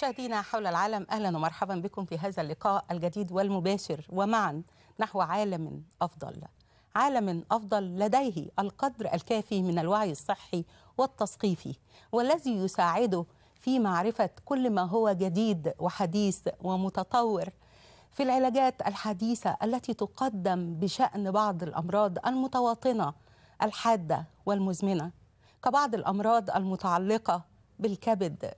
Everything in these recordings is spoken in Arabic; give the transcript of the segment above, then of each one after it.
مشاهدينا حول العالم اهلا ومرحبا بكم في هذا اللقاء الجديد والمباشر ومعا نحو عالم افضل. عالم افضل لديه القدر الكافي من الوعي الصحي والتثقيفي والذي يساعده في معرفه كل ما هو جديد وحديث ومتطور في العلاجات الحديثه التي تقدم بشان بعض الامراض المتواطنه الحاده والمزمنه كبعض الامراض المتعلقه بالكبد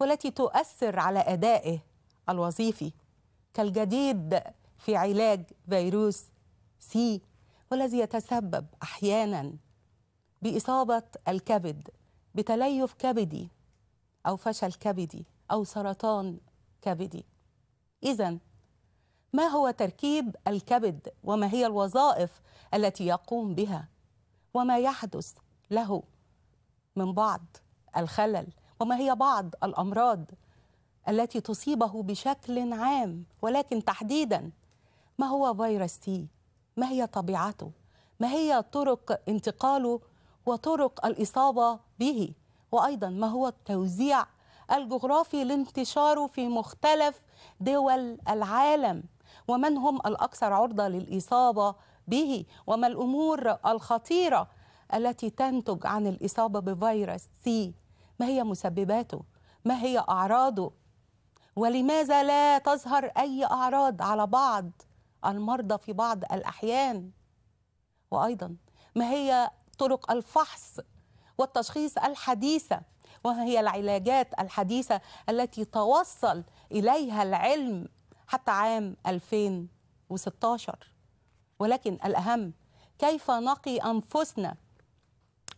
والتي تؤثر على أدائه الوظيفي كالجديد في علاج فيروس سي والذي يتسبب أحيانا بإصابة الكبد بتليف كبدي أو فشل كبدي أو سرطان كبدي إذا ما هو تركيب الكبد وما هي الوظائف التي يقوم بها وما يحدث له من بعض الخلل وما هي بعض الامراض التي تصيبه بشكل عام ولكن تحديدا ما هو فيروس تي ما هي طبيعته ما هي طرق انتقاله وطرق الاصابه به وايضا ما هو التوزيع الجغرافي لانتشاره في مختلف دول العالم ومن هم الاكثر عرضه للاصابه به وما الامور الخطيره التي تنتج عن الاصابه بفيروس سي ما هي مسبباته ما هي أعراضه ولماذا لا تظهر أي أعراض على بعض المرضى في بعض الأحيان وأيضا ما هي طرق الفحص والتشخيص الحديثة وما هي العلاجات الحديثة التي توصل إليها العلم حتى عام 2016 ولكن الأهم كيف نقي أنفسنا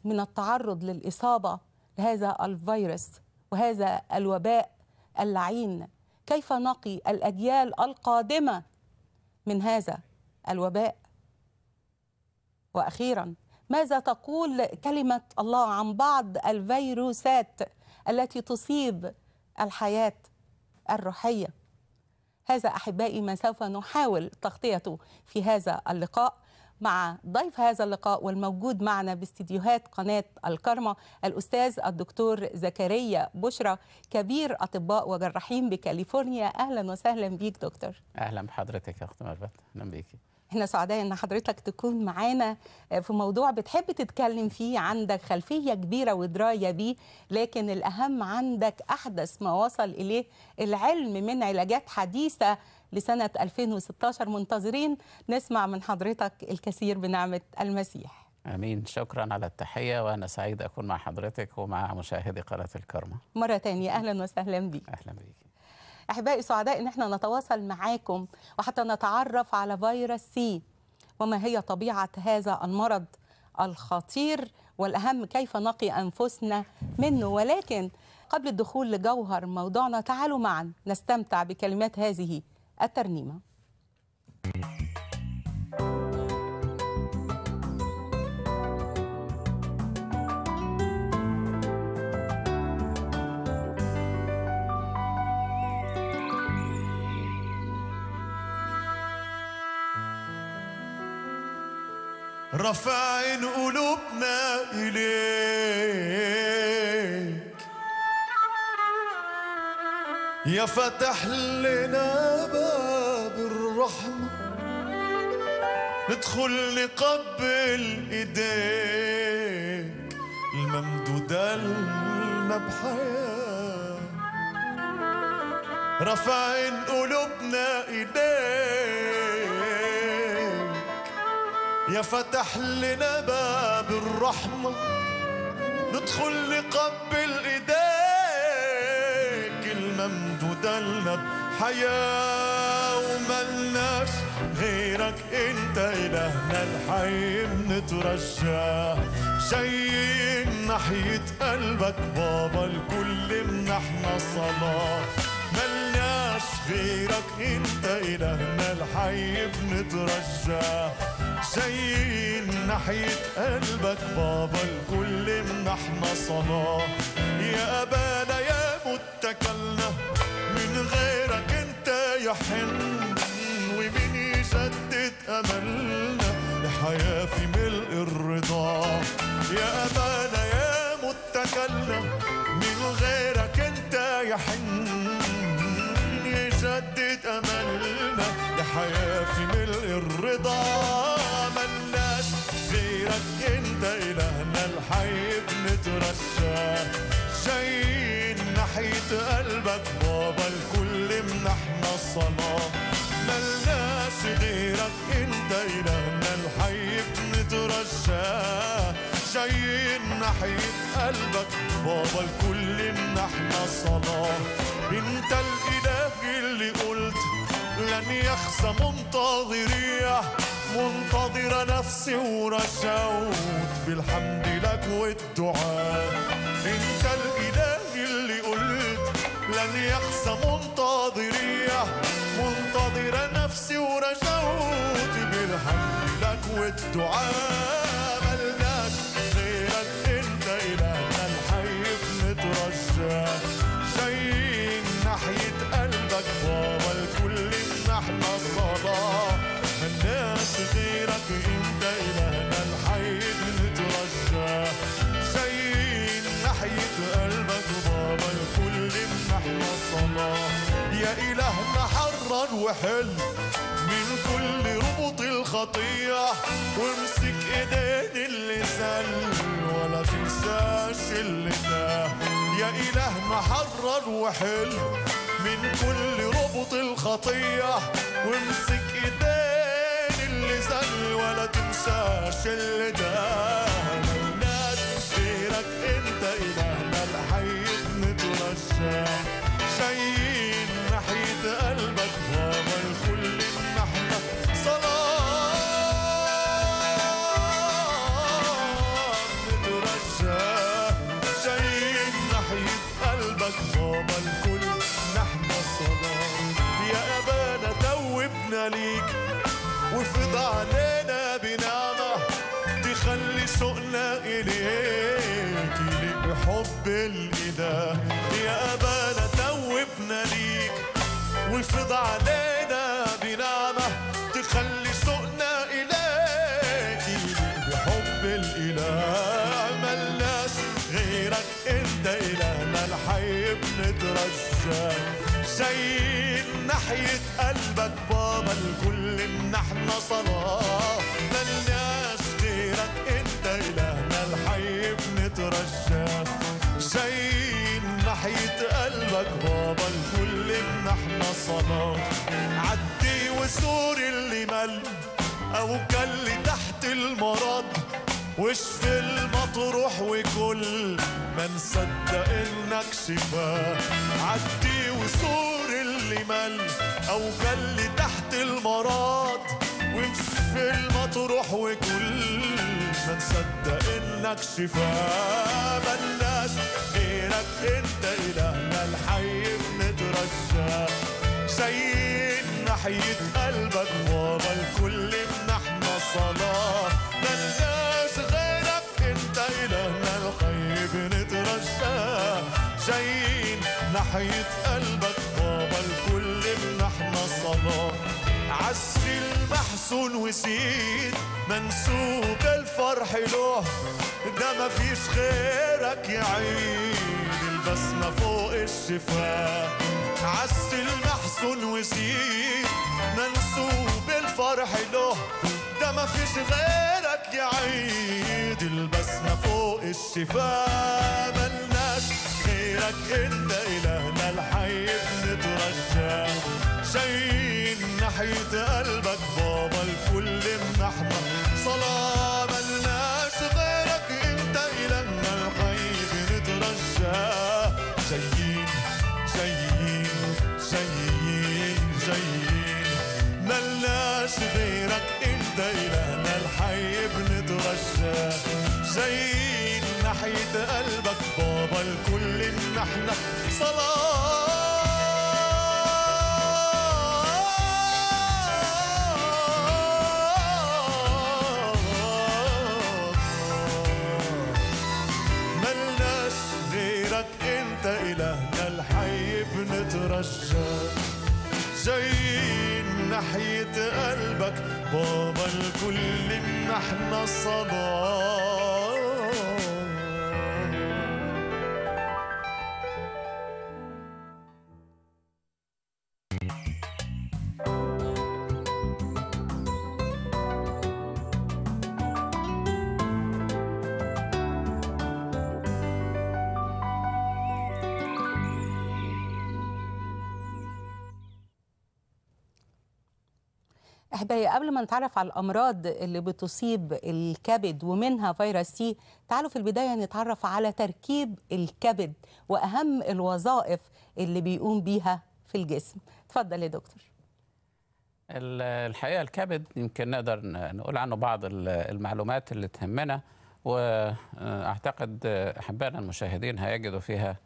من التعرض للإصابة هذا الفيروس وهذا الوباء اللعين كيف نقي الأجيال القادمة من هذا الوباء وأخيرا ماذا تقول كلمة الله عن بعض الفيروسات التي تصيب الحياة الروحية هذا أحبائي ما سوف نحاول تغطيته في هذا اللقاء مع ضيف هذا اللقاء والموجود معنا باستديوهات قناة الكرمة الأستاذ الدكتور زكريا بشرى كبير أطباء وجراحين بكاليفورنيا أهلا وسهلا بيك دكتور أهلا بحضرتك يا أخت مربت أهلا بيكي احنا سعداء ان حضرتك تكون معانا في موضوع بتحب تتكلم فيه عندك خلفيه كبيره ودرايه بيه لكن الاهم عندك احدث ما وصل اليه العلم من علاجات حديثه لسنة 2016 منتظرين نسمع من حضرتك الكثير بنعمة المسيح امين شكرا على التحيه وانا سعيد اكون مع حضرتك ومع مشاهدي قناه الكرمه مره ثانيه اهلا وسهلا بيك اهلا بيك احبائي سعداء ان احنا نتواصل معاكم وحتى نتعرف على فيروس سي وما هي طبيعه هذا المرض الخطير والاهم كيف نقي انفسنا منه ولكن قبل الدخول لجوهر موضوعنا تعالوا معا نستمتع بكلمات هذه الترنيمه رفعين قلوبنا إليه يا فتح لنا باب الرحمة ندخل نقبل ايديك الممدودة لنا بحياة رافعين قلوبنا ايديك يا فتح لنا باب الرحمة ندخل نقبل ايديك الحمد دلنا بحياة وملناش غيرك انت الهنا الحي بنترجاه جايين ناحية قلبك بابا الكل منحنا صلاة ملناش غيرك انت الهنا الحي بنترجاه جايين ناحية قلبك بابا الكل منحنا صلاة يا أبانا واتكلنا من غيرك انت يا حن ومين يسدد املنا لحياه في ملء الرضا يا امانه يا متكلنا من غيرك انت يا حن يسدد املنا لحياه في ملء الرضا ملناش غيرك انت الهنا الحي بنترشاه شيء ناحيه قلبك بابا الكل من احنا الصلاة ملناش غيرك انت الهنا الحي بنترشاه جايين ناحية قلبك بابا الكل من احنا الصلاة انت الاله اللي قلت لن يخسى منتظريه منتظرة نفسي ورشاوت بالحمد لك والدعاء أن يقسى منتظرية منتظرة نفسي ورشاوتي بالحمد لك والدعاء ملناك غيرك انت إلهنا الحي بنترجى جايين ناحية قلبك بابا الكل بنحلى الصلاة ملناش غيرك انت إلهنا الحي بنترجى جايين ناحية قلبك بابا نصنا يا إلهنا حرر وحل من كل ربط الخطية وامسك ايدين اللي سل ولا تنساش اللي تاه يا إلهنا حرر وحل من كل ربط الخطية وامسك ايدين اللي سل ولا تنساش اللي تاه بالايداه يا ابانا توبنا ليك وافرض علينا بنعمه تخلي سوقنا اليك بحب الاله ملناش غيرك انت الهنا الحي بنترجاك شايل ناحيه قلبك بابا الكل ان احنا صلاه ملناش غيرك انت الهنا الحي بنترجاك جايين ناحية قلبك بابا الكل جناحنا صلاة عدي وسور اللي مل أو كل تحت المرض في المطروح وكل ما نصدق انك شفاء عدي وسور اللي مل او كل تحت المرض في المطروح وكل ما نصدق انك شفاء بلاد غيرك انت الهنا الحي بنترشى سيد ناحية قلبك بابا الكل بنحنا صلاة ملناش غيرك انت الهنا الحي بنترشى سيد ناحية قلبك عسل محسون وسيد منسوب الفرح له ده ما فيش خيرك يا عيد البسمة فوق الشفاه عسل محسون وسيد منسوب الفرح له ده ما فيش غيرك يا عيد البسمة فوق الشفاه ملناش غيرك انت الهنا الحي بنترجاه شيد ناحية قلبك بابا الكل منحنا صلاة ملناش غيرك انت إلنا الحي بنترجى جايين جايين جايين جايين ملناش غيرك انت إلنا الحي بنترجى جايين ناحية قلبك بابا الكل منحنا صلاة احنا الصباح أحبائي قبل ما نتعرف على الأمراض اللي بتصيب الكبد ومنها فيروس سي تعالوا في البداية نتعرف على تركيب الكبد وأهم الوظائف اللي بيقوم بيها في الجسم اتفضل يا دكتور الحقيقة الكبد يمكن نقدر نقول عنه بعض المعلومات اللي تهمنا وأعتقد أحبائنا المشاهدين هيجدوا فيها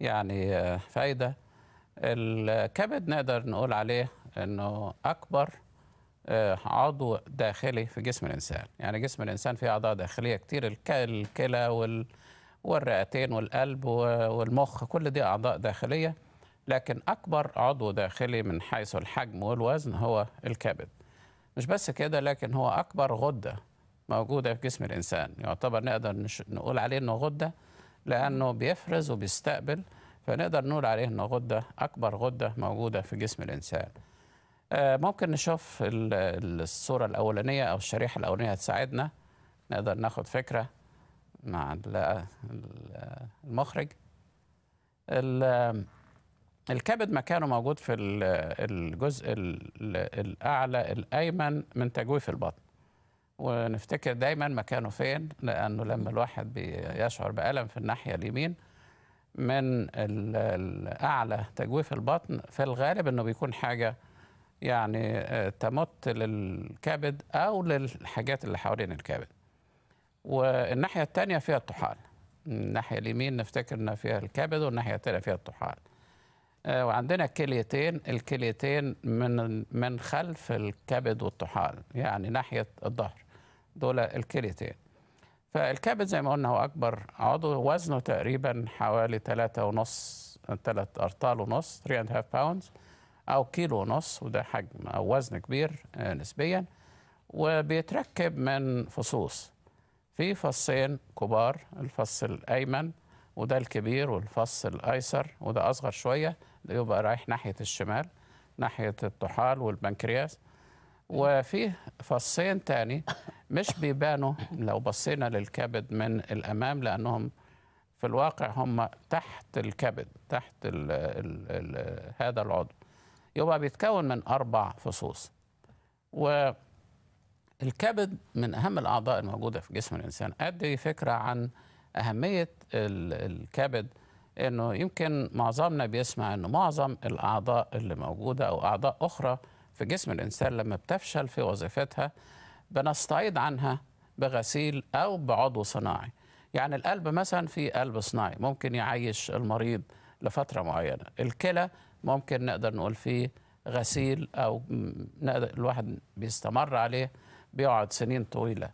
يعني فايدة الكبد نقدر نقول عليه أنه أكبر عضو داخلي في جسم الإنسان يعني جسم الإنسان فيه أعضاء داخلية كتير الكلى وال والرئتين والقلب والمخ كل دي أعضاء داخلية لكن أكبر عضو داخلي من حيث الحجم والوزن هو الكبد مش بس كده لكن هو أكبر غدة موجودة في جسم الإنسان يعتبر نقدر نقول عليه أنه غدة لأنه بيفرز وبيستقبل فنقدر نقول عليه أنه غدة أكبر غدة موجودة في جسم الإنسان آه، ممكن نشوف الصورة الأولانية أو الشريحة الأولانية هتساعدنا نقدر ناخد فكرة مع المخرج الكبد مكانه موجود في الجزء الأعلى الأيمن من تجويف البطن ونفتكر دايما مكانه فين لأنه لما الواحد بيشعر بألم في الناحية اليمين من الأعلى تجويف البطن في الغالب أنه بيكون حاجة يعني آه، تمت للكبد او للحاجات اللي حوالين الكبد والناحيه الثانيه فيها الطحال الناحيه اليمين نفتكر ان فيها الكبد والناحيه الثانيه فيها الطحال آه، وعندنا كليتين الكليتين من من خلف الكبد والطحال يعني ناحيه الظهر دول الكليتين فالكبد زي ما قلنا هو اكبر عضو وزنه تقريبا حوالي 3.5 ونص 3 ارطال ونص 3 and half pounds أو كيلو ونص وده حجم أو وزن كبير آه، نسبيا وبيتركب من فصوص في فصين كبار الفص الأيمن وده الكبير والفص الأيسر وده أصغر شوية ده يبقى رايح ناحية الشمال ناحية الطحال والبنكرياس وفيه فصين تاني مش بيبانوا لو بصينا للكبد من الأمام لأنهم في الواقع هم تحت الكبد تحت الـ الـ الـ هذا العضو يبقى بيتكون من أربع فصوص والكبد من أهم الأعضاء الموجودة في جسم الإنسان أدي فكرة عن أهمية الكبد أنه يمكن معظمنا بيسمع أنه معظم الأعضاء اللي موجودة أو أعضاء أخرى في جسم الإنسان لما بتفشل في وظيفتها بنستعيض عنها بغسيل أو بعضو صناعي يعني القلب مثلا في قلب صناعي ممكن يعيش المريض لفترة معينة الكلى ممكن نقدر نقول فيه غسيل او نقدر الواحد بيستمر عليه بيقعد سنين طويله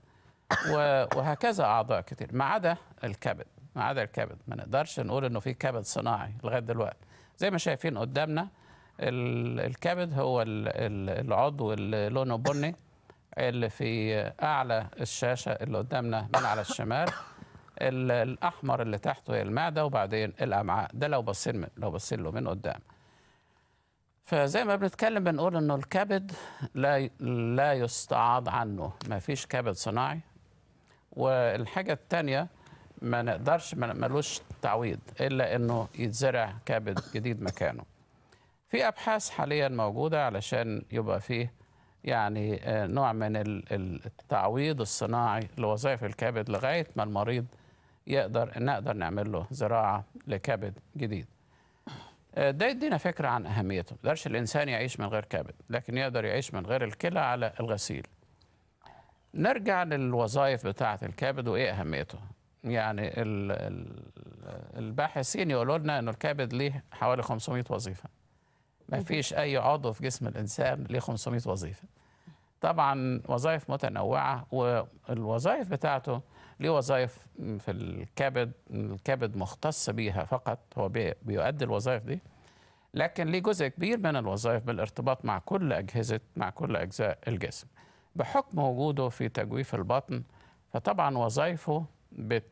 وهكذا اعضاء كتير ما عدا الكبد ما عدا الكبد ما نقدرش نقول انه في كبد صناعي لغايه دلوقتي زي ما شايفين قدامنا الكبد هو العضو اللي لونه بني اللي في اعلى الشاشه اللي قدامنا من على الشمال الاحمر اللي تحته هي المعده وبعدين الامعاء ده لو بصين لو بصين له من قدام فزي ما بنتكلم بنقول انه الكبد لا لا يستعاض عنه ما فيش كبد صناعي والحاجه الثانيه ما نقدرش ملوش تعويض الا انه يتزرع كبد جديد مكانه في ابحاث حاليا موجوده علشان يبقى فيه يعني آه، نوع من التعويض الصناعي لوظائف الكبد لغايه ما المريض يقدر نقدر نعمل له زراعه لكبد جديد آه، ده يدينا فكره عن اهميته ما يقدرش الانسان يعيش من غير كبد لكن يقدر يعيش من غير الكلى على الغسيل نرجع للوظائف بتاعه الكبد وايه اهميته يعني الباحثين يقولوا لنا انه الكبد ليه حوالي 500 وظيفه ما فيش اي عضو في جسم الانسان ليه 500 وظيفه طبعا وظائف متنوعه والوظائف بتاعته ليه وظائف في الكبد الكبد مختص بيها فقط هو بيؤدي الوظائف دي لكن ليه جزء كبير من الوظائف بالارتباط مع كل أجهزة مع كل أجزاء الجسم بحكم وجوده في تجويف البطن فطبعا وظائفه بت...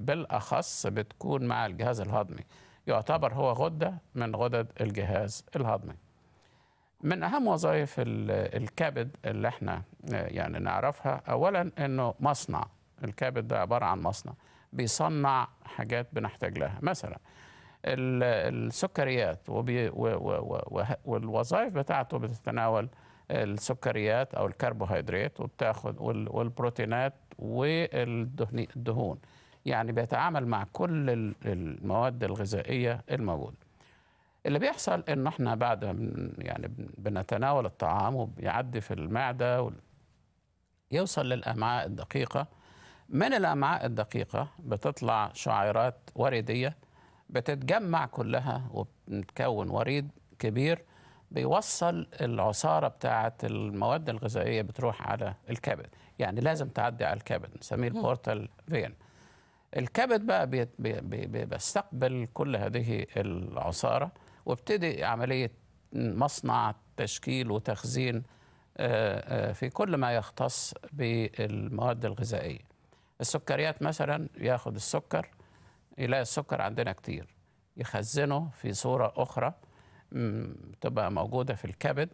بالأخص بتكون مع الجهاز الهضمي يعتبر هو غدة من غدد الجهاز الهضمي من أهم وظائف الكبد اللي احنا يعني نعرفها أولا أنه مصنع الكبد ده عباره عن مصنع بيصنع حاجات بنحتاج لها مثلا السكريات وبي والوظائف بتاعته بتتناول السكريات او الكربوهيدرات وبتاخد والبروتينات والدهون يعني بيتعامل مع كل المواد الغذائيه الموجوده اللي بيحصل ان احنا بعد يعني بنتناول الطعام وبيعدي في المعده يوصل للامعاء الدقيقه من الأمعاء الدقيقة بتطلع شعيرات وريدية بتتجمع كلها وبتكون وريد كبير بيوصل العصارة بتاعة المواد الغذائية بتروح على الكبد يعني لازم تعدي على الكبد نسميه البورتال فين الكبد بقى بي بي بيستقبل كل هذه العصارة وابتدي عملية مصنع تشكيل وتخزين آه، آه، في كل ما يختص بالمواد الغذائية السكريات مثلا ياخد السكر يلاقي السكر عندنا كتير يخزنه في صورة أخرى تبقى موجودة في الكبد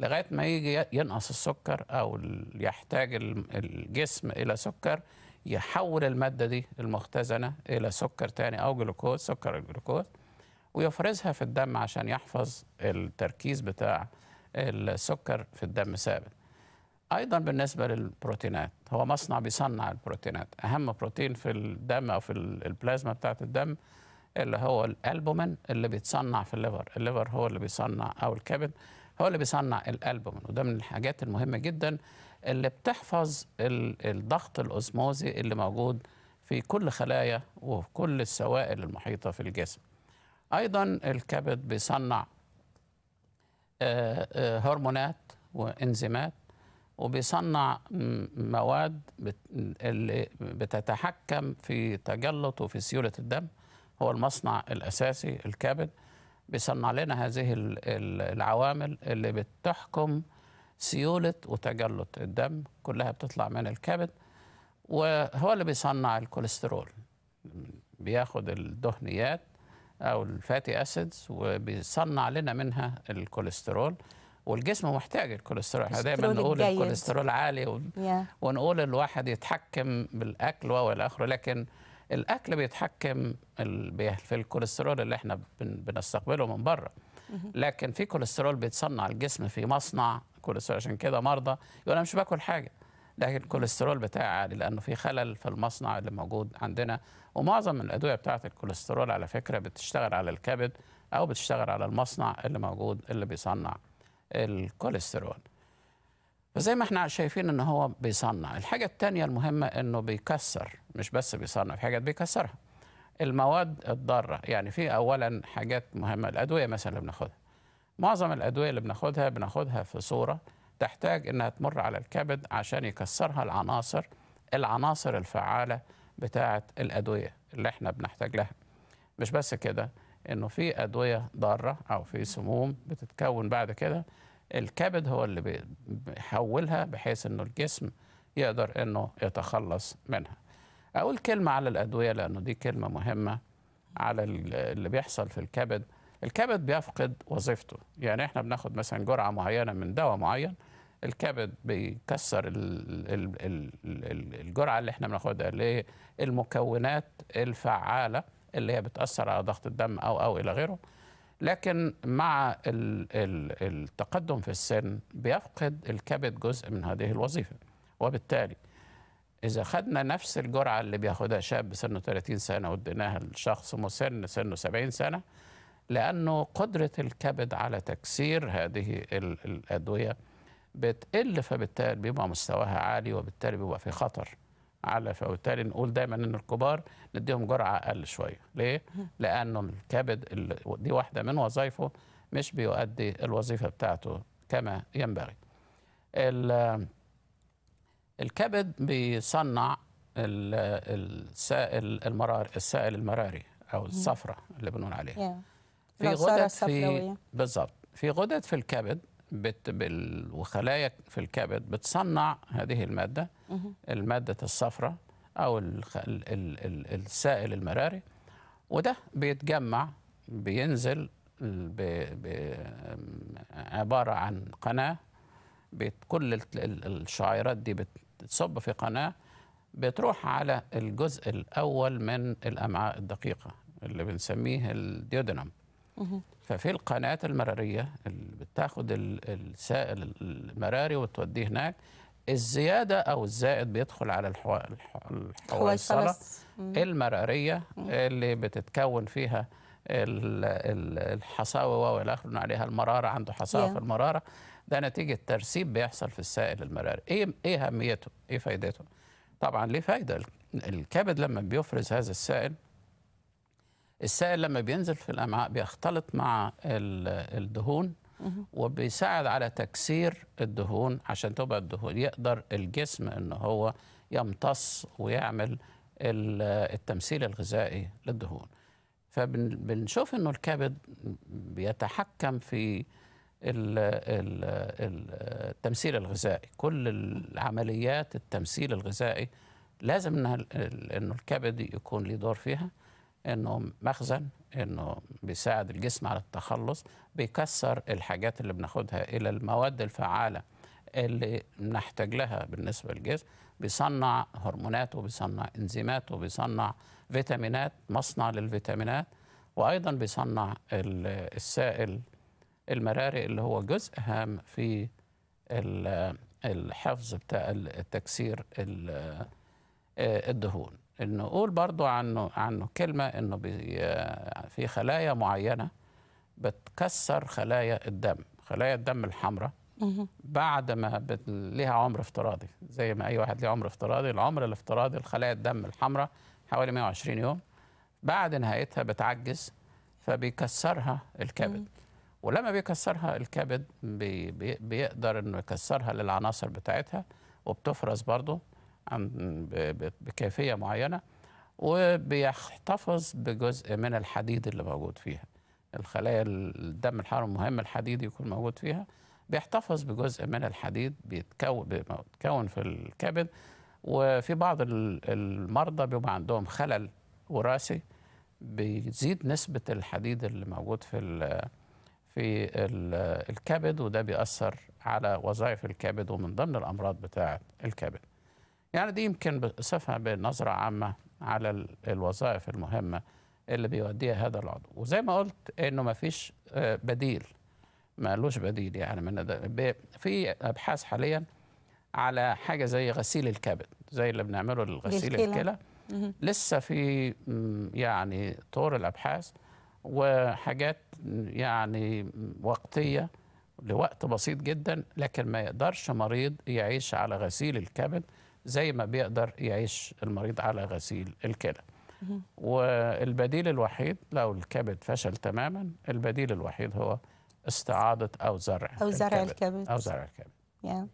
لغاية ما يجي ينقص السكر أو يحتاج الجسم إلى سكر يحول المادة دي المختزنة إلى سكر تاني أو جلوكوز سكر الجلوكوز ويفرزها في الدم عشان يحفظ التركيز بتاع السكر في الدم ثابت ايضا بالنسبه للبروتينات هو مصنع بيصنع البروتينات اهم بروتين في الدم او في البلازما بتاعه الدم اللي هو الالبومين اللي بيتصنع في الليفر الليفر هو اللي بيصنع او الكبد هو اللي بيصنع الالبومين وده من الحاجات المهمه جدا اللي بتحفظ الضغط الاوزموزي اللي موجود في كل خلايا وفي كل السوائل المحيطه في الجسم ايضا الكبد بيصنع آه، آه، هرمونات وانزيمات وبيصنع مواد اللي بتتحكم في تجلط وفي سيوله الدم هو المصنع الاساسي الكبد بيصنع لنا هذه العوامل اللي بتحكم سيوله وتجلط الدم كلها بتطلع من الكبد وهو اللي بيصنع الكوليسترول بياخد الدهنيات او الفاتي اسيدز وبيصنع لنا منها الكوليسترول والجسم محتاج الكوليسترول احنا دايما نقول الجيد. الكوليسترول عالي و... yeah. ونقول الواحد يتحكم بالاكل والى اخره لكن الاكل بيتحكم ال... في الكوليسترول اللي احنا بن... بنستقبله من بره لكن في كوليسترول بيتصنع الجسم في مصنع كوليسترول عشان كده مرضى يقول انا مش باكل حاجه لكن الكوليسترول بتاعي عالي لانه في خلل في المصنع اللي موجود عندنا ومعظم الادويه بتاعه الكوليسترول على فكره بتشتغل على الكبد او بتشتغل على المصنع اللي موجود اللي بيصنع الكوليسترول فزي ما احنا شايفين ان هو بيصنع الحاجة التانية المهمة انه بيكسر مش بس بيصنع في حاجات بيكسرها المواد الضارة يعني في اولا حاجات مهمة الادوية مثلا اللي بناخدها معظم الادوية اللي بناخدها بناخدها في صورة تحتاج انها تمر على الكبد عشان يكسرها العناصر العناصر الفعالة بتاعة الادوية اللي احنا بنحتاج لها مش بس كده انه في ادويه ضاره او في سموم بتتكون بعد كده الكبد هو اللي بيحولها بحيث انه الجسم يقدر انه يتخلص منها اقول كلمه على الادويه لانه دي كلمه مهمه على اللي بيحصل في الكبد الكبد بيفقد وظيفته يعني احنا بناخد مثلا جرعه معينه من دواء معين الكبد بيكسر الجرعه اللي احنا بناخدها للمكونات الفعاله اللي هي بتأثر على ضغط الدم أو أو إلى غيره لكن مع التقدم في السن بيفقد الكبد جزء من هذه الوظيفة وبالتالي إذا خدنا نفس الجرعة اللي بياخدها شاب سنه 30 سنة واديناها لشخص مسن سنه 70 سنة لأنه قدرة الكبد على تكسير هذه الأدوية بتقل فبالتالي بيبقى مستواها عالي وبالتالي بيبقى في خطر على فبالتالي نقول دايما ان الكبار نديهم جرعه اقل شويه ليه لانه الكبد دي واحده من وظائفه مش بيؤدي الوظيفه بتاعته كما ينبغي الكبد بيصنع السائل المرار السائل المراري او الصفرة اللي بنقول عليها في غدد في بالظبط في غدد في الكبد بت وخلايا في الكبد بتصنع هذه الماده المادة الصفراء أو السائل المراري وده بيتجمع بينزل عبارة عن قناة كل الشعيرات دي بتصب في قناة بتروح على الجزء الأول من الأمعاء الدقيقة اللي بنسميه الديودنم ففي القناة المرارية اللي بتاخد السائل المراري وتوديه هناك الزيادة أو الزائد بيدخل على الحو... الحويصلة المرارية اللي بتتكون فيها الحصاوة وإلى آخره عليها المرارة عنده حصاوة في المرارة ده نتيجة ترسيب بيحصل في السائل المراري إيه إيه أهميته؟ إيه فائدته؟ طبعا ليه فايدة الكبد لما بيفرز هذا السائل السائل لما بينزل في الأمعاء بيختلط مع الدهون وبيساعد على تكسير الدهون عشان تبقى الدهون يقدر الجسم ان هو يمتص ويعمل التمثيل الغذائي للدهون فبنشوف انه الكبد بيتحكم في التمثيل الغذائي كل العمليات التمثيل الغذائي لازم انه الكبد يكون له دور فيها انه مخزن انه بيساعد الجسم على التخلص بيكسر الحاجات اللي بناخدها الى المواد الفعاله اللي بنحتاج لها بالنسبه للجسم بيصنع هرمونات وبيصنع انزيمات وبيصنع فيتامينات مصنع للفيتامينات وايضا بيصنع السائل المراري اللي هو جزء هام في الحفظ بتاع التكسير الدهون نقول قول برضو عنه عنه كلمه انه آه، في خلايا معينه بتكسر خلايا الدم خلايا الدم الحمراء بعد ما بت... ليها عمر افتراضي زي ما اي واحد ليه عمر افتراضي العمر الافتراضي لخلايا الدم الحمراء حوالي 120 يوم بعد نهايتها بتعجز فبيكسرها الكبد ولما بيكسرها الكبد بي... بيقدر انه يكسرها للعناصر بتاعتها وبتفرز برضه بكيفيه معينه وبيحتفظ بجزء من الحديد اللي موجود فيها الخلايا الدم الحار مهم الحديد يكون موجود فيها بيحتفظ بجزء من الحديد بيتكون بيتكون في الكبد وفي بعض المرضى بيبقى عندهم خلل وراثي بيزيد نسبة الحديد اللي موجود في في الكبد وده بيأثر على وظائف الكبد ومن ضمن الأمراض بتاعة الكبد يعني دي يمكن بصفة بنظرة عامة على الوظائف المهمة اللي بيؤديها هذا العضو وزي ما قلت انه ما فيش آه، بديل لوش بديل يعني من في ابحاث حاليا على حاجه زي غسيل الكبد زي اللي بنعمله للغسيل الكلى لسه في يعني طور الابحاث وحاجات يعني وقتيه لوقت بسيط جدا لكن ما يقدرش مريض يعيش على غسيل الكبد زي ما بيقدر يعيش المريض على غسيل الكلى والبديل الوحيد لو الكبد فشل تماما البديل الوحيد هو استعاضة أو زرع أو زرع الكبد, الكبد. أو زرع الكبد yeah.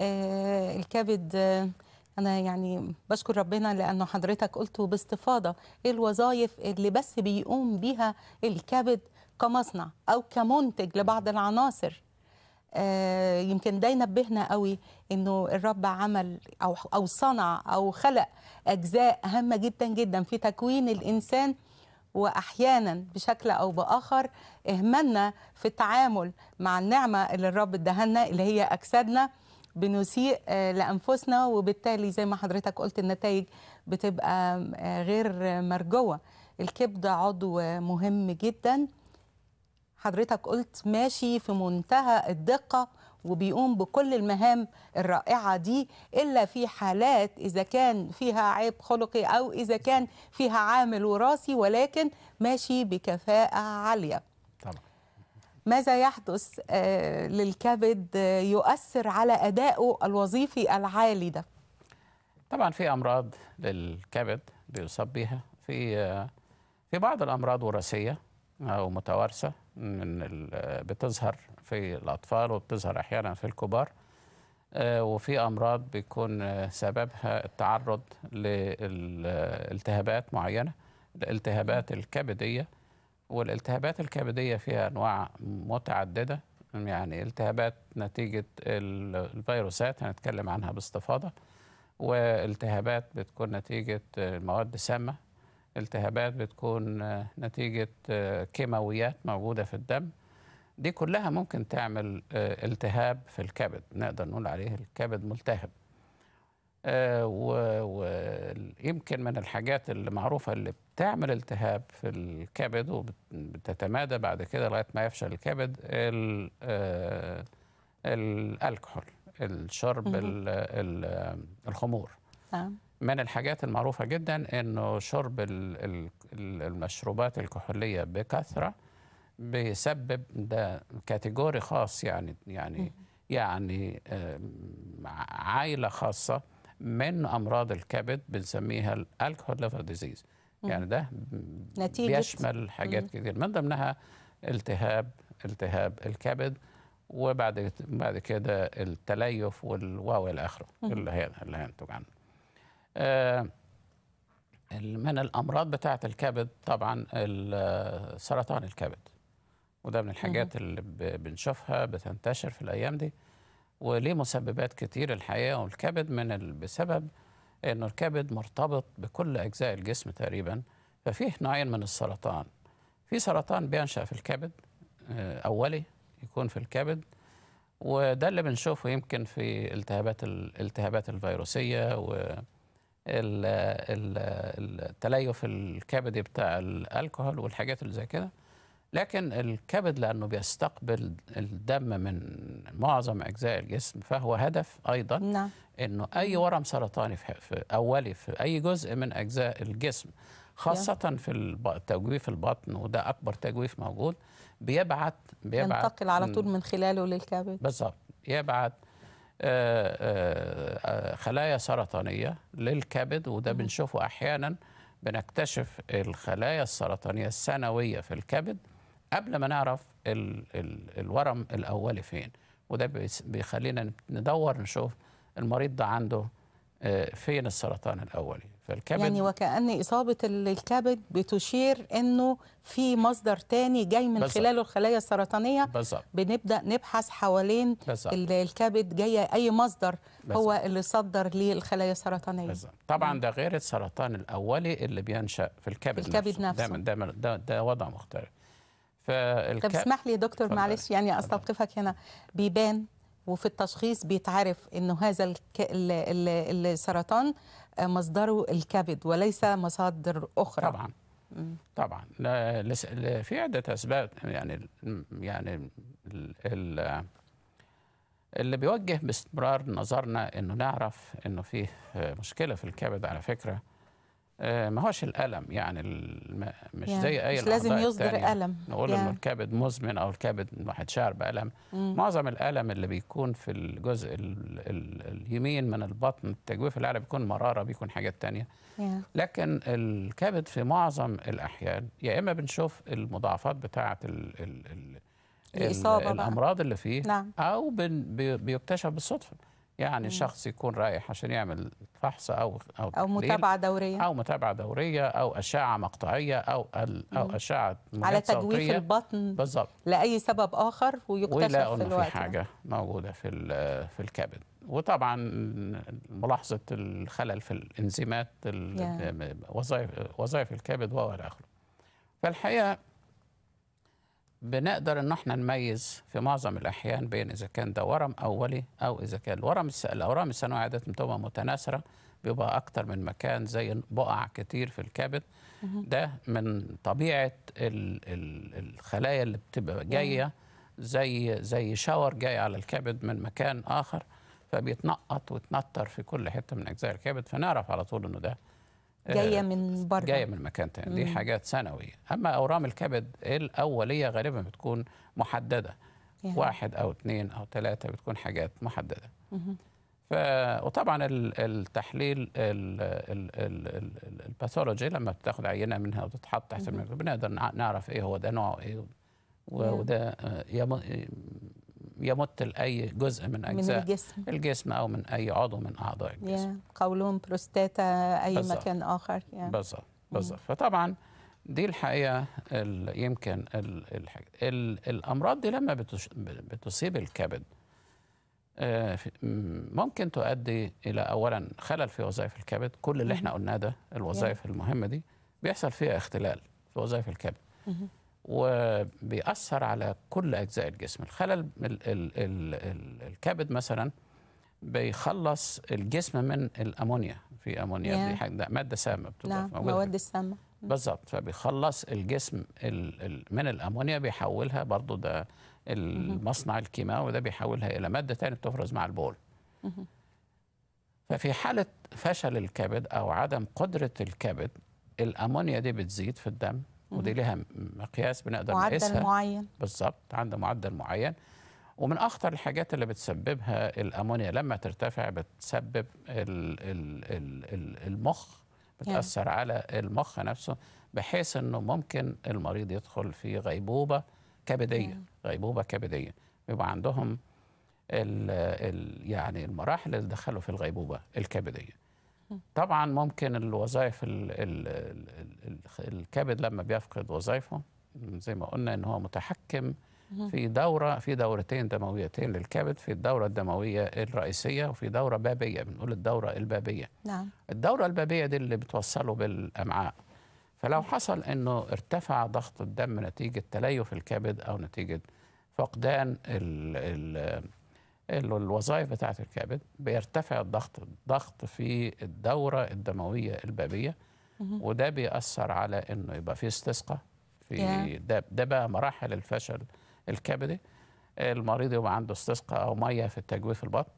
آه الكبد آه، أنا يعني بشكر ربنا لأنه حضرتك قلته باستفاضة إيه الوظائف اللي بس بيقوم بيها الكبد كمصنع أو كمنتج لبعض العناصر آه، يمكن ده ينبهنا قوي انه الرب عمل او او صنع او خلق اجزاء هامه جدا جدا في تكوين الانسان واحيانا بشكل او باخر اهملنا في التعامل مع النعمه اللي الرب ادهنا اللي هي اجسادنا بنسيء آه، لانفسنا وبالتالي زي ما حضرتك قلت النتائج بتبقى آه، غير مرجوه الكبد عضو مهم جدا حضرتك قلت ماشي في منتهى الدقة وبيقوم بكل المهام الرائعة دي إلا في حالات إذا كان فيها عيب خلقي أو إذا كان فيها عامل وراثي ولكن ماشي بكفاءة عالية طبعا. ماذا يحدث آه، للكبد آه، يؤثر على أدائه الوظيفي العالي ده؟ طبعا في أمراض للكبد بيصاب بها في آه، في بعض الأمراض وراثية أو متوارثة من بتظهر في الأطفال وبتظهر أحيانا في الكبار آه، وفي أمراض بيكون آه، سببها التعرض لالتهابات معينة الالتهابات الكبدية والالتهابات الكبدية فيها أنواع متعددة يعني التهابات نتيجة الفيروسات هنتكلم عنها باستفاضة والتهابات بتكون نتيجة آه، مواد سامه التهابات بتكون آه، نتيجة آه، كيماويات موجودة في الدم دي كلها ممكن تعمل آه، التهاب في الكبد نقدر نقول عليه الكبد ملتهب ويمكن من الحاجات المعروفة اللي بتعمل التهاب في الكبد وبتتمادى بعد كده لغاية ما يفشل الكبد الكحول الشرب الخمور من الحاجات المعروفة جدا أنه شرب المشروبات الكحولية بكثرة بيسبب ده كاتيجوري خاص يعني يعني يعني آه، عائلة خاصة من أمراض الكبد بنسميها الكحول ليفر ديزيز يعني ده نتيجة. بيشمل حاجات كتير من ضمنها التهاب التهاب الكبد وبعد بعد كده التليف والواو الى اخره اللي هي اللي هينتج عنه آه، من الامراض بتاعه الكبد طبعا آه، سرطان الكبد وده من الحاجات اللي بنشوفها بتنتشر في الايام دي وليه مسببات كتير الحقيقه والكبد من بسبب انه الكبد مرتبط بكل اجزاء الجسم تقريبا ففيه نوعين من السرطان في سرطان بينشا في الكبد آه، اولي يكون في الكبد وده اللي بنشوفه يمكن في التهابات الالتهابات الفيروسيه و التليف الكبدي بتاع الالكهول والحاجات اللي زي كده لكن الكبد لانه بيستقبل الدم من معظم اجزاء الجسم فهو هدف ايضا نعم. انه اي ورم سرطاني في اولي في اي جزء من اجزاء الجسم خاصة في تجويف البطن وده أكبر تجويف موجود بيبعت بيبعت ينتقل على طول من خلاله للكبد بالظبط يبعت آه، آه، آه، خلايا سرطانية للكبد وده بنشوفه أحيانا بنكتشف الخلايا السرطانية السنوية في الكبد قبل ما نعرف الورم الأولي فين وده بيخلينا ندور نشوف المريض ده عنده فين السرطان الأولي فالكبد يعني وكأن إصابة الكبد بتشير أنه في مصدر تاني جاي من خلاله الخلايا السرطانية بالزبط. بنبدأ نبحث حوالين بالزبط. الكبد جاي أي مصدر بالزبط. هو اللي صدر للخلايا السرطانية بالزبط. طبعا نعم. ده غير السرطان الأولي اللي بينشأ في الكبد, الكبد نفسه, نفسه. ده, ده, ده وضع مختلف فالك... طب اسمح لي يا دكتور فضل. معلش يعني أستوقفك هنا بيبان وفي التشخيص بيتعرف انه هذا السرطان مصدره الكبد وليس مصادر اخرى طبعا طبعا في عده اسباب يعني يعني اللي بيوجه باستمرار نظرنا انه نعرف انه فيه مشكله في الكبد على فكره آه، ما هوش الألم يعني مش يعني زي أي مش لازم يصدر التانية. ألم نقول يعني. إنه الكبد مزمن أو الكبد الواحد شعر بألم مم. معظم الألم اللي بيكون في الجزء ال ال اليمين من البطن التجويف الأعلى بيكون مرارة بيكون حاجات تانية يعني. لكن الكبد في معظم الأحيان يا إما بنشوف المضاعفات بتاعة ال ال ال الإصابة الأمراض بقى. اللي فيه نعم. أو بن بيكتشف بالصدفة يعني شخص يكون رايح عشان يعمل فحص او او او متابعه دوريه او متابعه دوريه او اشعه مقطعيه او او اشعه على تجويف البطن بالظبط لاي سبب اخر ويكتشف في الوقت في حاجه موجوده في في الكبد وطبعا ملاحظه الخلل في الانزيمات وظائف وظائف الكبد والى اخره فالحقيقه بنقدر ان احنا نميز في معظم الاحيان بين اذا كان ده ورم اولي او اذا كان الورم الاورام الثانويه عاده بتبقى متناثره بيبقى اكتر من مكان زي بقع كتير في الكبد ده من طبيعه الخلايا اللي بتبقى جايه أيوة. زي زي شاور جاي على الكبد من مكان اخر فبيتنقط وتنطر في كل حته من اجزاء الكبد فنعرف على طول انه ده جايه آه، من بره جايه من مكان تاني دي حاجات ثانويه اما اورام الكبد الاوليه غالبا بتكون محدده يعني. واحد او اثنين او ثلاثه بتكون حاجات محدده ف... وطبعا التحليل الباثولوجي لما بتاخد عينه منها وتتحط تحت بنقدر نعرف ايه هو ده نوعه ايه وده آه، يمت لاي جزء من اجزاء من الجسم الجسم او من اي عضو من اعضاء الجسم yeah. قولون بروستاتا اي بالزبط. مكان اخر yeah. بالظبط mm. بالظبط فطبعا دي الحقيقه يمكن الـ الـ الـ الامراض دي لما بتصيب الكبد آه، ممكن تؤدي الى اولا خلل في وظائف الكبد كل اللي mm-hmm. احنا قلناه ده الوظائف yeah. المهمه دي بيحصل فيها اختلال في وظائف الكبد mm-hmm. وبيأثر على كل أجزاء الجسم الخلل ال ال ال الكبد مثلا بيخلص الجسم من الأمونيا في أمونيا yeah. دي حاجة مادة سامة بتضاف نعم مواد السامة بالظبط فبيخلص الجسم من الأمونيا بيحولها برضو ده المصنع الكيماوي ده بيحولها إلى مادة تانية بتفرز مع البول ففي حالة فشل الكبد أو عدم قدرة الكبد الأمونيا دي بتزيد في الدم ودي لها مقياس بنقدر نقيسها معدل معين بالظبط عندها معدل معين ومن اخطر الحاجات اللي بتسببها الامونيا لما ترتفع بتسبب الـ الـ الـ المخ بتاثر يعني. على المخ نفسه بحيث انه ممكن المريض يدخل في غيبوبه كبديه يعني. غيبوبه كبديه بيبقى عندهم الـ الـ يعني المراحل اللي دخلوا في الغيبوبه الكبديه طبعا ممكن الوظائف الكبد لما بيفقد وظائفه زي ما قلنا ان هو متحكم في دوره في دورتين دمويتين للكبد في الدوره الدمويه الرئيسيه وفي دوره بابيه بنقول الدوره البابيه نعم الدوره البابيه دي اللي بتوصله بالامعاء فلو حصل انه ارتفع ضغط الدم نتيجه تليف الكبد او نتيجه فقدان الوظائف بتاعة الكبد بيرتفع الضغط الضغط في الدورة الدموية البابية وده بيأثر على انه يبقى في استسقاء في ده, ده بقى مراحل الفشل الكبدي المريض يبقى عنده استسقاء او ميه في التجويف البطن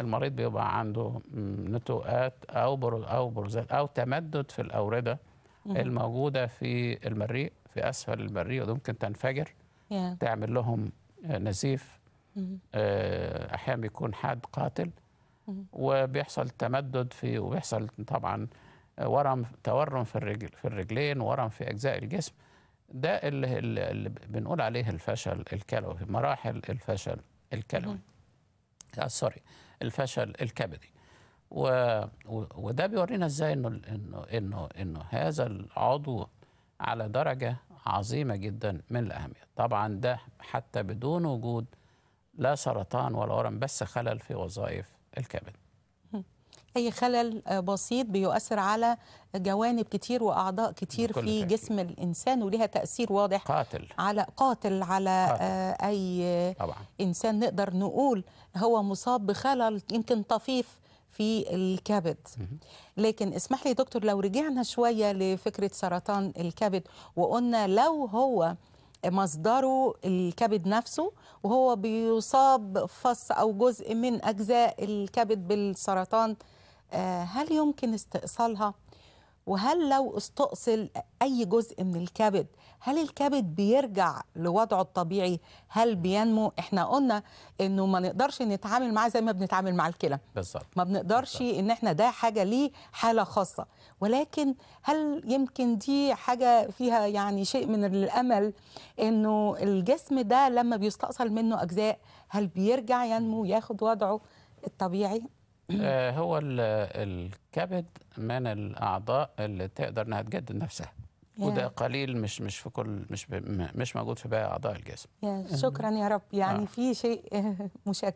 المريض بيبقى عنده نتوءات او بروز او بروزات او تمدد في الاورده الموجوده في المريء في اسفل المريء وممكن تنفجر تعمل لهم نزيف آه، احيانا بيكون حاد قاتل وبيحصل تمدد في وبيحصل طبعا ورم تورم في الرجل في الرجلين ورم في اجزاء الجسم ده اللي, اللي بنقول عليه الفشل الكلوي مراحل الفشل الكلوي آه، سوري الفشل الكبدي و... وده بيورينا ازاي انه انه انه انه هذا العضو على درجه عظيمه جدا من الاهميه طبعا ده حتى بدون وجود لا سرطان ولا ورم بس خلل في وظائف الكبد اي خلل آه، بسيط بيؤثر على جوانب كتير واعضاء كتير في تأكيد. جسم الانسان وليها تاثير واضح قاتل على قاتل على آه، قاتل. اي طبعا. انسان نقدر نقول هو مصاب بخلل يمكن طفيف في الكبد لكن اسمح لي دكتور لو رجعنا شويه لفكره سرطان الكبد وقلنا لو هو مصدره الكبد نفسه وهو بيصاب فص أو جزء من أجزاء الكبد بالسرطان آه، هل يمكن استئصالها؟ وهل لو استؤصل أي جزء من الكبد هل الكبد بيرجع لوضعه الطبيعي هل بينمو احنا قلنا انه ما نقدرش نتعامل معاه زي ما بنتعامل مع الكلى بالظبط ما بنقدرش بالزبط. ان احنا ده حاجه ليه حاله خاصه ولكن هل يمكن دي حاجه فيها يعني شيء من الامل انه الجسم ده لما بيستأصل منه اجزاء هل بيرجع ينمو ياخد وضعه الطبيعي آه، هو الكبد من الاعضاء اللي تقدر انها تجدد نفسها وده قليل مش مش في كل مش مش موجود في باقي اعضاء الجسم يا آه. شكرا يا رب يعني آه. في شيء مشجع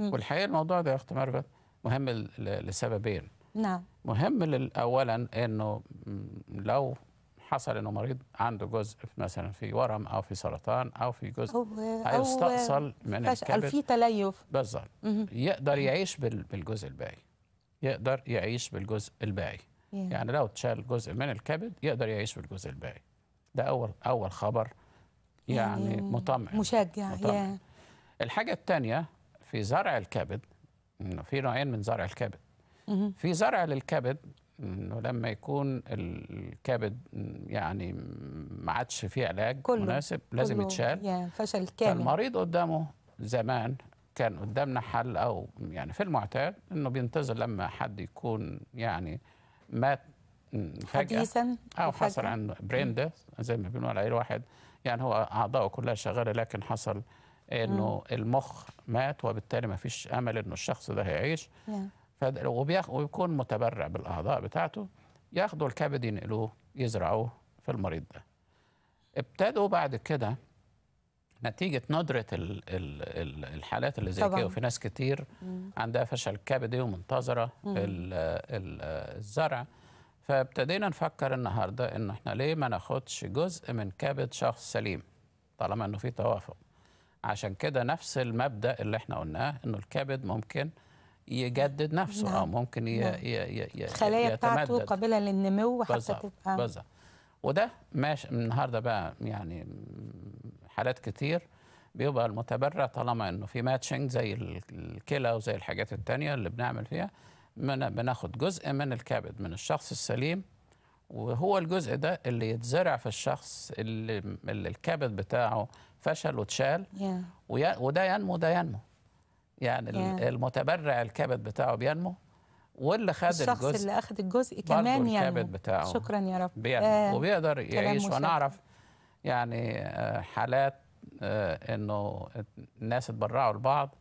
والحقيقه الموضوع ده يا اخت مرفت مهم لسببين نعم مهم اولا انه لو حصل انه مريض عنده جزء مثلا في ورم او في سرطان او في جزء هيستأصل من الكبد في تليف بالظبط يقدر يعيش بالجزء الباقي يقدر يعيش بالجزء الباقي يعني لو اتشال جزء من الكبد يقدر يعيش بالجزء الباقي ده اول اول خبر يعني, يعني مطمئن مشجع مطمئن. الحاجه الثانيه في زرع الكبد في نوعين من زرع الكبد في زرع للكبد انه لما يكون الكبد يعني ما عادش فيه علاج كله مناسب لازم كله يتشال فشل كامل فالمريض قدامه زمان كان قدامنا حل او يعني في المعتاد انه بينتظر لما حد يكون يعني مات فجأة حديثا او حصل عن برين ديث زي ما بنقول عليه الواحد يعني هو اعضائه كلها شغاله لكن حصل انه المخ مات وبالتالي ما فيش امل انه الشخص ده هيعيش yeah. وبيكون متبرع بالاعضاء بتاعته ياخدوا الكبد ينقلوه يزرعوه في المريض ده ابتدوا بعد كده نتيجة ندرة الحالات اللي زي كده وفي ناس كتير عندها فشل كبدي ومنتظرة الزرع فابتدينا نفكر النهاردة إن إحنا ليه ما ناخدش جزء من كبد شخص سليم طالما إنه في توافق عشان كده نفس المبدأ اللي إحنا قلناه إنه الكبد ممكن يجدد نفسه نعم. او آه، ممكن ي... نعم. ي... ي... ي... الخلايا بتاعته قابله للنمو حتى تبقى بالظبط وده ماشي النهارده بقى يعني حالات كتير بيبقى المتبرع طالما انه في ماتشنج زي الكلى وزي الحاجات التانية اللي بنعمل فيها من بناخد جزء من الكبد من الشخص السليم وهو الجزء ده اللي يتزرع في الشخص اللي, اللي الكبد بتاعه فشل وتشال yeah. وده ينمو ده ينمو يعني yeah. المتبرع الكبد بتاعه بينمو واللي خد الجزء الشخص اللي اخذ الجزء كمان يعني الكبد بتاعه شكرا يا رب بينمو آه وبيقدر يعيش ونعرف يعني آه، حالات آه، انه الناس اتبرعوا لبعض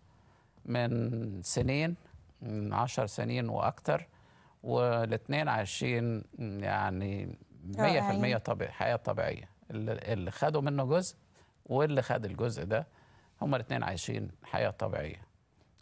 من سنين من 10 سنين واكثر والاثنين عايشين يعني 100% طبيعي حياه طبيعيه اللي خدوا منه جزء واللي خد الجزء ده هما الاثنين عايشين حياه طبيعيه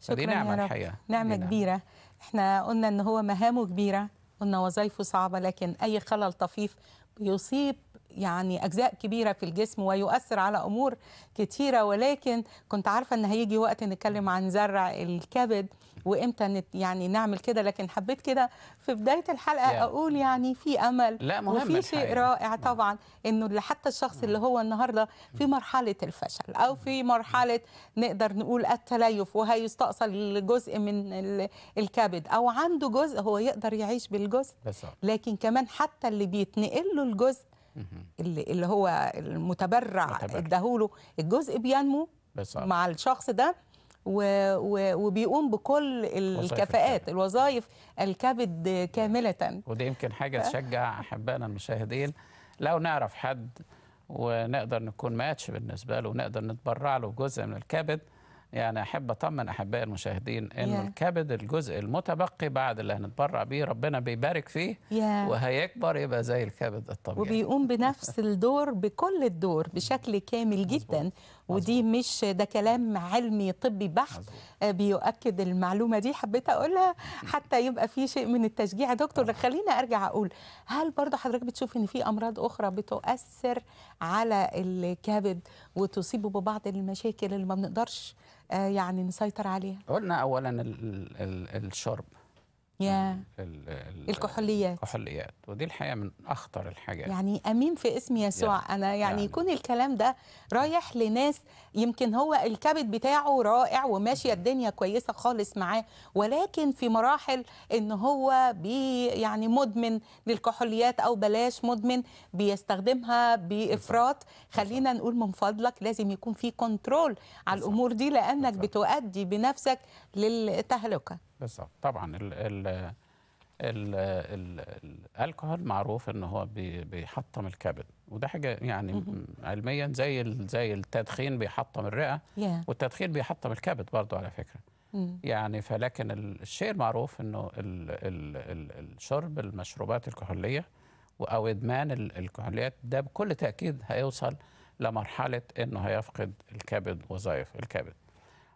شكرا نعمة يا رب. الحقيقة نعمة دي كبيرة احنا قلنا ان هو مهامه كبيرة قلنا وظائفه صعبة لكن اي خلل طفيف بيصيب يعني اجزاء كبيره في الجسم ويؤثر على امور كتيره ولكن كنت عارفه ان هيجي وقت نتكلم عن زرع الكبد وامتى يعني نعمل كده لكن حبيت كده في بدايه الحلقه yeah. اقول يعني في امل لا مهم وفي شيء رائع نعم. طبعا انه حتى الشخص اللي هو النهارده في مرحله الفشل او في مرحله نقدر نقول التليف وهيستأصل جزء من الكبد او عنده جزء هو يقدر يعيش بالجزء لكن كمان حتى اللي بيتنقل له الجزء اللي, اللي هو المتبرع اداهوله الجزء بينمو بس مع الشخص ده وبيقوم بكل الكفاءات الوظائف الكبد كاملة ودي يمكن حاجة تشجع أحبائنا المشاهدين لو نعرف حد ونقدر نكون ماتش بالنسبة له ونقدر نتبرع له جزء من الكبد يعني أحب أطمن أحبائي المشاهدين إن yeah. الكبد الجزء المتبقي بعد اللي هنتبرع بيه ربنا بيبارك فيه yeah. وهيكبر يبقى زي الكبد الطبيعي وبيقوم بنفس الدور بكل الدور بشكل كامل جدا ودي مش ده كلام علمي طبي بحت آه، بيؤكد المعلومه دي حبيت اقولها حتى يبقى في شيء من التشجيع يا دكتور آه. خلينا ارجع اقول هل برضه حضرتك بتشوف ان في امراض اخرى بتؤثر على الكبد وتصيبه ببعض المشاكل اللي ما بنقدرش آه، يعني نسيطر عليها قلنا اولا الشرب الكحوليات الكحوليات ودي الحقيقه من اخطر الحاجات يعني امين في اسم يسوع يعني انا يعني, يعني يكون الكلام ده رايح لناس يمكن هو الكبد بتاعه رائع وماشيه الدنيا كويسه خالص معاه ولكن في مراحل ان هو بي يعني مدمن للكحوليات او بلاش مدمن بيستخدمها بافراط خلينا نقول من فضلك لازم يكون في كنترول على الامور دي لانك بتؤدي بنفسك للتهلكه بالظبط طبعا ال ال ال ال معروف ان هو بي بيحطم الكبد وده حاجه يعني علميا زي زي التدخين بيحطم الرئه yeah. والتدخين بيحطم الكبد برضه على فكره يعني فلكن الشيء المعروف انه ال ال ال الشرب المشروبات الكحوليه او ادمان الكحوليات ده بكل تاكيد هيوصل لمرحله انه هيفقد الكبد وظائف الكبد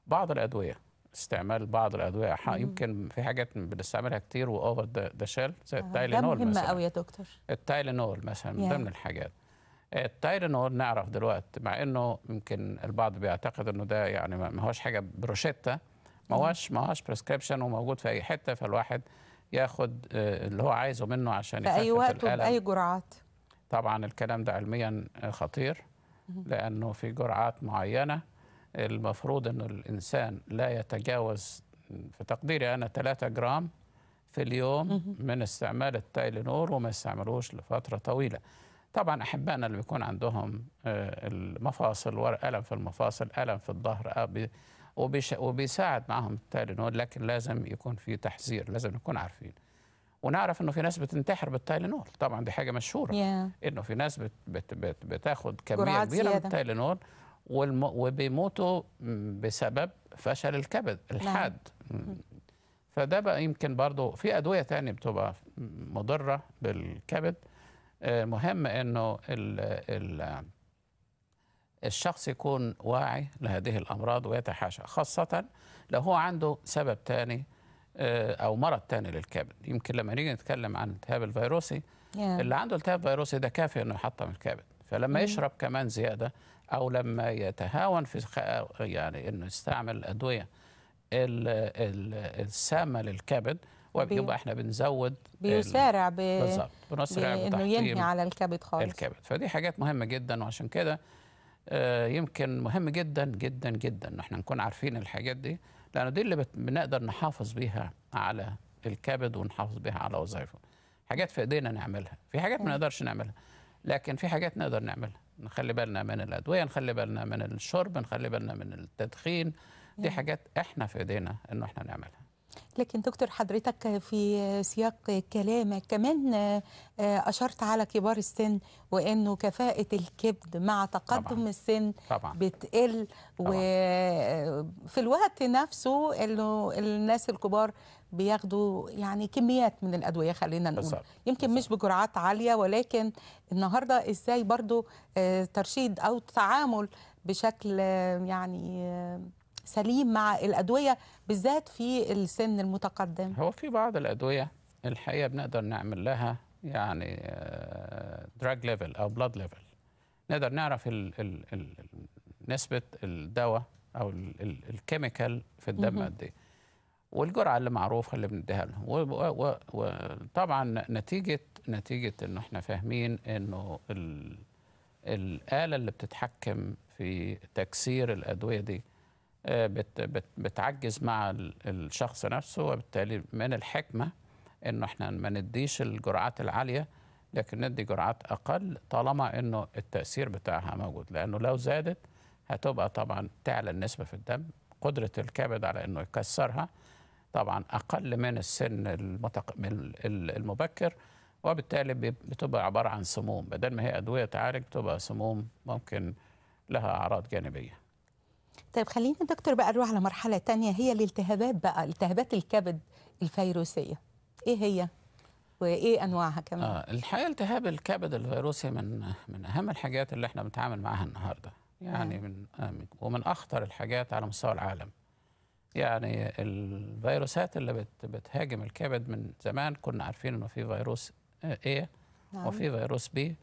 بعض الادويه استعمال بعض الادويه حق يمكن في حاجات بنستعملها كتير واوفر ده شال زي التايلينول مثلا مهمه قوي يا دكتور التايلينول مثلا من ضمن الحاجات التايلينول نعرف دلوقتي مع انه يمكن البعض بيعتقد انه ده يعني ما هوش حاجه بروشيتا ما هوش ما هوش بريسكربشن وموجود في اي حته فالواحد ياخد آه، اللي هو عايزه منه عشان يخفف الالم في اي وقت وباي جرعات طبعا الكلام ده علميا خطير لانه في جرعات معينه المفروض أن الإنسان لا يتجاوز في تقديري أنا 3 جرام في اليوم من استعمال التايلينور وما يستعملوش لفترة طويلة طبعا أحبائنا اللي بيكون عندهم آه، المفاصل ألم في المفاصل ألم في الظهر آه، وبيساعد معهم التايلينور لكن لازم يكون في تحذير لازم نكون عارفين ونعرف انه في ناس بتنتحر بالتايلينول طبعا دي حاجه مشهوره yeah. انه في ناس بت بت بت بتاخد كميه كبيره من التايلينول وبيموتوا بسبب فشل الكبد نعم. الحاد فده بقى يمكن برضه في ادويه ثانيه بتبقى مضره بالكبد آه، مهم انه ال ال الشخص يكون واعي لهذه الامراض ويتحاشى خاصه لو هو عنده سبب ثاني آه، او مرض ثاني للكبد يمكن لما نيجي نتكلم عن التهاب الفيروسي yeah. اللي عنده التهاب فيروسي ده كافي انه يحطم الكبد فلما mm. يشرب كمان زياده او لما يتهاون في يعني انه يستعمل الادويه السامه للكبد وبيبقى احنا بنزود بيسارع بالظبط بنسرع بانه ينهي على الكبد خالص الكبد فدي حاجات مهمه جدا وعشان كده آه، يمكن مهم جدا جدا جدا ان احنا نكون عارفين الحاجات دي لانه دي اللي بنقدر نحافظ بيها على الكبد ونحافظ بيها على وظائفه حاجات في ايدينا نعملها في حاجات ما أيوة. نقدرش نعملها لكن في حاجات نقدر نعملها نخلي بالنا من الادويه نخلي بالنا من الشرب نخلي بالنا من التدخين دي حاجات احنا في ايدينا انه احنا نعملها لكن دكتور حضرتك في سياق كلامك كمان آه، أشرت على كبار السن وأنه كفاءة الكبد مع تقدم طبعا. السن طبعا. بتقل وفي الوقت نفسه أنه الناس الكبار بياخدوا يعني كميات من الأدوية خلينا نقول بالزبط. يمكن بالزبط. مش بجرعات عالية ولكن النهاردة إزاي برضو آه، ترشيد أو تعامل بشكل آه، يعني سليم مع الادويه بالذات في السن المتقدم هو في بعض الادويه الحقيقه بنقدر نعمل لها يعني دراج آه، ليفل او بلاد ليفل نقدر نعرف الـ الـ الـ نسبه الدواء او الكيميكال في الدم قد ايه والجرعه اللي معروفه اللي بنديها لهم وطبعا نتيجه نتيجه ان احنا فاهمين انه الاله اللي بتتحكم في تكسير الادويه دي آه، بتعجز مع الشخص نفسه وبالتالي من الحكمه انه احنا ما نديش الجرعات العاليه لكن ندي جرعات اقل طالما انه التاثير بتاعها موجود لانه لو زادت هتبقى طبعا تعلى النسبه في الدم قدره الكبد على انه يكسرها طبعا اقل من السن المتق... المبكر وبالتالي بتبقى عباره عن سموم بدل ما هي ادويه تعالج تبقى سموم ممكن لها اعراض جانبيه طيب خلينا دكتور بقى نروح على مرحله تانية هي الالتهابات بقى التهابات الكبد الفيروسيه ايه هي وايه انواعها كمان آه الحقيقه التهاب الكبد الفيروسي من من اهم الحاجات اللي احنا بنتعامل معاها النهارده يعني آه. من ومن اخطر الحاجات على مستوى العالم يعني الفيروسات اللي بت بتهاجم الكبد من زمان كنا عارفين انه في فيروس آه، ايه نعم. وفي فيروس بي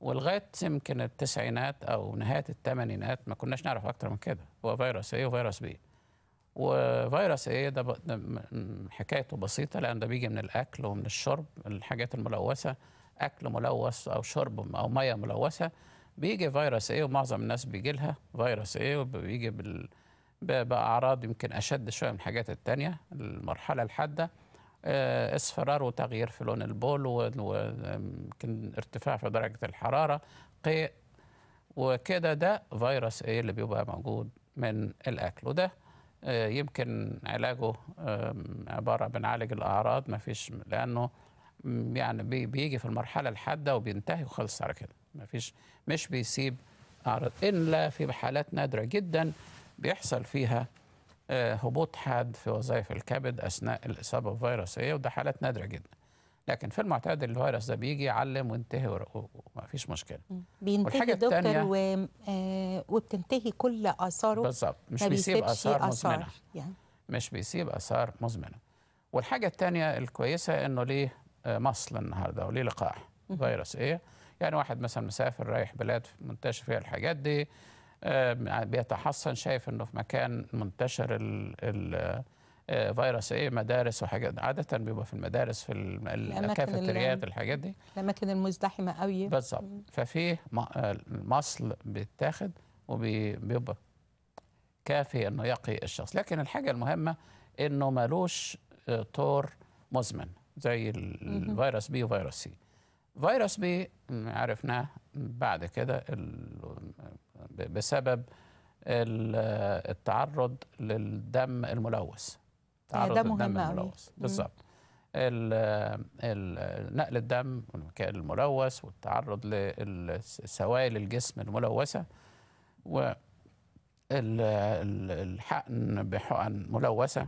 ولغايه يمكن التسعينات او نهايه الثمانينات ما كناش نعرف اكتر من كده هو فيروس ايه وفيروس بي وفيروس ايه ده, ب... ده حكايته بسيطه لان ده بيجي من الاكل ومن الشرب الحاجات الملوثه اكل ملوث او شرب او ميه ملوثه بيجي فيروس ايه ومعظم الناس بيجي لها فيروس ايه وبيجي بال... باعراض يمكن اشد شويه من الحاجات الثانيه المرحله الحاده آه، اصفرار وتغيير في لون البول ويمكن ارتفاع في درجة الحرارة قيء وكده ده فيروس ايه اللي بيبقى موجود من الأكل وده آه، يمكن علاجه عبارة بنعالج الأعراض مفيش لأنه يعني بيجي في المرحلة الحادة وبينتهي وخلص على كده مفيش مش بيسيب أعراض إلا في حالات نادرة جدا بيحصل فيها آه، هبوط حاد في وظائف الكبد اثناء الاصابه ايه وده حالات نادره جدا لكن في المعتاد الفيروس ده بيجي يعلم وينتهي ومفيش مشكله بينتهي دكتور و... آه، وبتنتهي كل اثاره بالظبط مش بيسيب اثار مزمنه يعني. مش بيسيب اثار مزمنه والحاجه الثانيه الكويسه انه ليه آه، مصل النهارده وليه لقاح فيروس ايه يعني واحد مثلا مسافر رايح بلاد منتشر فيها الحاجات دي بيتحصن شايف انه في مكان منتشر الفيروس آه، فيروس ايه مدارس وحاجات عاده بيبقى في المدارس في الكافيتريات الحاجات دي الاماكن المزدحمه قوي بالظبط ففي آه، مصل بيتاخد وبيبقى كافي انه يقي الشخص لكن الحاجه المهمه انه ملوش آه، طور مزمن زي الفيروس بي وفيروس سي فيروس بي عرفناه بعد كده بسبب التعرض للدم الملوث تعرض ده للدم الملوث بالظبط نقل الدم الملوث والتعرض لسوائل الجسم الملوثه والحقن بحقن ملوثه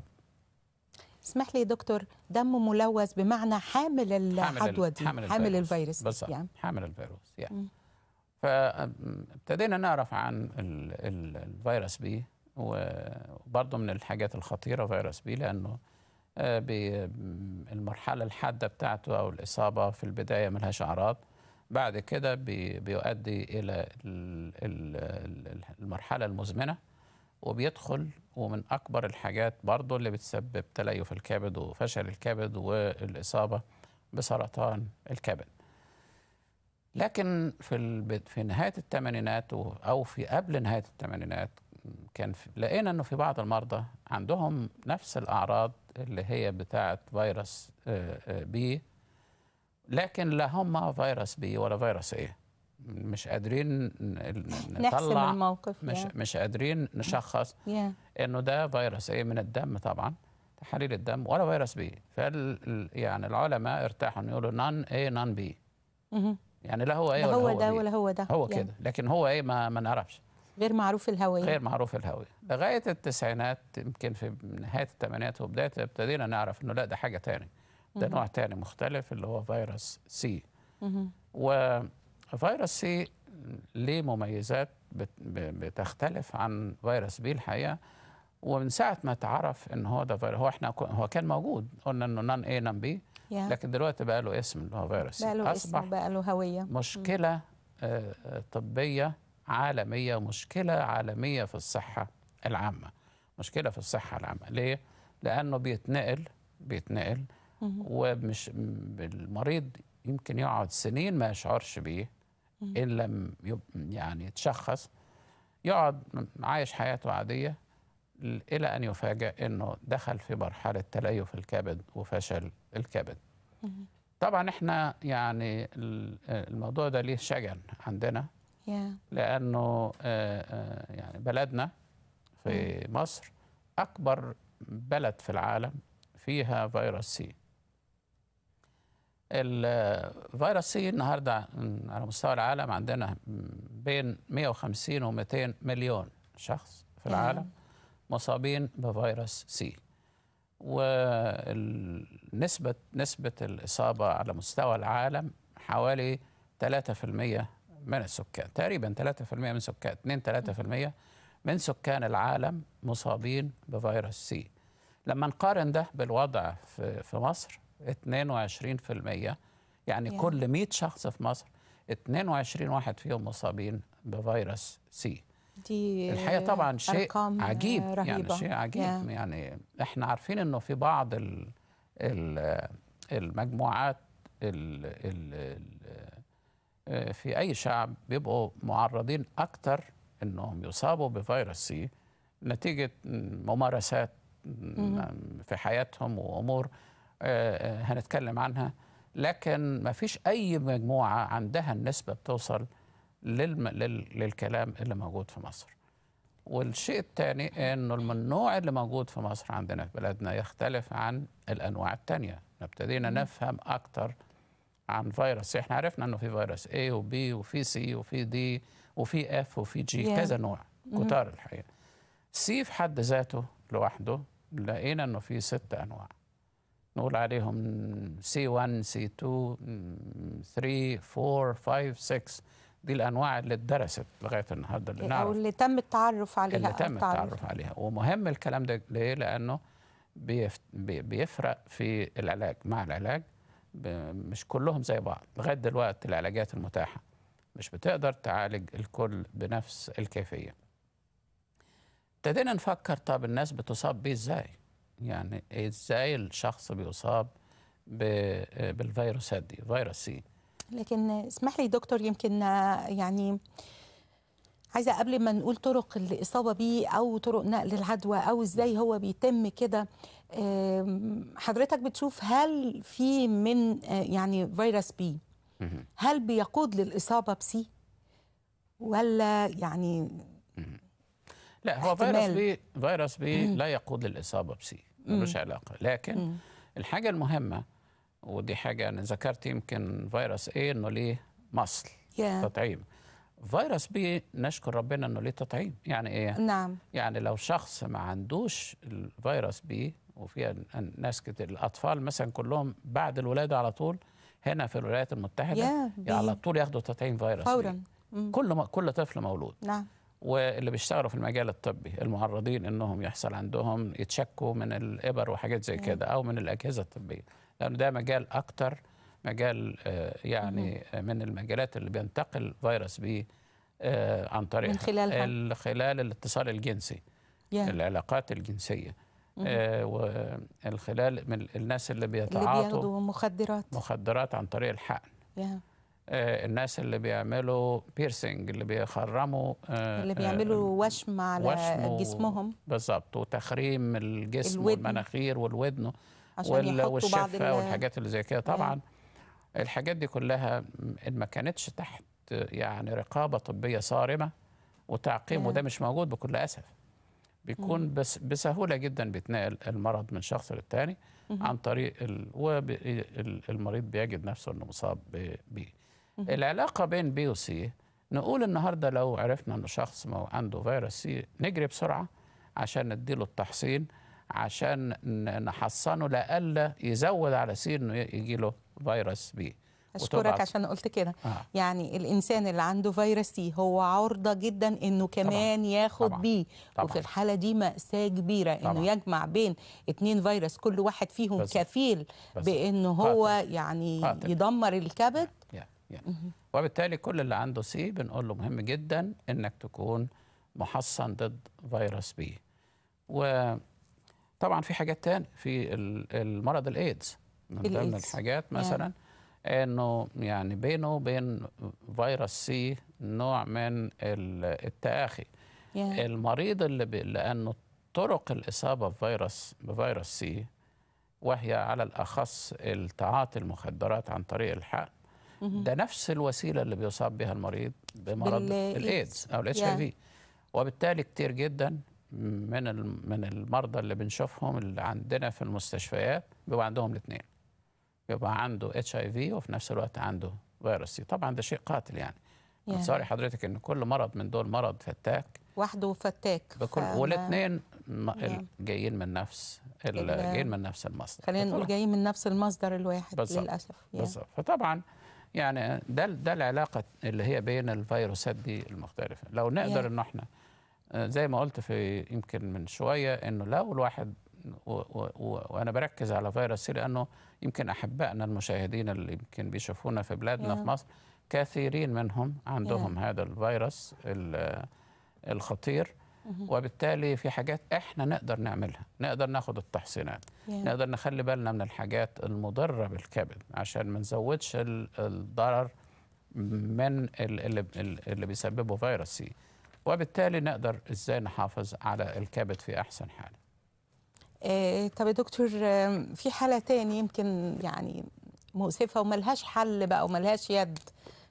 اسمح لي دكتور دم ملوث بمعنى حامل العدوى دي حامل الفيروس, حامل الفيروس يعني. حامل الفيروس يعني فابتدينا نعرف عن الفيروس بي وبرضه من الحاجات الخطيره فيروس بي لانه آه، بالمرحله الحاده بتاعته او الاصابه في البدايه ملهاش اعراض بعد كده بيؤدي الى المرحله المزمنه وبيدخل ومن اكبر الحاجات برضه اللي بتسبب تليف الكبد وفشل الكبد والاصابه بسرطان الكبد لكن في الب... في نهايه الثمانينات او في قبل نهايه الثمانينات كان في... لقينا انه في بعض المرضى عندهم نفس الاعراض اللي هي بتاعه فيروس بي لكن لا هم فيروس بي ولا فيروس ايه مش قادرين نطلع نحسم الموقف مش يا. مش قادرين نشخص يا. انه ده فيروس ايه من الدم طبعا تحاليل الدم ولا فيروس بي فال يعني العلماء ارتاحوا يقولوا نان ايه نان بي يعني لا هو ايه لا هو ده ولا هو ده هو يعني. كده لكن هو ايه ما, ما نعرفش غير معروف الهوية غير معروف الهوية لغاية التسعينات يمكن في نهاية الثمانينات وبداية ابتدينا نعرف انه لا ده حاجة تاني ده نوع تاني مختلف اللي هو فيروس سي وفيروس سي ليه مميزات بتختلف عن فيروس بي الحقيقة ومن ساعة ما تعرف ان هو ده فيروس هو احنا هو كان موجود قلنا انه نان اي نان بي yeah. لكن دلوقتي بقى له اسم اللي هو فيروس بقى له اسم بقى له هويه مشكله آه، طبيه عالميه مشكله عالميه في الصحه العامه مشكله في الصحه العامه ليه لانه بيتنقل بيتنقل ومش المريض يمكن يقعد سنين ما يشعرش بيه الا يعني يتشخص يقعد عايش حياته عاديه إلى أن يفاجئ أنه دخل في مرحلة تليف الكبد وفشل الكبد طبعا احنا يعني الموضوع ده ليه شجن عندنا لأنه آه، آه، يعني بلدنا في مصر أكبر بلد في العالم فيها فيروس سي الفيروس سي النهارده على مستوى العالم عندنا بين 150 و 200 مليون شخص في العالم مصابين بفيروس سي ونسبة نسبة الإصابة على مستوى العالم حوالي 3% من السكان تقريبا 3% من سكان 2 3% من سكان العالم مصابين بفيروس سي لما نقارن ده بالوضع في, في مصر 22% يعني, يعني كل 100 شخص في مصر 22 واحد فيهم مصابين بفيروس سي دي الحقيقه طبعا شيء عجيب يعني رهيبة. يعني شيء عجيب yeah. يعني احنا عارفين انه في بعض الـ الـ المجموعات الـ الـ الـ في اي شعب بيبقوا معرضين اكثر انهم يصابوا بفيروس سي نتيجه ممارسات mm-hmm. في حياتهم وامور آه، آه، هنتكلم عنها لكن ما فيش اي مجموعه عندها النسبه بتوصل للم... لل... للكلام اللي موجود في مصر والشيء الثاني انه النوع اللي موجود في مصر عندنا في بلدنا يختلف عن الانواع الثانيه ابتدينا نفهم اكثر عن فيروس احنا عرفنا انه في فيروس A وبي وفي سي وفي دي وفي اف وفي جي yeah. كذا نوع كتار الحقيقه سي في حد ذاته لوحده لقينا انه في ست انواع نقول عليهم سي 1 سي 2 3 4 5 6 دي الانواع اللي اتدرست لغايه النهارده اللي نعرف او اللي تم التعرف عليها اللي تم التعرف عليها ومهم الكلام ده ليه؟ لانه بيف... بيفرق في العلاج مع العلاج مش كلهم زي بعض لغايه دلوقتي العلاجات المتاحه مش بتقدر تعالج الكل بنفس الكيفيه ابتدينا نفكر طب الناس بتصاب بيه ازاي يعني ازاي الشخص بيصاب ب... بالفيروسات دي فيروس سي لكن اسمح لي دكتور يمكن آه، يعني عايزه قبل ما نقول طرق الاصابه بيه او طرق نقل العدوى او ازاي هو بيتم كده حضرتك بتشوف هل في من آه، يعني فيروس بي هل بيقود للاصابه بسي ولا يعني لا هو فيروس بي فيروس بي لا يقود للاصابه بسي ملوش علاقه لكن الحاجه المهمه ودي حاجه انا ذكرت يمكن فيروس ايه انه ليه مصل yeah. تطعيم فيروس بي نشكر ربنا انه ليه تطعيم يعني ايه نعم يعني لو شخص ما عندوش الفيروس بي وفي ناس كتير الاطفال مثلا كلهم بعد الولاده على طول هنا في الولايات المتحده yeah. يعني على طول ياخدوا تطعيم فيروس فورا كل ما كل طفل مولود نعم واللي بيشتغلوا في المجال الطبي المعرضين انهم يحصل عندهم يتشكوا من الابر وحاجات زي كده او من الاجهزه الطبيه لأن ده مجال أكتر مجال آه، يعني من المجالات اللي بينتقل فيروس بيه آه، عن طريق من خلال خلال الاتصال الجنسي yeah. العلاقات الجنسيه آه، والخلال من الناس اللي بيتعاطوا اللي بياخدوا مخدرات مخدرات عن طريق الحقن yeah. الناس اللي بيعملوا بيرسينج اللي بيخرموا اللي بيعملوا وشم على وشم جسمهم بالظبط وتخريم الجسم والمناخير والودن عشان يحطوا بعض والحاجات اللي زي كده طبعا آه. الحاجات دي كلها ما كانتش تحت يعني رقابه طبيه صارمه وتعقيم آه. وده مش موجود بكل اسف بيكون بس بسهوله جدا بيتنقل المرض من شخص للتاني عن طريق ال... المريض بيجد نفسه انه مصاب ب العلاقه بين بي وسي نقول النهارده لو عرفنا ان شخص ما عنده فيروس سي نجري بسرعه عشان نديله التحصين عشان نحصنه لألا يزود على سير انه يجي له فيروس بي اشكرك عشان قلت كده آه. يعني الانسان اللي عنده فيروس سي هو عرضه جدا انه كمان طبعا. ياخد طبعا. بيه طبعا. وفي الحاله دي ماساه كبيره طبعا. انه يجمع بين اتنين فيروس كل واحد فيهم بس. كفيل بانه هو قاتل. يعني قاتل. يدمر الكبد yeah. Yeah. وبالتالي كل اللي عنده سي بنقول له مهم جدا انك تكون محصن ضد فيروس بي و طبعا في حاجات تاني في المرض الايدز من ضمن الحاجات مثلا يعني. انه يعني بينه وبين فيروس سي نوع من التآخي يعني. المريض اللي بي لانه طرق الاصابه بفيروس بفيروس سي وهي على الاخص التعاطي المخدرات عن طريق الحقن ده نفس الوسيله اللي بيصاب بها المريض بمرض الايدز او الاتش اي في وبالتالي كتير جدا من من المرضى اللي بنشوفهم اللي عندنا في المستشفيات بيبقى عندهم الاثنين بيبقى عنده اتش اي في وفي نفس الوقت عنده فيروس سي طبعا ده شيء قاتل يعني يعني سوري حضرتك ان كل مرض من دول مرض فتاك وحده فتاك بكل ف... والاثنين يعني. جايين من نفس ال... جايين من نفس المصدر خلينا نقول جايين من نفس المصدر الواحد بالزبط. للاسف يعني. بالظبط فطبعا يعني ده ده العلاقه اللي هي بين الفيروسات دي المختلفه لو نقدر يعني. ان احنا آه، زي ما قلت في يمكن من شويه انه لو الواحد وانا بركز على فيروس سي لانه يمكن احبائنا المشاهدين اللي يمكن بيشوفونا في بلادنا yeah. في مصر كثيرين منهم عندهم yeah. هذا الفيروس الخطير وبالتالي في حاجات احنا نقدر نعملها نقدر ناخد التحصينات yeah. نقدر نخلي بالنا من الحاجات المضره بالكبد عشان ما نزودش الضرر من اللي, اللي بيسببه فيروس سي وبالتالي نقدر ازاي نحافظ على الكبد في احسن حاله آه، طب يا دكتور آه، في حاله تاني يمكن يعني مؤسفه وملهاش حل بقى وملهاش يد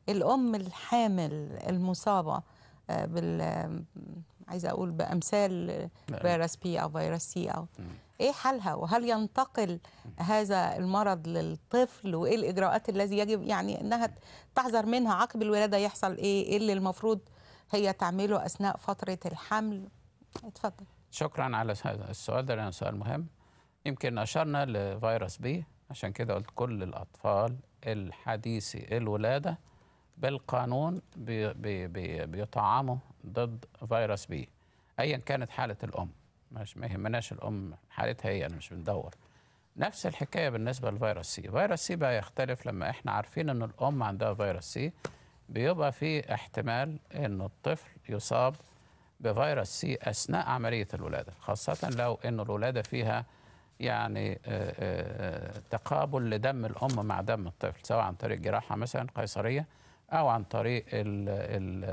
الام الحامل المصابه آه، بال عايزه اقول بامثال نعم. فيروس بي او فيروس سي او ايه حالها وهل ينتقل هذا المرض للطفل وايه الاجراءات الذي يجب يعني انها تحذر منها عقب الولاده يحصل ايه ايه اللي المفروض هي تعمله أثناء فترة الحمل اتفضل شكرا على هذا السؤال ده لأنه سؤال مهم يمكن أشرنا لفيروس بي عشان كده قلت كل الأطفال الحديثي الولادة بالقانون بي بي بي بيطعموا ضد فيروس بي أيا كانت حالة الأم مش ما يهمناش الأم حالتها هي أنا مش بندور نفس الحكاية بالنسبة لفيروس سي فيروس سي بقى يختلف لما احنا عارفين ان الأم عندها فيروس سي بيبقى في احتمال أن الطفل يصاب بفيروس سي أثناء عملية الولادة خاصة لو أن الولادة فيها يعني آه، آه، تقابل لدم الأم مع دم الطفل سواء عن طريق جراحة مثلا قيصرية أو عن طريق الـ الـ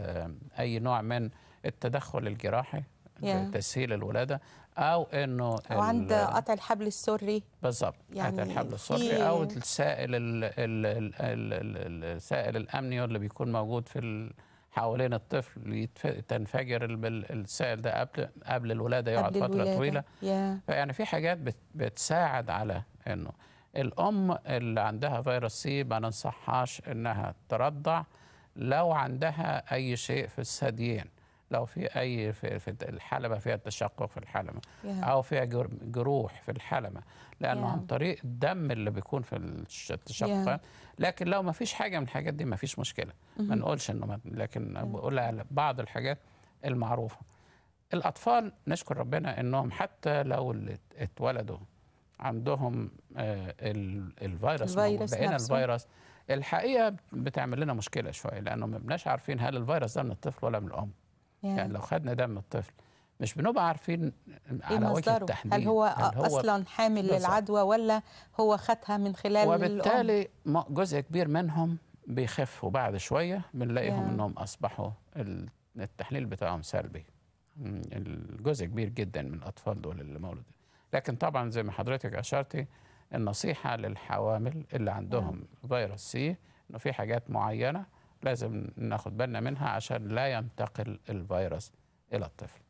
آه، أي نوع من التدخل الجراحي لتسهيل الولادة او انه او عند قطع الحبل السري بالظبط يعني قطع الحبل السري او السائل الـ الـ الـ الـ السائل الامنيو اللي بيكون موجود في حوالين الطفل تنفجر السائل ده قبل قبل الولاده يقعد قبل فتره الولادة. طويله فيعني في حاجات بتساعد على انه الام اللي عندها فيروس سي ما ننصحهاش انها ترضع لو عندها اي شيء في الثديين لو في اي في, في الحلبه فيها تشقق في الحلمه yeah. او فيها جروح في الحلمه لانه yeah. عن طريق الدم اللي بيكون في التشقق yeah. لكن لو ما فيش حاجه من الحاجات دي ما فيش مشكله mm -hmm. ما نقولش انه لكن yeah. بقول على بعض الحاجات المعروفه الاطفال نشكر ربنا انهم حتى لو اتولدوا عندهم آه، الفيروس الفيروس بقينا الفيروس الحقيقه بتعمل لنا مشكله شويه لانه ما بناش عارفين هل الفيروس ده من الطفل ولا من الام يعني, يعني لو خدنا دم الطفل مش بنبقى عارفين على وجه التحديد هل هو, هل هو اصلا حامل للعدوى ولا هو خدها من خلال وبالتالي الأم؟ جزء كبير منهم بيخفوا بعد شويه بنلاقيهم انهم اصبحوا التحليل بتاعهم سلبي الجزء كبير جدا من الاطفال دول اللي مولود لكن طبعا زي ما حضرتك اشرتي النصيحه للحوامل اللي عندهم نعم. فيروس سي انه في حاجات معينه لازم ناخد بالنا منها عشان لا ينتقل الفيروس الى الطفل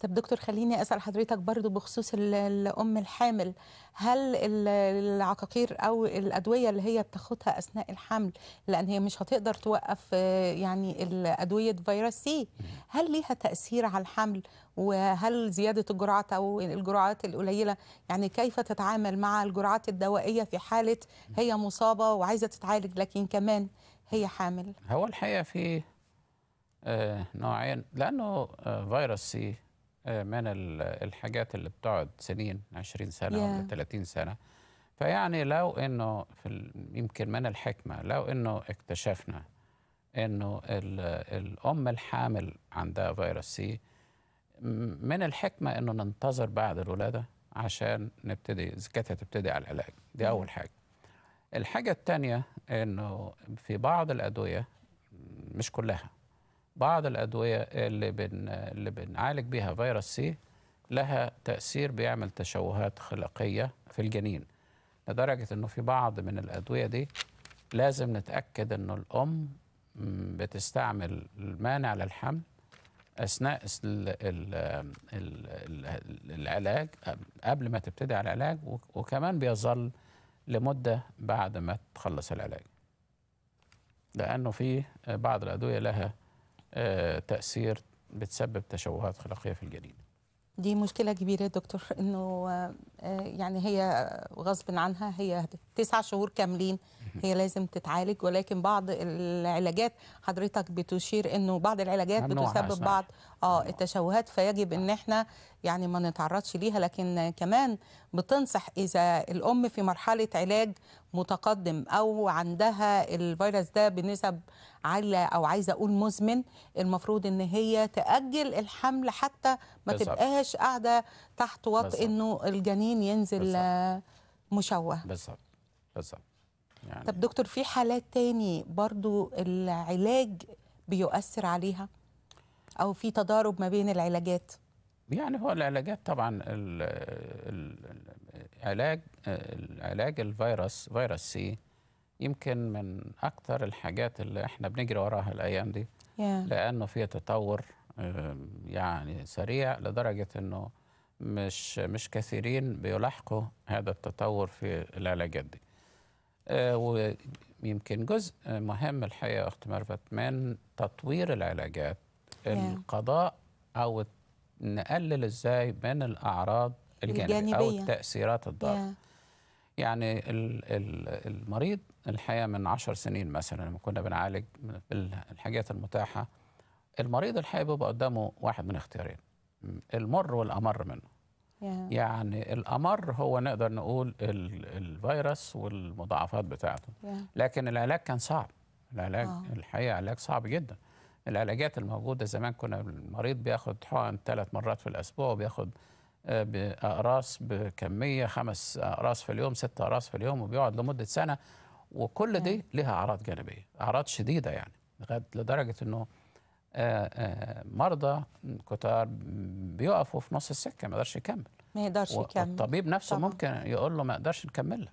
طب دكتور خليني اسال حضرتك برضو بخصوص الام الحامل هل العقاقير او الادويه اللي هي بتاخدها اثناء الحمل لان هي مش هتقدر توقف آه، يعني الادويه فيروس سي هل ليها تاثير على الحمل وهل زياده الجرعات او الجرعات القليله يعني كيف تتعامل مع الجرعات الدوائيه في حاله هي مصابه وعايزه تتعالج لكن كمان هي حامل هو الحقيقه في آه، نوعين لانه آه، فيروس سي آه، من الحاجات اللي بتقعد سنين 20 سنه yeah. ولا 30 سنه فيعني لو انه في يمكن من الحكمه لو انه اكتشفنا انه الام الحامل عندها فيروس سي من الحكمه انه ننتظر بعد الولاده عشان نبتدي زكاتها تبتدي على العلاج دي اول حاجه الحاجة الثانية أنه في بعض الأدوية مش كلها بعض الأدوية اللي, بن اللي بنعالج بيها فيروس سي لها تأثير بيعمل تشوهات خلقية في الجنين لدرجة أنه في بعض من الأدوية دي لازم نتأكد أنه الأم بتستعمل المانع للحمل أثناء الـ الـ الـ العلاج قبل ما تبتدي على العلاج وكمان بيظل لمدة بعد ما تخلص العلاج لأنه في بعض الأدوية لها آه، تأثير بتسبب تشوهات خلقية في الجنين دي مشكله كبيره يا دكتور انه آه، يعني هي غصب عنها هي تسعة شهور كاملين هي لازم تتعالج ولكن بعض العلاجات حضرتك بتشير انه بعض العلاجات بتسبب بعض اه التشوهات فيجب ان احنا يعني ما نتعرضش ليها لكن كمان بتنصح اذا الام في مرحله علاج متقدم او عندها الفيروس ده بنسب عاليه او عايزه اقول مزمن المفروض ان هي تاجل الحمل حتى ما بالزبط. تبقاش قاعده تحت وط انه الجنين ينزل بالزبط. مشوه بالظبط بالظبط يعني طب دكتور في حالات تاني برضو العلاج بيؤثر عليها او في تضارب ما بين العلاجات يعني هو العلاجات طبعا العلاج العلاج الفيروس فيروس سي يمكن من اكثر الحاجات اللي احنا بنجري وراها الايام دي yeah. لانه فيها تطور يعني سريع لدرجه انه مش مش كثيرين بيلاحقوا هذا التطور في العلاجات دي آه، ويمكن جزء مهم الحقيقه اخت مرفت من تطوير العلاجات القضاء او نقلل ازاي من الاعراض الجانبيه, الجانبية. او التاثيرات الضاره يعني المريض الحقيقه من 10 سنين مثلا لما كنا بنعالج بالحاجات المتاحه المريض الحقيقه بيبقى قدامه واحد من اختيارين المر والامر منه yeah. يعني الامر هو نقدر نقول الفيروس والمضاعفات بتاعته yeah. لكن العلاج كان صعب العلاج oh. آه. الحقيقه علاج صعب جدا العلاجات الموجوده زمان كنا المريض بياخد حقن ثلاث مرات في الاسبوع وبياخد آه، اقراص بكميه خمس اقراص في اليوم ست اقراص في اليوم وبيقعد لمده سنه وكل دي لها اعراض جانبيه اعراض شديده يعني لدرجه انه آه، آه، مرضى كتار بيقفوا في نص السكه ما يقدرش يكمل ما يقدرش يكمل الطبيب نفسه طبعا. ممكن يقول له ما اقدرش نكمل لك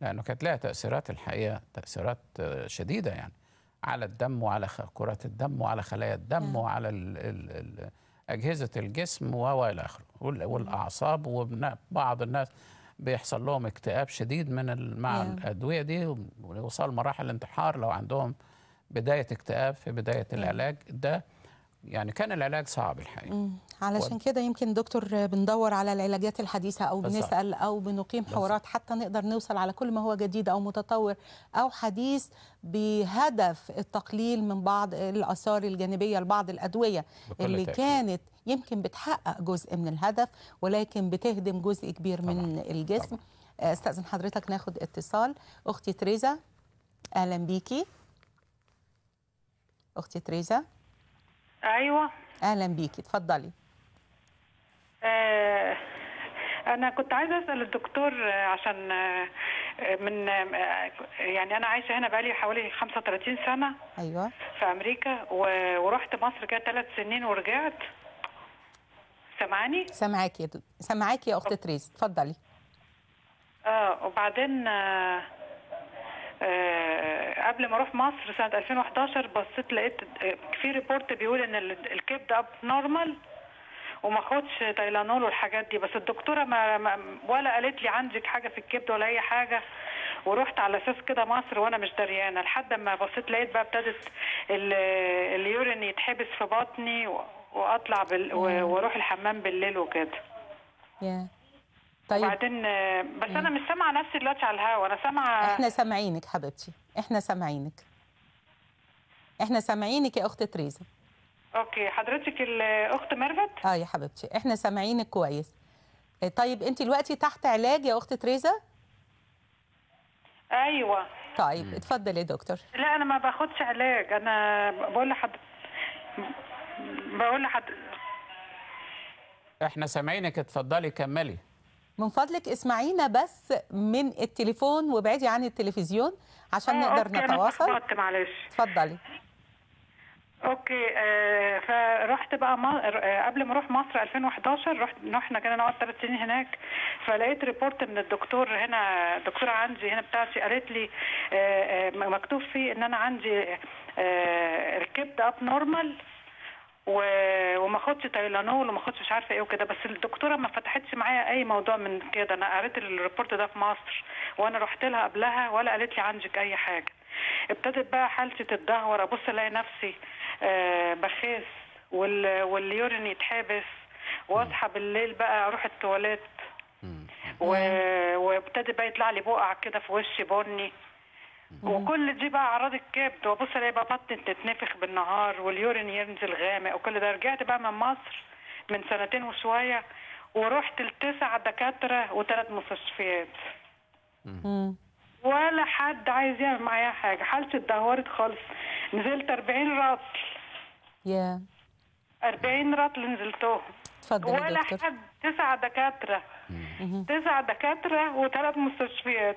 لانه كانت لها تاثيرات الحقيقه تاثيرات شديده يعني على الدم وعلى كرات الدم وعلى خلايا الدم نعم. وعلى أجهزة الجسم وإلى آخره والأعصاب وبعض الناس بيحصل لهم اكتئاب شديد من مع نعم. الأدوية دي وصل مراحل الانتحار لو عندهم بداية اكتئاب في بداية نعم. العلاج ده يعني كان العلاج صعب الحقيقة علشان كده يمكن دكتور بندور على العلاجات الحديثه او بنسال او بنقيم حوارات حتى نقدر نوصل على كل ما هو جديد او متطور او حديث بهدف التقليل من بعض الاثار الجانبيه لبعض الادويه اللي تأكيد. كانت يمكن بتحقق جزء من الهدف ولكن بتهدم جزء كبير طبعا. من الجسم طبعا. آه، استاذن حضرتك ناخد اتصال اختي تريزا اهلا بيكي اختي تريزا ايوه اهلا بيكي اتفضلي آه، أنا كنت عايزة أسأل الدكتور آه، عشان آه، من يعني أنا عايشة هنا بقالي حوالي 35 سنة أيوة في أمريكا ورحت مصر كده ثلاث سنين ورجعت سامعاني؟ سامعاكي سامعاكي يا أخت تريز اتفضلي اه وبعدين آه قبل ما اروح مصر سنه 2011 بصيت لقيت في ريبورت بيقول ان الكبد اب نورمال وما اخدش تايلانول والحاجات دي بس الدكتوره ما ولا قالت لي عندك حاجه في الكبد ولا اي حاجه ورحت على اساس كده مصر وانا مش دريانه لحد ما بصيت لقيت بقى ابتدت اليورين يتحبس في بطني واطلع بال... واروح الحمام بالليل وكده طيب وبعدين بس انا مش سامعه نفسي دلوقتي على الهوا انا سامعه احنا سامعينك حبيبتي احنا سامعينك احنا سامعينك يا اخت تريزا اوكي حضرتك الاخت ميرفت اه يا حبيبتي احنا سامعينك كويس آه، طيب انت دلوقتي تحت علاج يا اخت تريزا ايوه طيب اتفضلي يا دكتور لا انا ما باخدش علاج انا بقول لحد بقول لحد احنا سامعينك اتفضلي كملي من فضلك اسمعينا بس من التليفون وابعدي عن التلفزيون عشان آه، نقدر نتواصل معلش اتفضلي اوكي آه فرحت بقى ما... آه قبل ما اروح مصر 2011 رحت احنا كده نقعد ثلاث سنين هناك فلقيت ريبورت من الدكتور هنا الدكتوره عندي هنا بتاعتي قالت لي آه, آه، مكتوب فيه ان انا عندي آه، ركبت اب نورمال و... وما خدش تايلانول وما خدش مش عارفه ايه وكده بس الدكتوره ما فتحتش معايا اي موضوع من كده انا قريت الريبورت ده في مصر وانا رحت لها قبلها ولا قالت لي عندك اي حاجه ابتدت بقى حالتي تتدهور ابص الاقي نفسي آه، بخاس واليورين يتحبس واصحى بالليل بقى اروح التواليت وابتدي بقى يطلع لي بقع كده في وشي بني وكل دي بقى اعراض الكبد وابص الاقي بقى بطني تتنفخ بالنهار واليورين ينزل غامق وكل ده رجعت بقى من مصر من سنتين وشويه ورحت لتسع دكاتره وثلاث مستشفيات ولا حد عايز يعمل معايا حاجه حالتي اتدهورت خالص نزلت 40 رطل يا 40 رطل نزلتهم اتفضلي ولا دكتور. حد تسع دكاتره تسع دكاتره وثلاث مستشفيات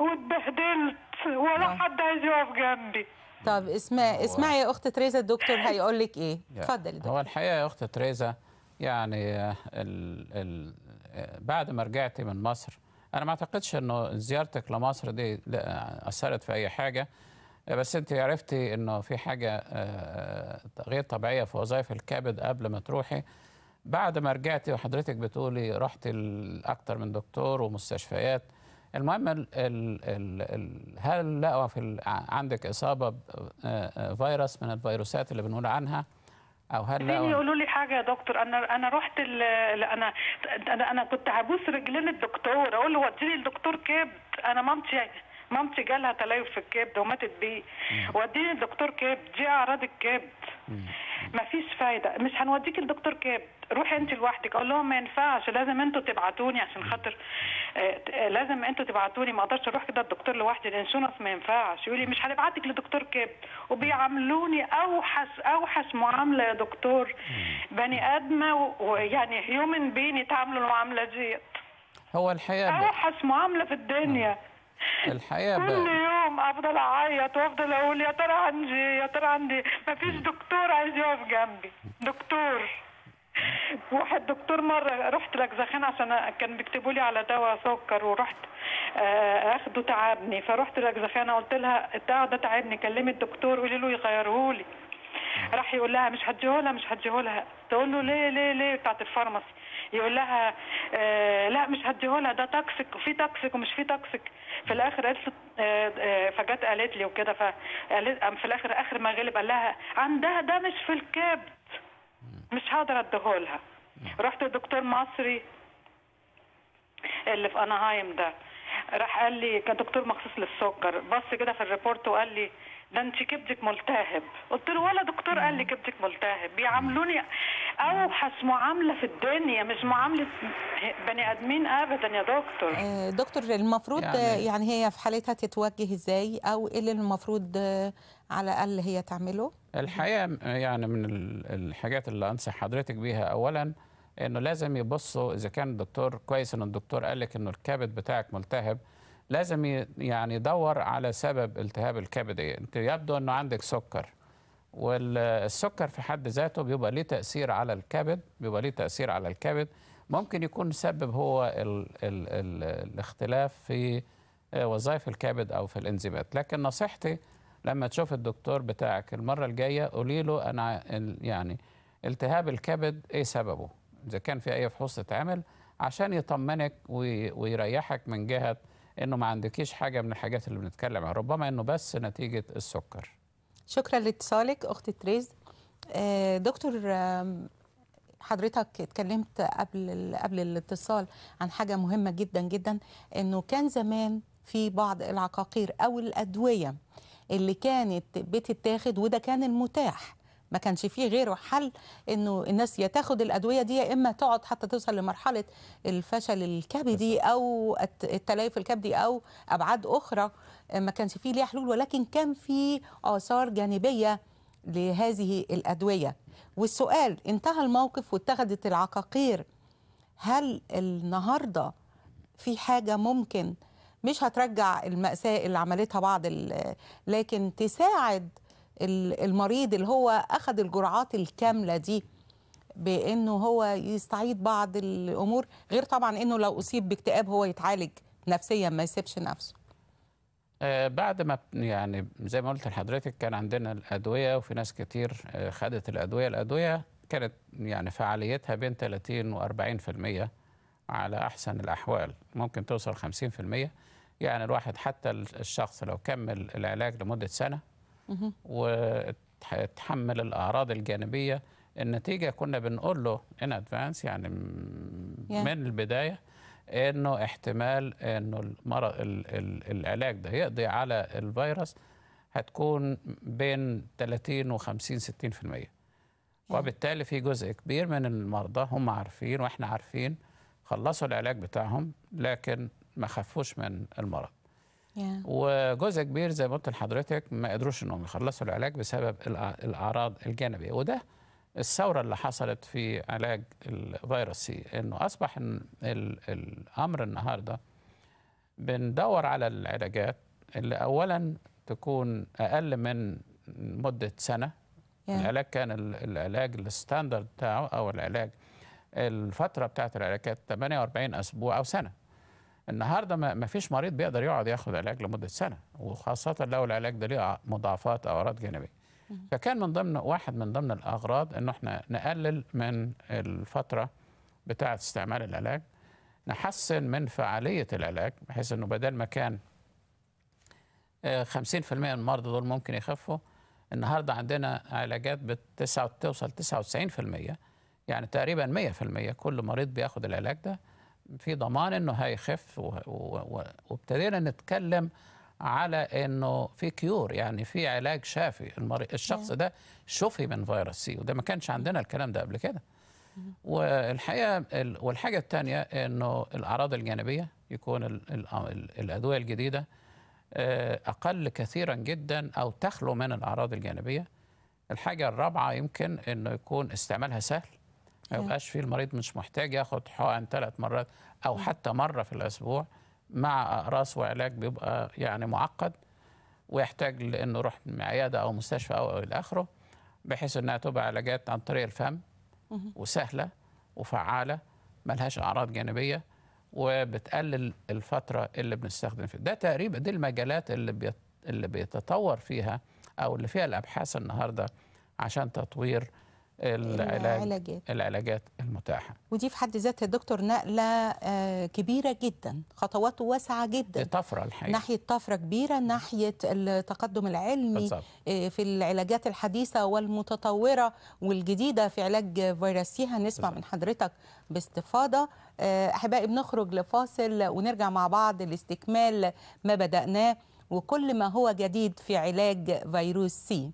واتبهدلت ولا آه. حد عايز يقف جنبي طب اسمعي اسمعي يا اخت تريزا الدكتور هيقول لك ايه اتفضلي هو الحقيقه يا اخت تريزا يعني ال ال بعد ما رجعتي من مصر انا ما اعتقدش انه زيارتك لمصر دي اثرت في اي حاجه آه، بس انت عرفتي انه في حاجه آه، غير طبيعيه في وظائف الكبد قبل ما تروحي بعد ما رجعتي وحضرتك بتقولي رحت لاكثر من دكتور ومستشفيات المهم الـ الـ الـ هل لقوا في عندك اصابه آه، فيروس من الفيروسات اللي بنقول عنها او هل لقوا يقولوا لي حاجه يا دكتور انا انا رحت انا انا انا كنت هبوس رجلين الدكتور اقول له وديني الدكتور كبد انا مامتي يعني مامتي جالها تليف في الكبد وماتت بيه وديني لدكتور كبد دي اعراض الكبد مفيش فايده مش هنوديك لدكتور كبد روحي انت لوحدك اقول لهم ما ينفعش لازم انتوا تبعتوني عشان خاطر آه، آه، لازم انتوا تبعتوني ما اقدرش اروح كده الدكتور لوحدي الانشورنس ما ينفعش يقول لي مش هنبعتك لدكتور كبد وبيعاملوني اوحش اوحش معامله يا دكتور بني ادمه ويعني هيومن بين يتعاملوا المعامله ديت هو الحقيقه اوحش معامله في الدنيا الحقيقه كل يوم افضل اعيط وافضل اقول يا ترى عندي يا ترى عندي ما فيش دكتور عايز يقف جنبي دكتور واحد دكتور مره رحت لجزخان عشان كان بيكتبوا لي على دواء سكر ورحت آه، اخده تعبني فرحت لجزخان قلت لها الدواء ده تعبني كلمي الدكتور قولي له يغيره لي راح يقول لها مش هديهولها مش هديهولها تقول له ليه ليه ليه بتاعت الفارماسي يقول لها آه، لا مش هديهولها ده توكسيك وفي توكسيك ومش في توكسيك في الاخر قالت له آه، آه، فجت قالت لي وكده فقالت في الاخر اخر ما غلب قال لها عندها ده مش في الكبد مش هقدر اديهولها رحت لدكتور مصري اللي في انهايم ده راح قال لي كان دكتور مخصوص للسكر بص كده في الريبورت وقال لي ده انت كبدك ملتهب قلت له ولا دكتور قال لي كبدك ملتهب بيعاملوني اوحش معامله في الدنيا مش معامله بني ادمين ابدا يا دكتور آه، دكتور المفروض يعني, يعني هي في حالتها تتوجه ازاي او ايه اللي المفروض آه، على الاقل هي تعمله الحقيقه يعني من الحاجات اللي انصح حضرتك بيها اولا انه لازم يبصوا اذا كان الدكتور كويس ان الدكتور قال لك انه الكبد بتاعك ملتهب لازم يعني يدور على سبب التهاب الكبد ايه انت يبدو انه عندك سكر والسكر في حد ذاته بيبقى ليه تاثير على الكبد بيبقى ليه تاثير على الكبد ممكن يكون سبب هو الـ الـ الـ الاختلاف في آه، وظائف الكبد او في الانزيمات لكن نصيحتي لما تشوف الدكتور بتاعك المره الجايه قولي له انا يعني التهاب الكبد ايه سببه اذا كان في اي فحوص تتعمل عشان يطمنك ويريحك من جهه انه ما عندكيش حاجه من الحاجات اللي بنتكلم عنها ربما انه بس نتيجه السكر شكرا لاتصالك اختي تريز آه، دكتور حضرتك اتكلمت قبل قبل الاتصال عن حاجه مهمه جدا جدا انه كان زمان في بعض العقاقير او الادويه اللي كانت بتتاخد وده كان المتاح ما كانش فيه غيره حل انه الناس يا تاخد الادويه دي يا اما تقعد حتى توصل لمرحله الفشل الكبدي او التليف الكبدي او ابعاد اخرى آه، ما كانش فيه ليها حلول ولكن كان في اثار جانبيه لهذه الادويه والسؤال انتهى الموقف واتخذت العقاقير هل النهارده في حاجه ممكن مش هترجع المأساة اللي عملتها بعض لكن تساعد المريض اللي هو أخذ الجرعات الكاملة دي بأنه هو يستعيد بعض الأمور غير طبعا أنه لو أصيب باكتئاب هو يتعالج نفسيا ما يسيبش نفسه آه، بعد ما يعني زي ما قلت لحضرتك كان عندنا الادويه وفي ناس كتير آه، خدت الادويه، الادويه كانت يعني فعاليتها بين 30 و40% على احسن الاحوال، ممكن توصل 50%، يعني الواحد حتى الشخص لو كمل العلاج لمده سنه وتحمل الاعراض الجانبيه النتيجه كنا بنقول له ان ادفانس يعني من البدايه انه احتمال انه المرض العلاج ده يقضي على الفيروس هتكون بين 30 و 50 60% وبالتالي في جزء كبير من المرضى هم عارفين واحنا عارفين خلصوا العلاج بتاعهم لكن ما خفوش من المرض وجزء كبير زي ما قلت لحضرتك ما قدروش انهم يخلصوا العلاج بسبب الاعراض الجانبيه وده الثوره اللي حصلت في علاج الفيروس سي انه اصبح الامر النهارده بندور على العلاجات اللي اولا تكون اقل من مده سنه yeah. العلاج كان العلاج الستاندرد بتاعه او العلاج الفتره بتاعت العلاجات 48 اسبوع او سنه النهارده ما فيش مريض بيقدر يقعد ياخد علاج لمده سنه وخاصه لو العلاج ده ليه مضاعفات او اعراض جانبيه فكان من ضمن واحد من ضمن الاغراض انه احنا نقلل من الفتره بتاعه استعمال العلاج نحسن من فعاليه العلاج بحيث انه بدل ما كان 50% آه، من المرضى دول ممكن يخفوا النهارده عندنا علاجات بتسعة توصل 99% يعني تقريبا 100% كل مريض بياخد العلاج ده في ضمان انه هيخف وابتدينا نتكلم على انه في كيور يعني في علاج شافي الشخص ده شفي من فيروس سي وده ما كانش عندنا الكلام ده قبل كده والحقيقه والحاجه الثانيه انه الاعراض الجانبيه يكون الادويه الجديده آه، اقل كثيرا جدا او تخلو من الاعراض الجانبيه الحاجه الرابعه يمكن انه يكون استعمالها سهل ما يبقاش فيه المريض مش محتاج ياخد حقن ثلاث مرات او حتى مره في الاسبوع مع اقراص وعلاج بيبقى يعني معقد ويحتاج لانه يروح عياده او مستشفى او الى اخره بحيث انها تبقى علاجات عن طريق الفم وسهله وفعاله ملهاش اعراض جانبيه وبتقلل الفتره اللي بنستخدم فيها ده تقريبا دي المجالات اللي بيت اللي بيتطور فيها او اللي فيها الابحاث النهارده عشان تطوير العلاج العلاجات. العلاجات المتاحه ودي في حد ذاتها دكتور نقله آه، كبيره جدا خطوات واسعه جدا طفره الحقيقه ناحيه طفره كبيره ناحيه التقدم العلمي بالزبط. آه، في العلاجات الحديثه والمتطوره والجديده في علاج فيروسيها نسمع بالزبط. من حضرتك باستفاضه آه، احبائي بنخرج لفاصل ونرجع مع بعض لاستكمال ما بداناه وكل ما هو جديد في علاج فيروس سي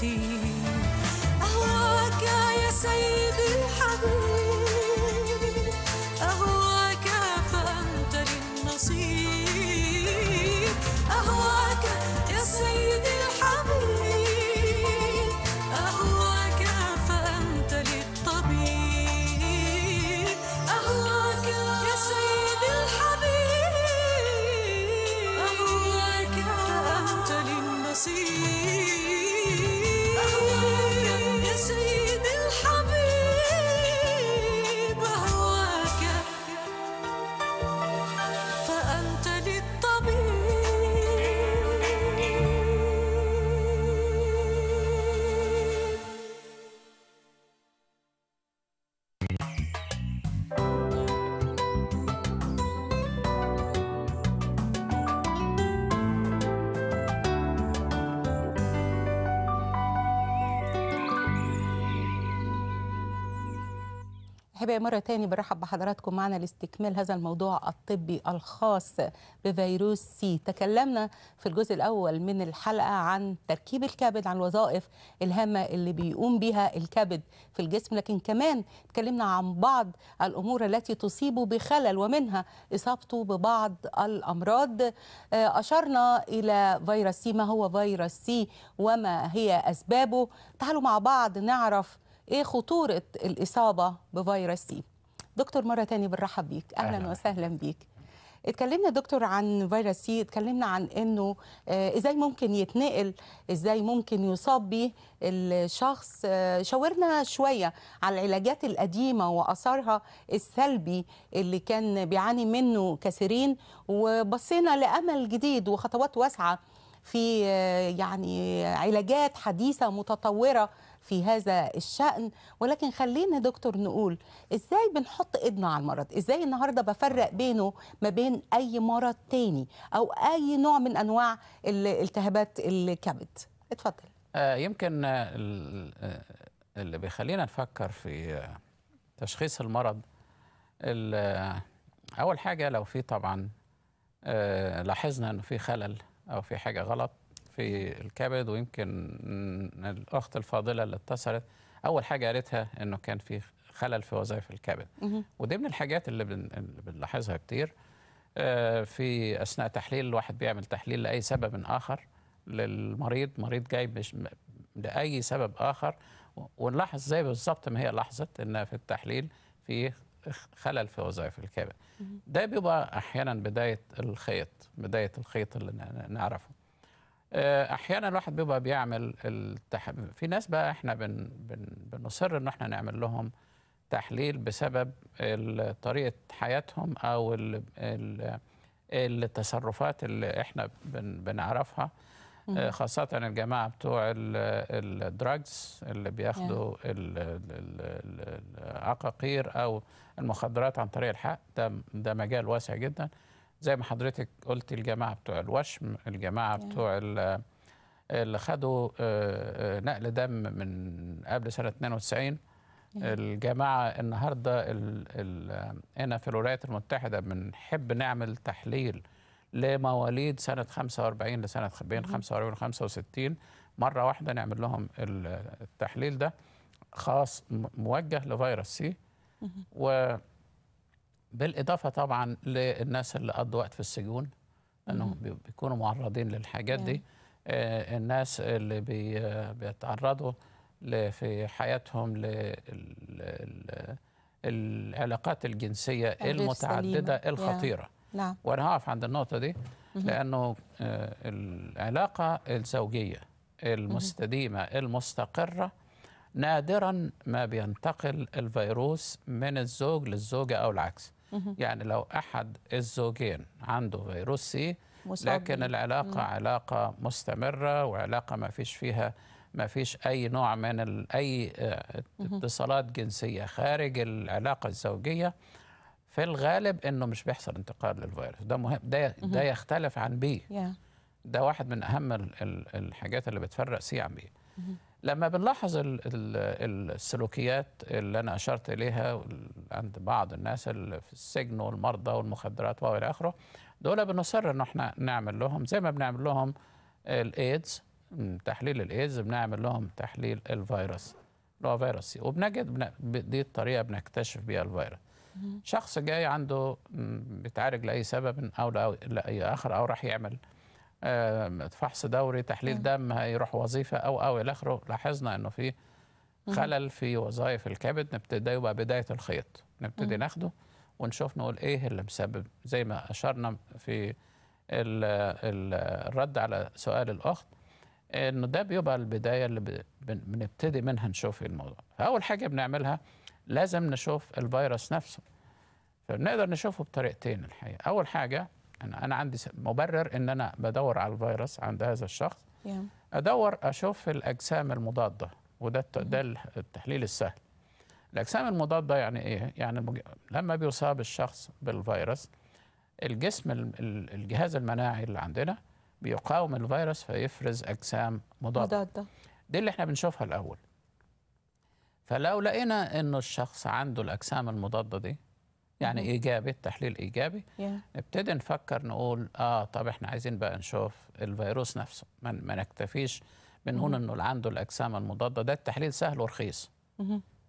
tea متابعي مرة تاني برحب بحضراتكم معنا لاستكمال هذا الموضوع الطبي الخاص بفيروس سي تكلمنا في الجزء الأول من الحلقة عن تركيب الكبد عن الوظائف الهامة اللي بيقوم بها الكبد في الجسم لكن كمان تكلمنا عن بعض الأمور التي تصيبه بخلل ومنها إصابته ببعض الأمراض آه، أشرنا إلى فيروس سي ما هو فيروس سي وما هي أسبابه تعالوا مع بعض نعرف ايه خطوره الاصابه بفيروس سي دكتور مره تاني بنرحب بيك اهلا, أهل. وسهلا بيك اتكلمنا دكتور عن فيروس سي اتكلمنا عن انه آه، ازاي ممكن يتنقل ازاي ممكن يصاب به الشخص آه، شاورنا شويه على العلاجات القديمه واثارها السلبي اللي كان بيعاني منه كثيرين وبصينا لامل جديد وخطوات واسعه في آه، يعني علاجات حديثه متطوره في هذا الشأن ولكن خلينا دكتور نقول ازاي بنحط ايدنا على المرض ازاي النهارده بفرق بينه ما بين اي مرض تاني او اي نوع من انواع التهابات الكبد اتفضل آه، يمكن اللي بيخلينا نفكر في تشخيص المرض اول حاجه لو في طبعا آه، لاحظنا انه في خلل او في حاجه غلط في الكبد ويمكن الاخت الفاضله اللي اتصلت اول حاجه قالتها انه كان في خلل في وظائف الكبد ودي من الحاجات اللي بنلاحظها كتير آه، في اثناء تحليل الواحد بيعمل تحليل لاي سبب اخر للمريض مريض جاي مش لاي سبب اخر ونلاحظ زي بالظبط ما هي لاحظت ان في التحليل في خلل في وظائف الكبد ده بيبقى احيانا بدايه الخيط بدايه الخيط اللي نعرفه آه، احيانا الواحد بيبقى بيعمل التح... في ناس بقى احنا بن... بن... بنصر ان احنا نعمل لهم تحليل بسبب طريقه حياتهم او ال... ال... التصرفات اللي احنا بن... بنعرفها آه، خاصة الجماعة بتوع الدراجز اللي بياخدوا العقاقير أو المخدرات عن طريق الحق ده ده مجال واسع جدا زي ما حضرتك قلت الجماعه بتوع الوشم الجماعه بتوع اللي خدوا آه، آه، نقل دم من قبل سنه 92 الجماعه النهارده هنا في الولايات المتحده بنحب نعمل تحليل لمواليد سنه 45 لسنه بين 45 و 65 مره واحده نعمل لهم التحليل ده خاص موجه لفيروس سي و بالاضافه طبعا للناس اللي قضوا وقت في السجون لانهم بيكونوا معرضين للحاجات دي آه، الناس اللي بي بيتعرضوا في حياتهم للعلاقات الجنسيه المتعدده الخطيره نعم وانا هقف عند النقطه دي لانه آه، العلاقه الزوجيه المستديمه المستقره نادرا ما بينتقل الفيروس من الزوج للزوجه او العكس يعني لو أحد الزوجين عنده فيروس سي لكن العلاقة علاقة مستمرة وعلاقة ما فيش فيها ما فيش أي نوع من أي آه، اتصالات جنسية خارج العلاقة الزوجية في الغالب انه مش بيحصل انتقال للفيروس ده مهم ده ده يختلف عن بي ده واحد من اهم الحاجات اللي بتفرق سي عن بي لما بنلاحظ السلوكيات اللي انا اشرت اليها عند بعض الناس اللي في السجن والمرضى والمخدرات والى اخره دول بنصر ان احنا نعمل لهم زي ما بنعمل لهم الايدز تحليل الايدز بنعمل لهم تحليل الفيروس اللي هو فيروس وبنجد دي الطريقه بنكتشف بيها الفيروس شخص جاي عنده بيتعالج لاي سبب او لاي اخر او راح يعمل آه، فحص دوري تحليل دم هيروح وظيفه او او الى اخره لاحظنا انه في خلل في وظائف الكبد نبتدي يبقى بدايه الخيط نبتدي ناخده ونشوف نقول ايه اللي مسبب زي ما اشرنا في الرد على سؤال الاخت انه ده بيبقى البدايه اللي بنبتدي منها نشوف إيه الموضوع فاول حاجه بنعملها لازم نشوف الفيروس نفسه فبنقدر نشوفه بطريقتين الحقيقه اول حاجه انا انا عندي مبرر ان انا بدور على الفيروس عند هذا الشخص yeah. ادور اشوف الاجسام المضاده وده ده التحليل السهل الاجسام المضاده يعني ايه يعني لما بيصاب الشخص بالفيروس الجسم الجهاز المناعي اللي عندنا بيقاوم الفيروس فيفرز اجسام مضاده مضاده دي اللي احنا بنشوفها الاول فلو لقينا ان الشخص عنده الاجسام المضاده دي يعني ايجابي التحليل ايجابي yeah. نفكر نقول اه طب احنا عايزين بقى نشوف الفيروس نفسه ما, من نكتفيش بنقول انه اللي عنده الاجسام المضاده ده التحليل سهل ورخيص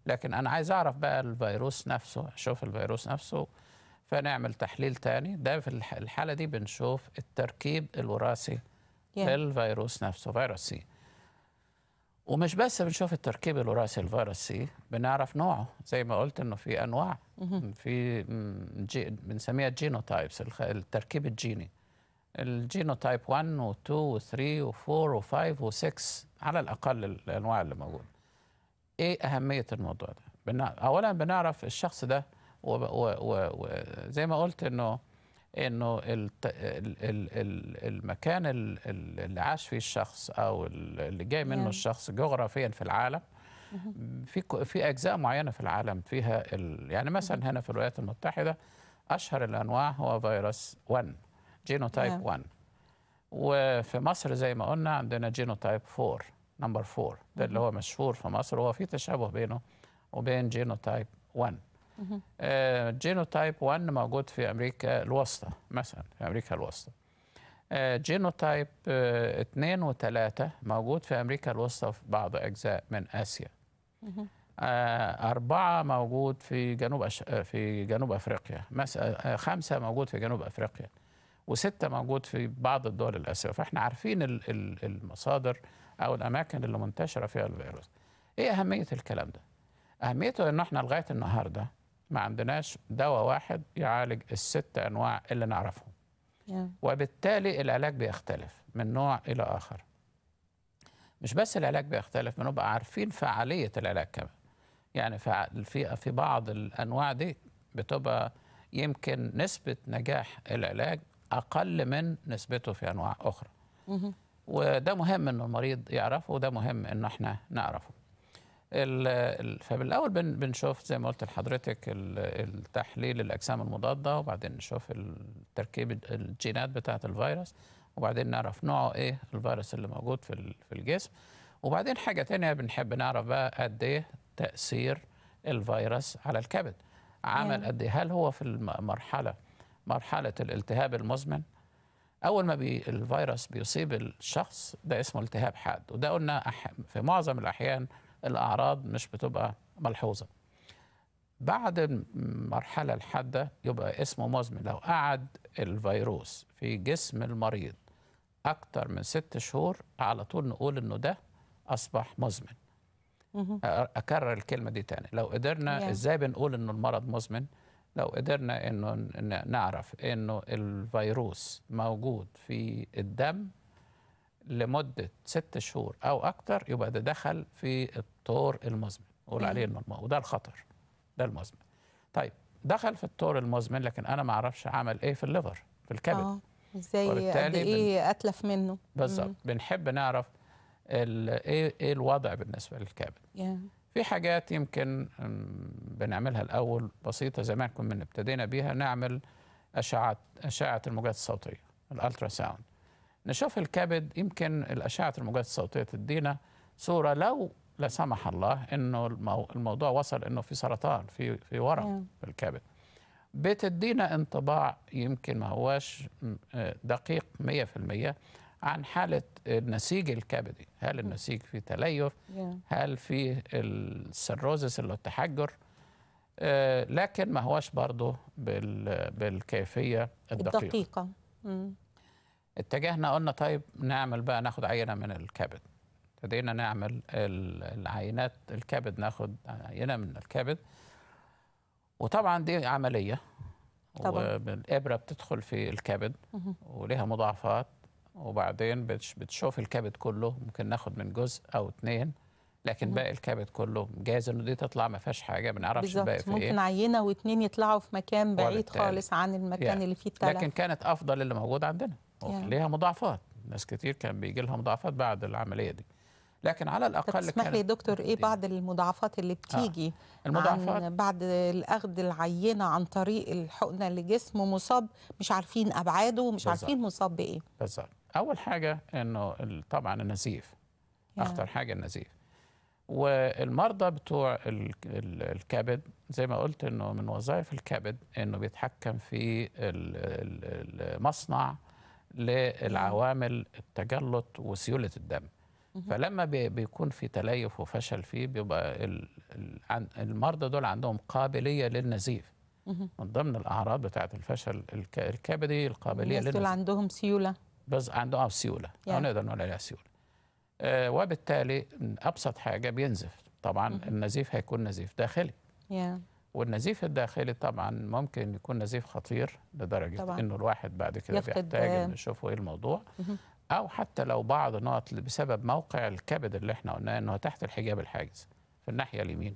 لكن انا عايز اعرف بقى الفيروس نفسه اشوف الفيروس نفسه فنعمل تحليل تاني ده في الحاله دي بنشوف التركيب الوراثي yeah. للفيروس نفسه فيروس سي ومش بس بنشوف التركيب الوراثي الفيروسي بنعرف نوعه زي ما قلت انه في انواع في جي بنسميها جينوتايبس التركيب الجيني الجينوتايب 1 و2 و3 و4 و5 و6 على الاقل الانواع اللي موجوده ايه اهميه الموضوع ده اولا بنعرف الشخص ده وزي ما قلت انه انه المكان اللي عاش فيه الشخص او اللي جاي منه نعم. الشخص جغرافيا في العالم في في اجزاء معينه في العالم فيها يعني مثلا هنا في الولايات المتحده اشهر الانواع هو فيروس 1 جينوتايب 1 نعم. وفي مصر زي ما قلنا عندنا جينوتايب 4 نمبر 4 ده اللي هو مشهور في مصر هو في تشابه بينه وبين جينوتايب 1 جينوتايب آه، 1 موجود في امريكا الوسطى مثلا في امريكا الوسطى جينوتايب 2 و3 موجود في امريكا الوسطى وفي بعض اجزاء من اسيا آه، أربعة موجود في جنوب أش... آه، في جنوب أفريقيا مس... خمسة موجود في جنوب أفريقيا وستة موجود في بعض الدول الآسيوية فإحنا عارفين المصادر أو الأماكن اللي منتشرة فيها الفيروس إيه أهمية الكلام ده؟ أهميته إن إحنا لغاية النهاردة ما عندناش دواء واحد يعالج الست انواع اللي نعرفهم وبالتالي العلاج بيختلف من نوع الى اخر مش بس العلاج بيختلف بنبقى عارفين فعاليه العلاج كمان يعني في في بعض الانواع دي بتبقى يمكن نسبه نجاح العلاج اقل من نسبته في انواع اخرى وده مهم ان المريض يعرفه وده مهم ان احنا نعرفه فبالاول بنشوف زي ما قلت لحضرتك التحليل الاجسام المضاده وبعدين نشوف التركيب الجينات بتاعه الفيروس وبعدين نعرف نوعه ايه الفيروس اللي موجود في في الجسم وبعدين حاجه تانية بنحب نعرف بقى قد ايه تاثير الفيروس على الكبد عمل قد ايه هل هو في المرحله مرحله الالتهاب المزمن اول ما بي الفيروس بيصيب الشخص ده اسمه التهاب حاد وده قلنا في معظم الاحيان الاعراض مش بتبقى ملحوظه بعد المرحله الحاده يبقى اسمه مزمن لو قعد الفيروس في جسم المريض اكتر من ست شهور على طول نقول انه ده اصبح مزمن اكرر الكلمه دي تاني لو قدرنا يعني. ازاي بنقول انه المرض مزمن لو قدرنا انه نعرف انه الفيروس موجود في الدم لمده ست شهور او أكتر يبقى ده دخل في الطور المزمن نقول عليه المضمون وده الخطر ده المزمن طيب دخل في الطور المزمن لكن انا ما اعرفش عمل ايه في الليفر في الكبد اه ازاي قد ايه اتلف منه بالظبط بنحب نعرف ايه ايه الوضع بالنسبه للكبد yeah. في حاجات يمكن بنعملها الاول بسيطه زي ما كنا ابتدينا بيها نعمل اشعه اشعه الموجات الصوتيه الالترا ساوند نشوف الكبد يمكن الأشعة الموجات الصوتية تدينا صورة لو لا سمح الله إنه الموضوع وصل إنه في سرطان في في ورم في نعم. الكبد بتدينا انطباع يمكن ما هواش آه، دقيق 100% عن حالة النسيج الكبدي هل النسيج فيه تليف نعم. هل فيه السروزس اللي التحجر آه، لكن ما هواش برضه بالكيفية الدقيقة, الدقيقة. اتجهنا قلنا طيب نعمل بقى ناخد عينه من الكبد ابتدينا نعمل العينات الكبد ناخد عينه من الكبد وطبعا دي عمليه طبعا والابره بتدخل في الكبد ولها مضاعفات وبعدين بتشوف الكبد كله ممكن ناخد من جزء او اثنين لكن باقي الكبد كله جاهز انه دي تطلع ما فيهاش حاجه ما نعرفش الباقي في ممكن ايه ممكن عينه واثنين يطلعوا في مكان بعيد خالص عن المكان يعني. اللي فيه التلف لكن كانت افضل اللي موجود عندنا ليها مضاعفات ناس كتير كان بيجي لها مضاعفات بعد العمليه دي لكن على الاقل اسمح لي دكتور ايه بعض المضاعفات اللي آه، بتيجي آه. المضاعفات عن بعد الاخذ العينه عن طريق الحقنه لجسم مصاب مش عارفين ابعاده ومش بالزبط. عارفين مصاب بايه بالظبط اول حاجه انه طبعا النزيف يعني. اخطر حاجه النزيف والمرضى بتوع الكبد زي ما قلت انه من وظائف الكبد انه بيتحكم في المصنع للعوامل التجلط وسيوله الدم فلما بيكون في تليف وفشل فيه بيبقى المرضى دول عندهم قابليه للنزيف من ضمن الاعراض بتاعه الفشل الكبدي القابليه للنزيف دول عندهم سيوله بس عندهم سيوله يعني. او نقدر نقول عليها سيوله آه، وبالتالي ابسط حاجه بينزف طبعا النزيف هيكون نزيف داخلي yeah. والنزيف الداخلي طبعا ممكن يكون نزيف خطير لدرجه طبعاً. انه الواحد بعد كده بيحتاج انه آه. يشوفوا ايه الموضوع او حتى لو بعض النقط بسبب موقع الكبد اللي احنا قلناه انه تحت الحجاب الحاجز في الناحيه اليمين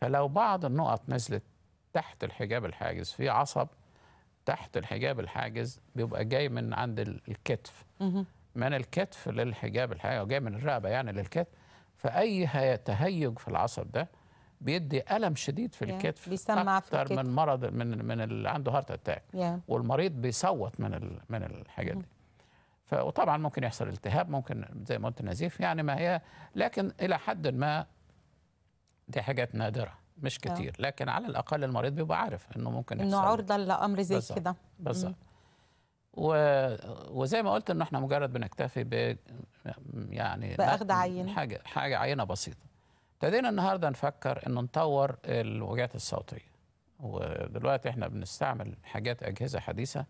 فلو بعض النقط نزلت تحت الحجاب الحاجز في عصب تحت الحجاب الحاجز بيبقى جاي من عند الكتف من الكتف للحجاب الحاجز جاي من الرقبه يعني للكتف فاي تهيج في العصب ده بيدي الم شديد في الكتف بيسمع في الكتف من مرض من من اللي عنده هارت اتاك والمريض بيصوت من من الحاجات دي وطبعا ممكن يحصل التهاب ممكن زي ما قلت نزيف يعني ما هي لكن الى حد ما دي حاجات نادره مش كتير لكن على الاقل المريض بيبقى عارف انه ممكن يحصل انه عرضه لامر زي كده بالظبط و... وزي ما قلت ان احنا مجرد بنكتفي ب يعني باخذ عينه حاجه حاجه عينه بسيطه ابتدينا النهارده نفكر ان نطور الوجات الصوتيه ودلوقتي احنا بنستعمل حاجات اجهزه حديثه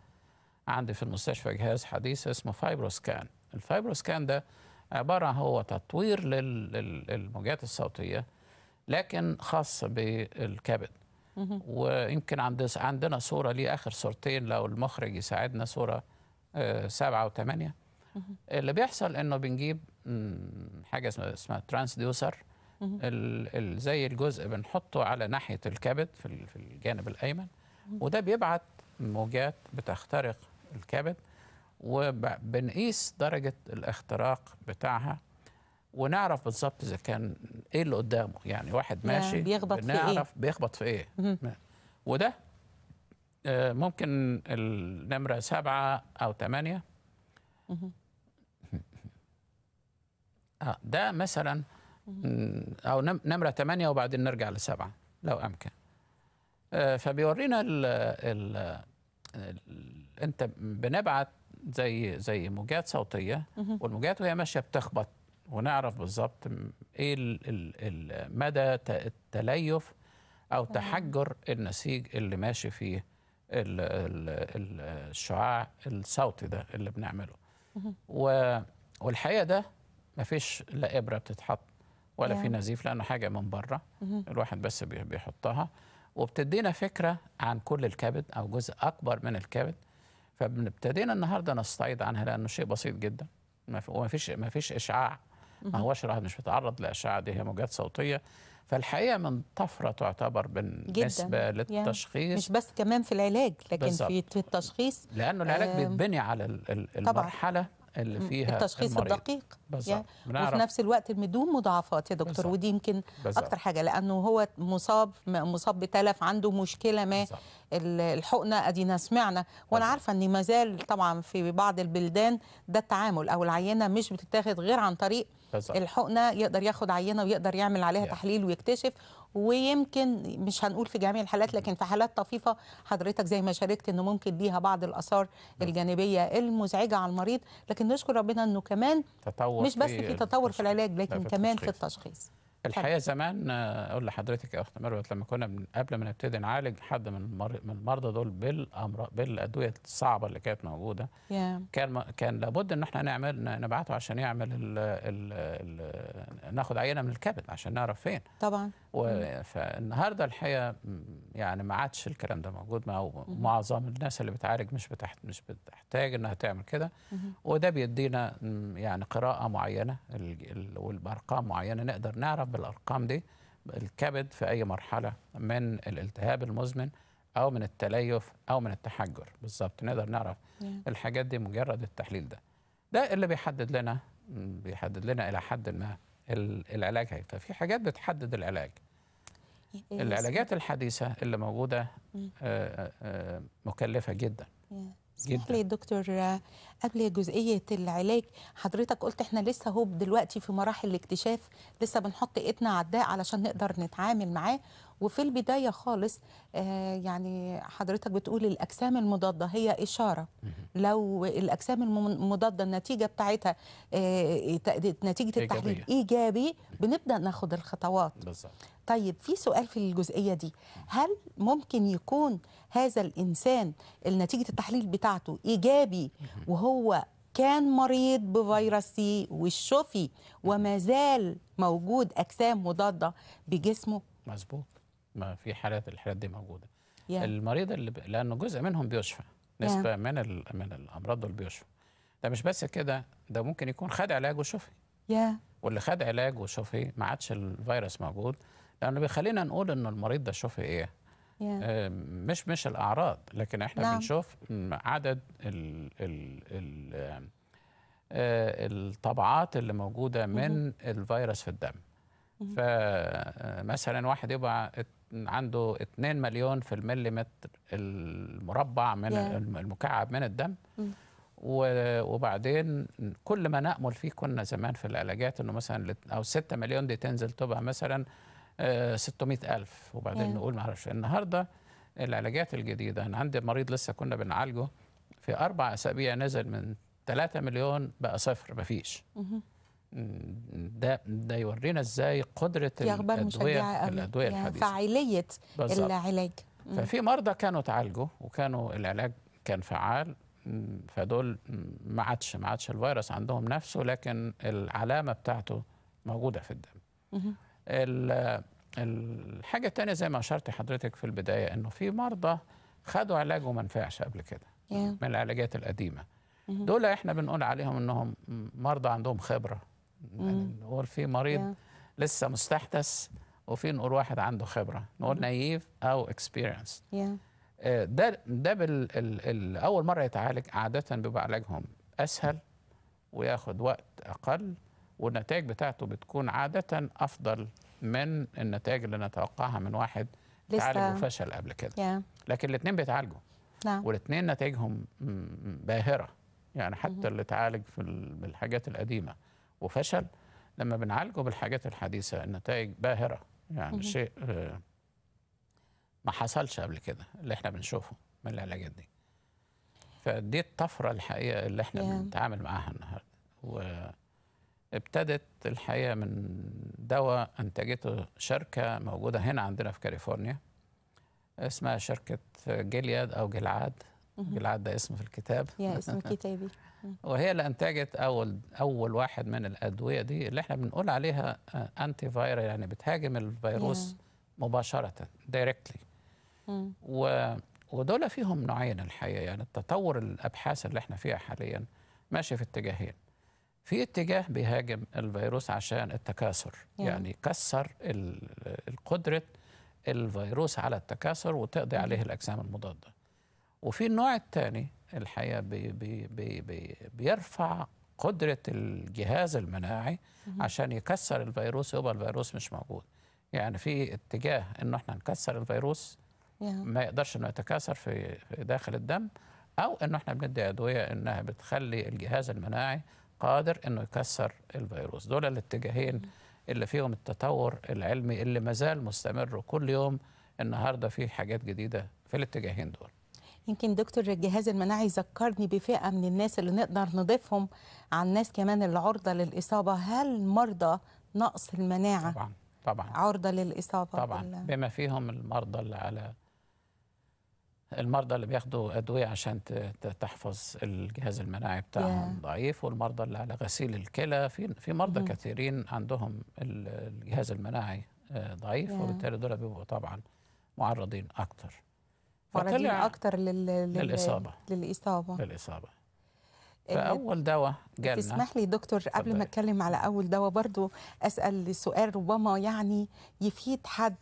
عندي في المستشفى جهاز حديث اسمه فايبروسكان الفايبروسكان ده عباره هو تطوير للموجات الصوتيه لكن خاص بالكبد ويمكن عندنا صوره ليه اخر صورتين لو المخرج يساعدنا صوره آه، سبعة وثمانية اللي بيحصل انه بنجيب حاجه اسمها ديوسر زي الجزء بنحطه على ناحيه الكبد في في الجانب الايمن وده بيبعت موجات بتخترق الكبد وبنقيس درجه الاختراق بتاعها ونعرف بالظبط اذا كان ايه اللي قدامه يعني واحد يعني ماشي بيخبط في إيه؟ بيخبط في ايه وده آه، ممكن النمره سبعه او ثمانيه آه، ده مثلا او نمره 8 وبعدين نرجع لسبعه لو امكن آه، فبيورينا ال ال انت بنبعت زي زي موجات صوتيه والموجات وهي ماشيه بتخبط ونعرف بالظبط ايه مدى التليف او تحجر النسيج اللي ماشي فيه الشعاع الصوتي ده اللي بنعمله والحقيقه ده ما فيش لا ابره بتتحط ولا يعني. في نزيف لانه حاجه من بره الواحد بس بيحطها وبتدينا فكره عن كل الكبد او جزء اكبر من الكبد فابتدينا النهارده نستعيد عنها لانه شيء بسيط جدا وما فيش ما فيش اشعاع ما هوش الواحد مش بيتعرض لاشعه دي هي موجات صوتيه فالحقيقه من طفره تعتبر بالنسبه جداً. للتشخيص يعني مش بس كمان في العلاج لكن بالزبط. في التشخيص لانه العلاج بيتبني على المرحله طبعا. اللي فيها التشخيص المريض. الدقيق بالظبط يعني وفي نفس الوقت بدون مضاعفات يا دكتور بالزبط. ودي يمكن بالزبط. اكتر حاجه لانه هو مصاب مصاب بتلف عنده مشكله ما بالزبط. الحقنه ادينا سمعنا وانا عارفه ان ما زال طبعا في بعض البلدان ده التعامل او العينه مش بتتاخد غير عن طريق بالزبط. الحقنه يقدر ياخد عينه ويقدر يعمل عليها yeah. تحليل ويكتشف ويمكن مش هنقول في جميع الحالات لكن في حالات طفيفه حضرتك زي ما شاركت انه ممكن ليها بعض الاثار نعم. الجانبيه المزعجه على المريض لكن نشكر ربنا انه كمان تطور مش بس في تطور في العلاج لكن كمان في التشخيص الحقيقه زمان اقول لحضرتك يا اخت مروه لما كنا من قبل ما نبتدي نعالج حد من من المرضى دول بالامراض بالادويه الصعبه اللي كانت موجوده yeah. كان كان لابد ان احنا نعمل نبعته عشان يعمل ال ال ناخد عينه من الكبد عشان نعرف فين طبعا فالنهارده الحقيقه يعني ما عادش الكلام ده موجود مع معظم الناس اللي بتعالج مش بتحت مش بتحتاج انها تعمل كده وده بيدينا يعني قراءه معينه والارقام معينه نقدر نعرف بالارقام دي الكبد في اي مرحله من الالتهاب المزمن او من التليف او من التحجر بالظبط نقدر نعرف الحاجات دي مجرد التحليل ده ده اللي بيحدد لنا بيحدد لنا الى حد ما العلاج هيك ففي حاجات بتحدد العلاج إيه، إيه، إيه، العلاجات الحديثة اللي موجودة آه، آه، آه، مكلفة جدا اسمح لي دكتور آه، قبل جزئيه العلاج حضرتك قلت احنا لسه هو دلوقتي في مراحل الاكتشاف لسه بنحط ايدنا على الداء علشان نقدر نتعامل معاه وفي البدايه خالص آه، يعني حضرتك بتقول الاجسام المضاده هي اشاره لو الاجسام المضاده النتيجه بتاعتها آه، نتيجه التحليل ايجابي بنبدا ناخد الخطوات بالظبط طيب في سؤال في الجزئية دي هل ممكن يكون هذا الإنسان نتيجة التحليل بتاعته إيجابي وهو كان مريض بفيروس سي والشوفي وما زال موجود أجسام مضادة بجسمه مظبوط ما في حالات الحالات دي موجودة yeah. المريض اللي ب... لأنه جزء منهم بيشفى نسبة yeah. من ال... من الأمراض دول بيشفى ده مش بس كده ده ممكن يكون خد علاج وشفي yeah. واللي خد علاج وشفي ما عادش الفيروس موجود يعني بيخلينا نقول ان المريض ده شوف ايه yeah. آه، مش مش الاعراض لكن احنا نعم. بنشوف عدد ال ال ال آه، الطبعات اللي موجوده من مه. الفيروس في الدم فمثلا آه، واحد يبقى عنده 2 مليون في المليمتر المربع من yeah. المكعب من الدم وبعدين كل ما نأمل فيه كنا زمان في العلاجات انه مثلا او 6 مليون دي تنزل تبقى مثلا 600000 آه، وبعدين يعني. نقول معلش النهارده العلاجات الجديده انا عندي مريض لسه كنا بنعالجه في اربع اسابيع نزل من 3 مليون بقى صفر مفيش ده ده يورينا ازاي قدره الادويه الادويه يعني الحديثه فعاليه العلاج ففي مرضى كانوا اتعالجوا وكانوا العلاج كان فعال فدول ما عادش ما عادش الفيروس عندهم نفسه لكن العلامه بتاعته موجوده في الدم الحاجة الثانية زي ما أشرت حضرتك في البداية أنه في مرضى خدوا علاج وما نفعش قبل كده yeah. من العلاجات القديمة mm -hmm. دول احنا بنقول عليهم انهم مرضى عندهم خبرة mm -hmm. يعني نقول في مريض yeah. لسه مستحدث وفي نقول واحد عنده خبرة نقول mm -hmm. نايف أو اكسبيرينس yeah. آه، ده ده بال ال أول مرة يتعالج عادة بيبقى علاجهم أسهل وياخد وقت أقل والنتائج بتاعته بتكون عادة أفضل من النتائج اللي نتوقعها من واحد تعالج وفشل قبل كده yeah. لكن الاثنين بيتعالجوا نعم. والاثنين نتائجهم باهرة يعني حتى mm-hmm. اللي اتعالج في بالحاجات القديمة وفشل لما بنعالجه بالحاجات الحديثة النتائج باهرة يعني mm-hmm. شيء آه، ما حصلش قبل كده اللي احنا بنشوفه من العلاجات دي فدي الطفرة الحقيقة اللي احنا yeah. بنتعامل معاها النهاردة ابتدت الحقيقه من دواء انتجته شركه موجوده هنا عندنا في كاليفورنيا اسمها شركه جيلياد او جلعاد جلعاد ده اسم في الكتاب يا اسم كتابي وهي اللي انتجت اول اول واحد من الادويه دي اللي احنا بنقول عليها انتي فايرال يعني بتهاجم الفيروس مباشره دايركتلي و ودول فيهم نوعين الحقيقه يعني التطور الابحاث اللي احنا فيها حاليا ماشي في اتجاهين في اتجاه بيهاجم الفيروس عشان التكاثر يعني كسر القدرة الفيروس على التكاثر وتقضي عليه الأجسام المضادة وفي النوع الثاني الحقيقة بي بي بي بي بيرفع قدرة الجهاز المناعي عشان يكسر الفيروس يبقى الفيروس مش موجود يعني في اتجاه انه احنا نكسر الفيروس ما يقدرش انه يتكاثر في داخل الدم او انه احنا بندي ادويه انها بتخلي الجهاز المناعي قادر انه يكسر الفيروس دول الاتجاهين اللي فيهم التطور العلمي اللي مازال مستمر كل يوم النهارده في حاجات جديده في الاتجاهين دول يمكن دكتور الجهاز المناعي ذكرني بفئه من الناس اللي نقدر نضيفهم على الناس كمان العرضه للاصابه هل مرضى نقص المناعه طبعا طبعا عرضه للاصابه طبعا بما فيهم المرضى اللي على المرضى اللي بياخدوا ادويه عشان تحفظ الجهاز المناعي بتاعهم yeah. ضعيف والمرضى اللي على غسيل الكلى في في مرضى mm -hmm. كثيرين عندهم الجهاز المناعي آه، ضعيف yeah. وبالتالي دول بيبقوا طبعا معرضين اكتر معرضين اكتر لل... لل... للاصابه للاصابه للاصابه آه، فاول دواء جالنا تسمح لي دكتور قبل ما اتكلم على اول دواء برضو اسال سؤال ربما يعني يفيد حد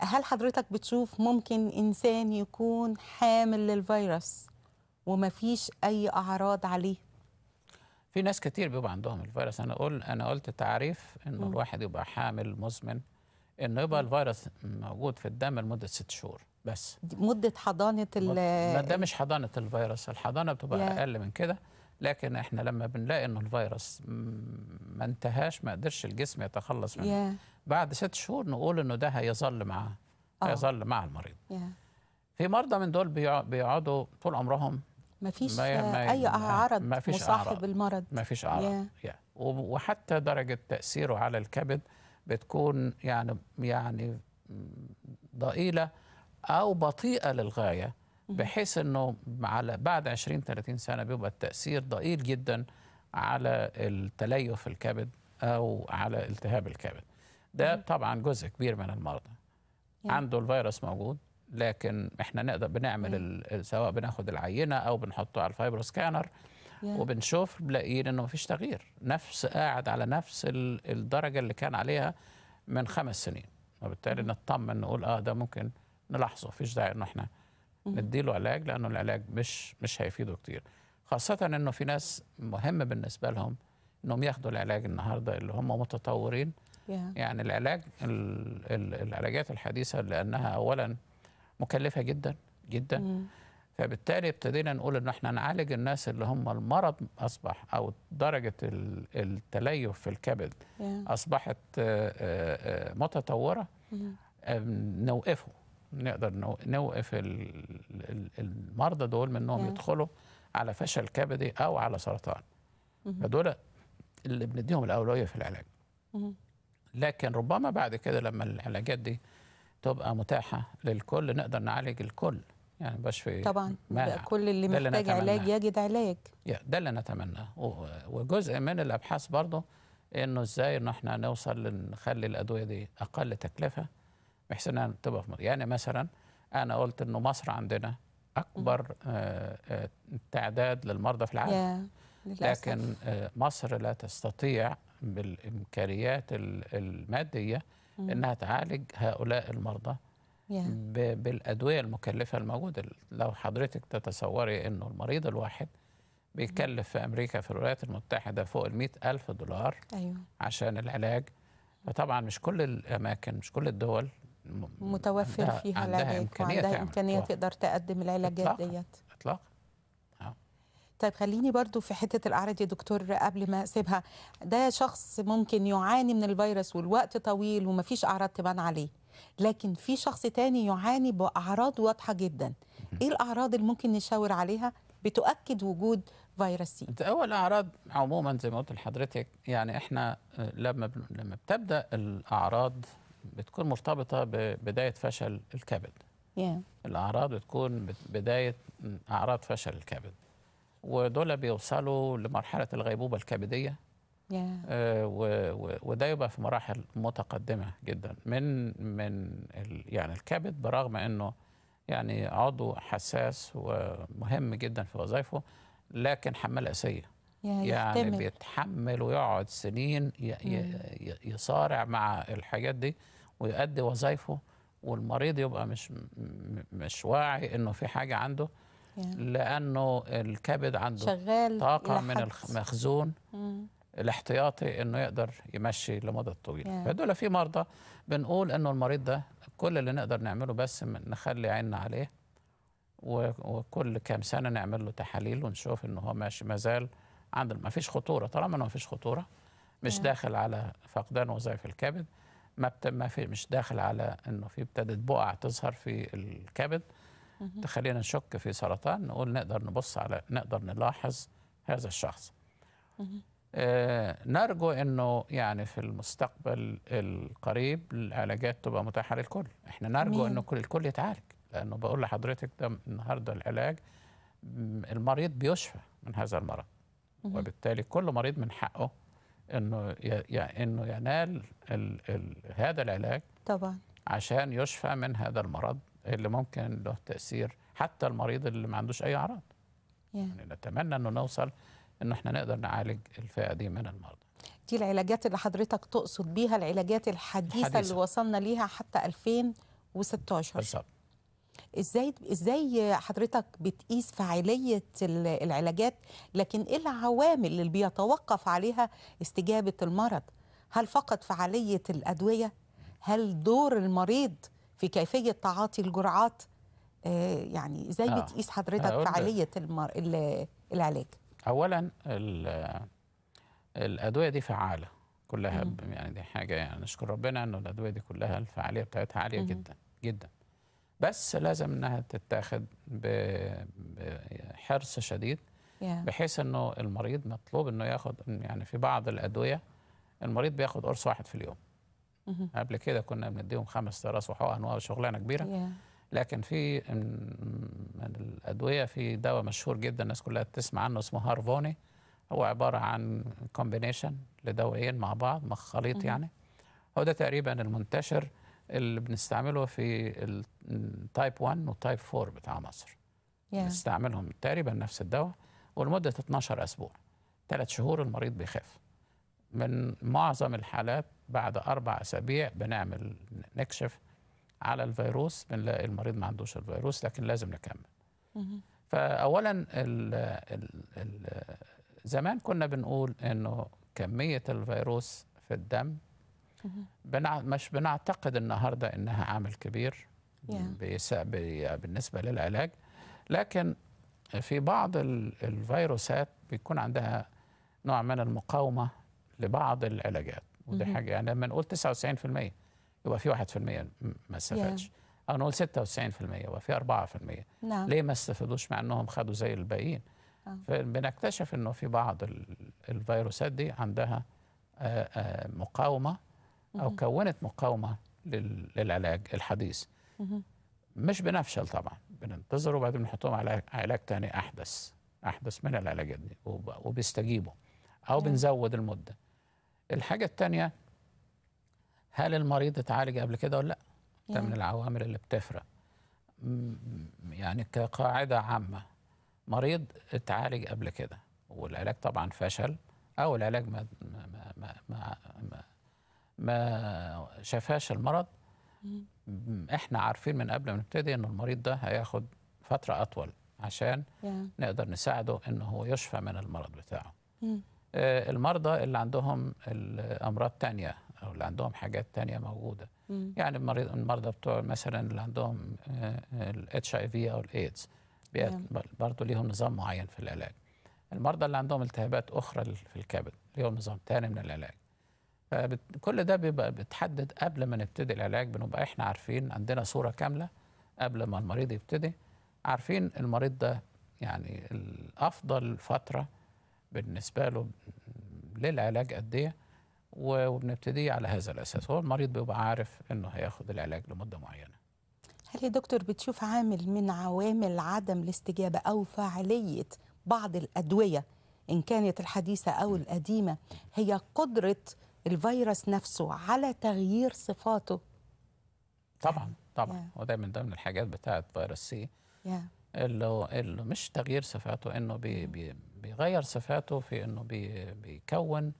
هل حضرتك بتشوف ممكن إنسان يكون حامل للفيروس ومفيش أي أعراض عليه؟ في ناس كتير بيبقى عندهم الفيروس أنا أقول أنا قلت تعريف إنه الواحد يبقى حامل مزمن إنه يبقى الفيروس موجود في الدم لمدة ست شهور بس مدة حضانة ال ده مش حضانة الفيروس الحضانة بتبقى yeah. أقل من كده لكن احنا لما بنلاقي انه الفيروس ما انتهاش ما قدرش الجسم يتخلص منه yeah. بعد ست شهور نقول انه ده هيظل معاه هيظل مع المريض yeah. في مرضى من دول بيقعدوا طول عمرهم مفيش ما ما اي اعراض مصاحب أعراض. المرض فيش اعراض yeah. yeah. وحتى درجه تاثيره على الكبد بتكون يعني يعني ضئيله او بطيئه للغايه بحيث انه على بعد 20 30 سنه بيبقى التاثير ضئيل جدا على التليف الكبد او على التهاب الكبد. ده طبعا جزء كبير من المرضى يعني. عنده الفيروس موجود لكن احنا نقدر بنعمل سواء بناخد العينه او بنحطه على الفايبر سكانر يعني. وبنشوف بلاقيين انه ما فيش تغيير نفس قاعد على نفس الدرجه اللي كان عليها من خمس سنين وبالتالي نطمن نقول اه ده ممكن نلاحظه فيش داعي انه احنا نديله علاج لانه العلاج مش مش هيفيده كتير خاصه انه في ناس مهم بالنسبه لهم انهم ياخدوا العلاج النهارده اللي هم متطورين yeah. يعني العلاج العلاجات الحديثه لانها اولا مكلفه جدا جدا mm. فبالتالي ابتدينا نقول ان احنا نعالج الناس اللي هم المرض اصبح او درجه التليف في الكبد yeah. اصبحت آه، آه، آه، متطوره mm. نوقفه نقدر نوقف المرضى دول من انهم yeah. يدخلوا على فشل كبدي او على سرطان mm -hmm. فدول اللي بنديهم الاولويه في العلاج. Mm -hmm. لكن ربما بعد كده لما العلاجات دي تبقى متاحه للكل نقدر نعالج الكل يعني في طبعا مانع. كل اللي محتاج علاج يجد علاج ده اللي نتمناه وجزء من الابحاث برضه انه ازاي ان احنا نوصل نخلي الادويه دي اقل تكلفه بحيث انها تبقى في مصر يعني مثلا انا قلت انه مصر عندنا اكبر آه، آه، تعداد للمرضى في العالم لكن آه، مصر لا تستطيع بالامكانيات الماديه انها تعالج هؤلاء المرضى بالادويه المكلفه الموجوده لو حضرتك تتصوري انه المريض الواحد بيكلف في امريكا في الولايات المتحده فوق ال ألف دولار أيوة. عشان العلاج فطبعا مش كل الاماكن مش كل الدول متوفر فيها العلاج عندها وعندها إمكانية تقدر تقدم العلاجات ديت اطلاقا طيب خليني برضو في حتة الأعراض يا دكتور قبل ما أسيبها ده شخص ممكن يعاني من الفيروس والوقت طويل ومفيش أعراض تبان عليه لكن في شخص تاني يعاني بأعراض واضحة جدا إيه الأعراض اللي ممكن نشاور عليها بتؤكد وجود فيروس سي اول اعراض عموما زي ما قلت لحضرتك يعني احنا لما لما بتبدا الاعراض بتكون مرتبطه ببدايه فشل الكبد yeah. الاعراض بتكون بدايه اعراض فشل الكبد ودول بيوصلوا لمرحله الغيبوبه الكبديه yeah. آه، وده يبقى في مراحل متقدمه جدا من من يعني الكبد برغم انه يعني عضو حساس ومهم جدا في وظائفه لكن حمال اسيه يعني, يعني بيتحمل ويقعد سنين يصارع مع الحاجات دي ويؤدي وظائفه والمريض يبقى مش مش واعي انه في حاجه عنده يعني. لانه الكبد عنده شغال طاقه من المخزون الاحتياطي انه يقدر يمشي لمده طويله فدول في مرضى بنقول انه المريض ده كل اللي نقدر نعمله بس نخلي عيننا عليه وكل كام سنه نعمل له تحاليل ونشوف انه هو ماشي ما زال عنده ما فيش خطوره طالما انه ما فيش خطوره مش داخل على فقدان وظائف الكبد ما ما في مش داخل على انه في ابتدت بقع تظهر في الكبد تخلينا نشك في سرطان نقول نقدر نبص على نقدر نلاحظ هذا الشخص آه نرجو انه يعني في المستقبل القريب العلاجات تبقى متاحه للكل احنا نرجو انه كل الكل يتعالج لانه بقول لحضرتك ده النهارده العلاج المريض بيشفى من هذا المرض وبالتالي كل مريض من حقه انه انه ينال الـ الـ هذا العلاج طبعا عشان يشفى من هذا المرض اللي ممكن له تاثير حتى المريض اللي ما عندوش اي اعراض يعني نتمنى انه نوصل انه احنا نقدر نعالج الفئه دي من المرضى دي العلاجات اللي حضرتك تقصد بيها العلاجات الحديثه, الحديثة. اللي وصلنا ليها حتى 2016 بالظبط ازاي ازاي حضرتك بتقيس فعاليه العلاجات لكن ايه العوامل اللي بيتوقف عليها استجابه المرض هل فقط فعاليه الادويه هل دور المريض في كيفيه تعاطي الجرعات آه، يعني ازاي بتقيس آه. حضرتك فعاليه المر... العلاج اولا الادويه دي فعاله كلها مم. يعني دي حاجه يعني نشكر ربنا انه الادويه دي كلها الفعاليه بتاعتها عاليه مم. جدا جدا بس لازم انها تتاخد بحرص شديد yeah. بحيث انه المريض مطلوب انه ياخد يعني في بعض الادويه المريض بياخد قرص واحد في اليوم قبل كده كنا بنديهم خمس تراس وحقن وشغلانه كبيره لكن في من الادويه في دواء مشهور جدا الناس كلها تسمع عنه اسمه هارفوني هو عباره عن كومبينيشن لدوايين مع بعض خليط يعني هو ده تقريبا المنتشر اللي بنستعمله في التايب 1 والتايب 4 بتاع مصر yeah. بنستعملهم تقريبا نفس الدواء ولمده 12 اسبوع ثلاث شهور المريض بيخاف من معظم الحالات بعد أربع أسابيع بنعمل نكشف على الفيروس بنلاقي المريض ما عندوش الفيروس لكن لازم نكمل فأولا ال ال ال زمان كنا بنقول أنه كمية الفيروس في الدم بنع... مش بنعتقد النهاردة أنها عامل كبير بالنسبة للعلاج لكن في بعض الفيروسات بيكون عندها نوع من المقاومة لبعض العلاجات ودي حاجه يعني لما نقول 99% يبقى في 1% ما استفادش او نقول 96% يبقى في 4% نعم. ليه ما استفادوش مع انهم خدوا زي الباقيين آه. فبنكتشف انه في بعض الفيروسات دي عندها آه، آه، مقاومه او كونت مقاومه للعلاج الحديث مش بنفشل طبعا بننتظر وبعدين بنحطهم على علاج تاني احدث احدث من العلاجات دي وبيستجيبوا او نعم. بنزود المده الحاجه الثانيه هل المريض اتعالج قبل كده ولا لا ده من العوامل اللي بتفرق يعني كقاعده عامه مريض اتعالج قبل كده والعلاج طبعا فشل او العلاج ما ما ما ما, ما, ما شفاش المرض احنا عارفين من قبل ما نبتدي ان المريض ده هياخد فتره اطول عشان نقدر نساعده ان هو يشفى من المرض بتاعه آه، المرضى اللي عندهم الامراض تانية او اللي عندهم حاجات تانية موجوده مم. يعني المرضى بتوع مثلا اللي عندهم الاتش اي في او الايدز نعم. برضه ليهم نظام معين في العلاج المرضى اللي عندهم التهابات اخرى في الكبد ليهم نظام تاني من العلاج فكل ده بيبقى بتحدد قبل ما نبتدي العلاج بنبقى احنا عارفين عندنا صوره كامله قبل ما المريض يبتدي عارفين المريض ده يعني الافضل فتره بالنسبه له للعلاج قد ايه وبنبتدي على هذا الاساس هو المريض بيبقى عارف انه هياخد العلاج لمده معينه هل يا دكتور بتشوف عامل من عوامل عدم الاستجابه او فعاليه بعض الادويه ان كانت الحديثه او القديمه هي قدره الفيروس نفسه على تغيير صفاته طبعا طبعا yeah. وده من ضمن الحاجات بتاعه فيروس سي yeah. اللي, اللي مش تغيير صفاته انه بي بي بيغير صفاته في انه بي بيكون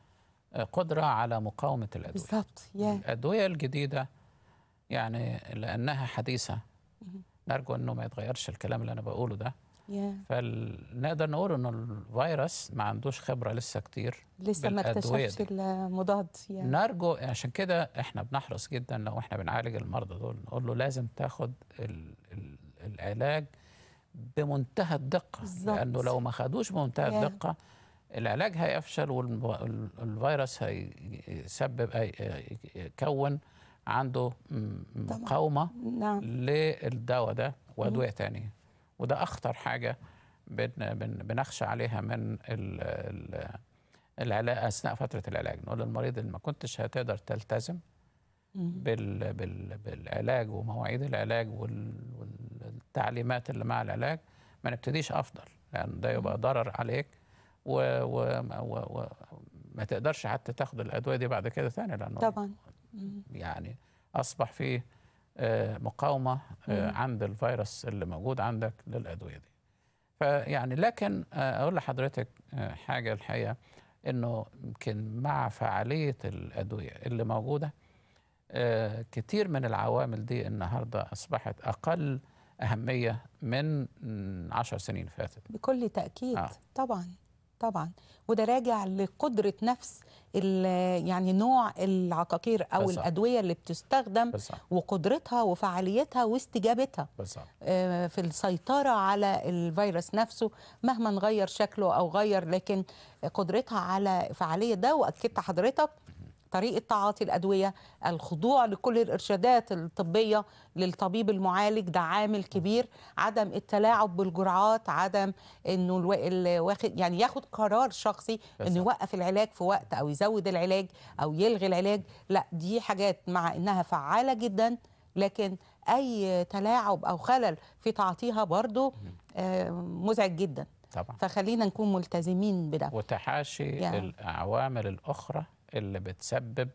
قدره على مقاومه الادويه بالظبط الادويه الجديده يعني لانها حديثه نرجو انه ما يتغيرش الكلام اللي انا بقوله ده فنقدر نقول انه الفيروس ما عندوش خبره لسه كتير لسه ما اكتشفش المضاد يعني. نرجو عشان كده احنا بنحرص جدا لو احنا بنعالج المرضى دول نقول له لازم تاخد ال ال العلاج بمنتهى الدقه بالزبط. لانه لو ما خدوش بمنتهى يعني. الدقه العلاج هيفشل والفيروس هيسبب يكون عنده مقاومه نعم. للدواء ده وادويه ثانيه وده اخطر حاجه بن بن بنخشى عليها من ال ال العلاج اثناء فتره العلاج نقول للمريض ان ما كنتش هتقدر تلتزم بال بال بالعلاج ومواعيد العلاج والتعليمات اللي مع العلاج ما نبتديش افضل لان ده يبقى ضرر عليك وما و و و ما تقدرش حتى تاخد الادويه دي بعد كده ثاني لانه طبعا يعني اصبح في آه، مقاومه آه، عند الفيروس اللي موجود عندك للادويه دي فيعني لكن آه، اقول لحضرتك حاجه الحقيقه انه يمكن مع فعاليه الادويه اللي موجوده آه، كتير من العوامل دي النهاردة أصبحت أقل أهمية من عشر سنين فاتت بكل تأكيد آه. طبعا طبعا وده راجع لقدرة نفس يعني نوع العقاقير أو بالزبط. الأدوية اللي بتستخدم بالزبط. وقدرتها وفعاليتها واستجابتها بالزبط. آه، في السيطرة على الفيروس نفسه مهما نغير شكله أو غير لكن قدرتها على فعالية ده وأكدت حضرتك طريقه تعاطي الادويه الخضوع لكل الارشادات الطبيه للطبيب المعالج ده عامل كبير عدم التلاعب بالجرعات عدم انه الواخد يعني ياخد قرار شخصي انه يوقف العلاج في وقت او يزود العلاج او يلغي العلاج لا دي حاجات مع انها فعاله جدا لكن اي تلاعب او خلل في تعاطيها برضو آه، مزعج جدا طبعا. فخلينا نكون ملتزمين بده وتحاشي يعني. العوامل الاخرى اللي بتسبب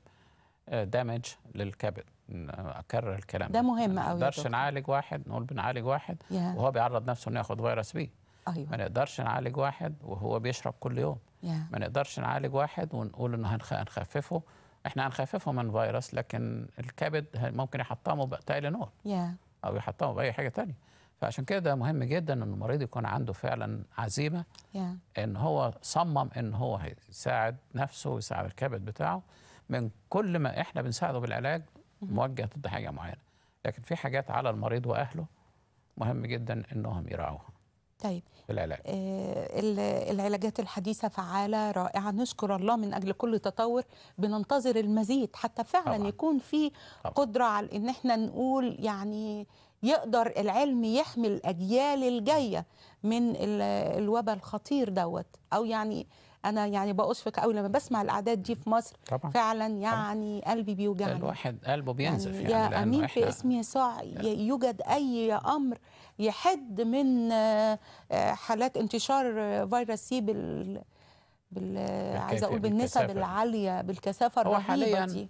دامج آه, للكبد اكرر الكلام ده مهم قوي ما نقدرش نعالج واحد نقول بنعالج واحد yeah. وهو بيعرض نفسه انه ياخد فيروس بي أيوة. ما نقدرش نعالج واحد وهو بيشرب كل يوم yeah. ما نقدرش نعالج واحد ونقول انه هنخففه احنا هنخففه من فيروس لكن الكبد ممكن يحطمه بتايلينول yeah. او يحطمه باي حاجه ثانيه فعشان كده ده مهم جدا ان المريض يكون عنده فعلا عزيمه yeah. ان هو صمم ان هو هيساعد نفسه ويساعد الكبد بتاعه من كل ما احنا بنساعده بالعلاج موجه ضد حاجه معينه لكن في حاجات على المريض واهله مهم جدا انهم يراعوها طيب العلاج آه العلاجات الحديثه فعاله رائعه نشكر الله من اجل كل تطور بننتظر المزيد حتى فعلا طبعا. يكون في طبعا. قدره على ان احنا نقول يعني يقدر العلم يحمي الاجيال الجايه من الوباء الخطير دوت او يعني انا يعني بأشفق قوي لما بسمع الاعداد دي في مصر طبعا. فعلا يعني طبعا. قلبي بيوجعني الواحد قلبه يعني بينزف يعني, يعني يا امين في اسم يسوع يوجد اي امر يحد من آه، حالات انتشار فيروس سي بال بال عايزه اقول بالنسب العاليه بالكثافه الرهيبه دي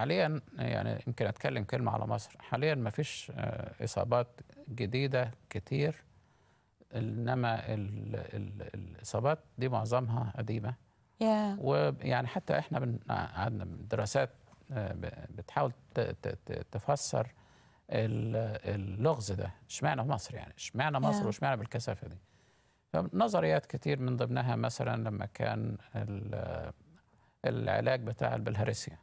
حاليا يعني يمكن اتكلم كلمه على مصر حاليا ما فيش آه، اصابات جديده كتير انما الاصابات دي معظمها قديمه yeah. ويعني حتى احنا عندنا دراسات آه، بتحاول تفسر اللغز ده اشمعنى مصر يعني اشمعنى مصر yeah. واشمعنى بالكثافه دي نظريات كتير من ضمنها مثلا لما كان العلاج بتاع البلهارسيا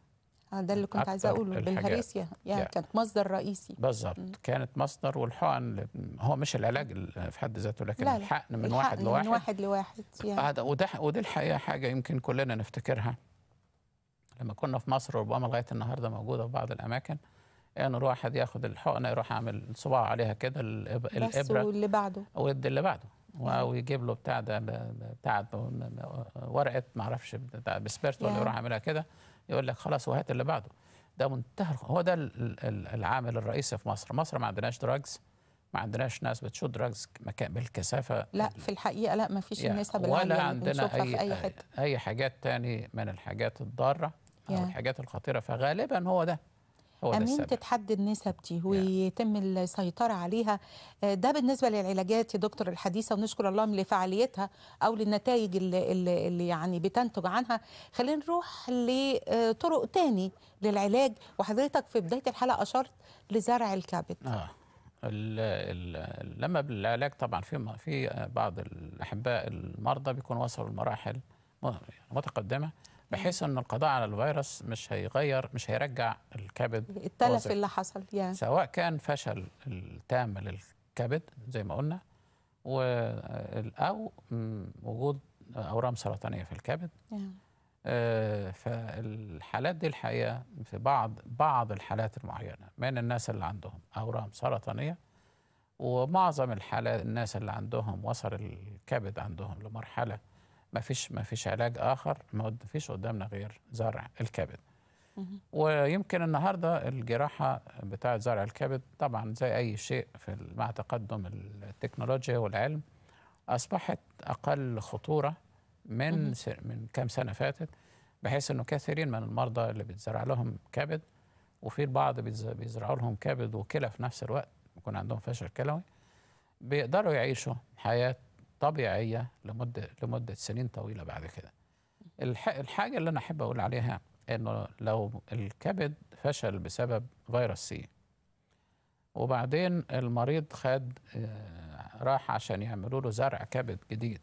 آه، ده اللي كنت عايزه اقوله بالهريسيا يعني, يعني كانت مصدر رئيسي بالظبط كانت مصدر والحقن هو مش العلاج في حد ذاته لكن لا لا. الحقن من الحقن واحد لواحد من واحد لواحد يعني. هذا وده ودي الحقيقه حاجه يمكن كلنا نفتكرها لما كنا في مصر وربما لغايه النهارده موجوده في بعض الاماكن ان إيه، يعني الواحد ياخد الحقنه يروح عامل صباع عليها كده الابره بس واللي بعده ويدي اللي بعده ويجيب له بتاع ده بتاع ورقه معرفش بتاع بسبرت ولا يروح عاملها كده يقول لك خلاص وهات اللي بعده ده منتهى هو ده العامل الرئيسي في مصر مصر ما عندناش دراجز ما عندناش ناس بتشوت دراجز بالكثافه لا في الحقيقه لا ما فيش النسب ولا عندنا اي في اي حته اي حاجات تاني من الحاجات الضاره او الحاجات الخطيره فغالبا هو ده هو امين تتحدد نسبتي ويتم السيطره عليها آه، ده بالنسبه للعلاجات يا دكتور الحديثه ونشكر الله لفعاليتها او للنتائج اللي, اللي يعني بتنتج عنها خلينا نروح لطرق تاني للعلاج وحضرتك في بدايه الحلقه اشرت لزرع الكبد آه. الـ الـ لما بالعلاج طبعا في في بعض الاحباء المرضى بيكونوا وصلوا لمراحل متقدمه بحيث ان القضاء على الفيروس مش هيغير مش هيرجع الكبد التلف وزر. اللي حصل يعني. سواء كان فشل التام للكبد زي ما قلنا و او وجود اورام سرطانيه في الكبد آه، فالحالات دي الحقيقه في بعض بعض الحالات المعينه من الناس اللي عندهم اورام سرطانيه ومعظم الحالات الناس اللي عندهم وصل الكبد عندهم لمرحله فيش ما فيش علاج اخر ما فيش قدامنا غير زرع الكبد ويمكن النهارده الجراحه بتاعه زرع الكبد طبعا زي اي شيء في مع تقدم التكنولوجيا والعلم اصبحت اقل خطوره من من كام سنه فاتت بحيث انه كثيرين من المرضى اللي بيتزرع لهم كبد وفي البعض بيزرعوا لهم كبد وكلى في نفس الوقت بيكون عندهم فشل كلوي بيقدروا يعيشوا حياه طبيعيه لمده لمده سنين طويله بعد كده. الحاجه اللي انا احب اقول عليها انه لو الكبد فشل بسبب فيروس سي وبعدين المريض خد آه، راح عشان يعملوا له زرع كبد جديد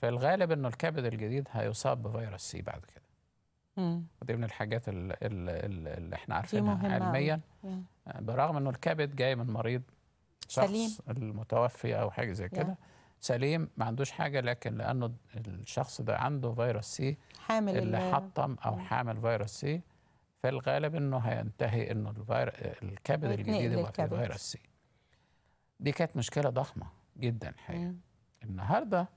في الغالب انه الكبد الجديد هيصاب بفيروس سي بعد كده mm. ودي من الحاجات اللي, اللي احنا عارفينها علميا آه، برغم انه الكبد جاي من مريض شخص سليم. المتوفي او حاجه زي كده سليم ما عندوش حاجه لكن لانه الشخص ده عنده فيروس سي حامل اللي حطم او حامل فيروس سي في الغالب انه هينتهي انه الفير... الكبد الجديد يبقى فيروس سي دي كانت مشكله ضخمه جدا الحقيقه النهارده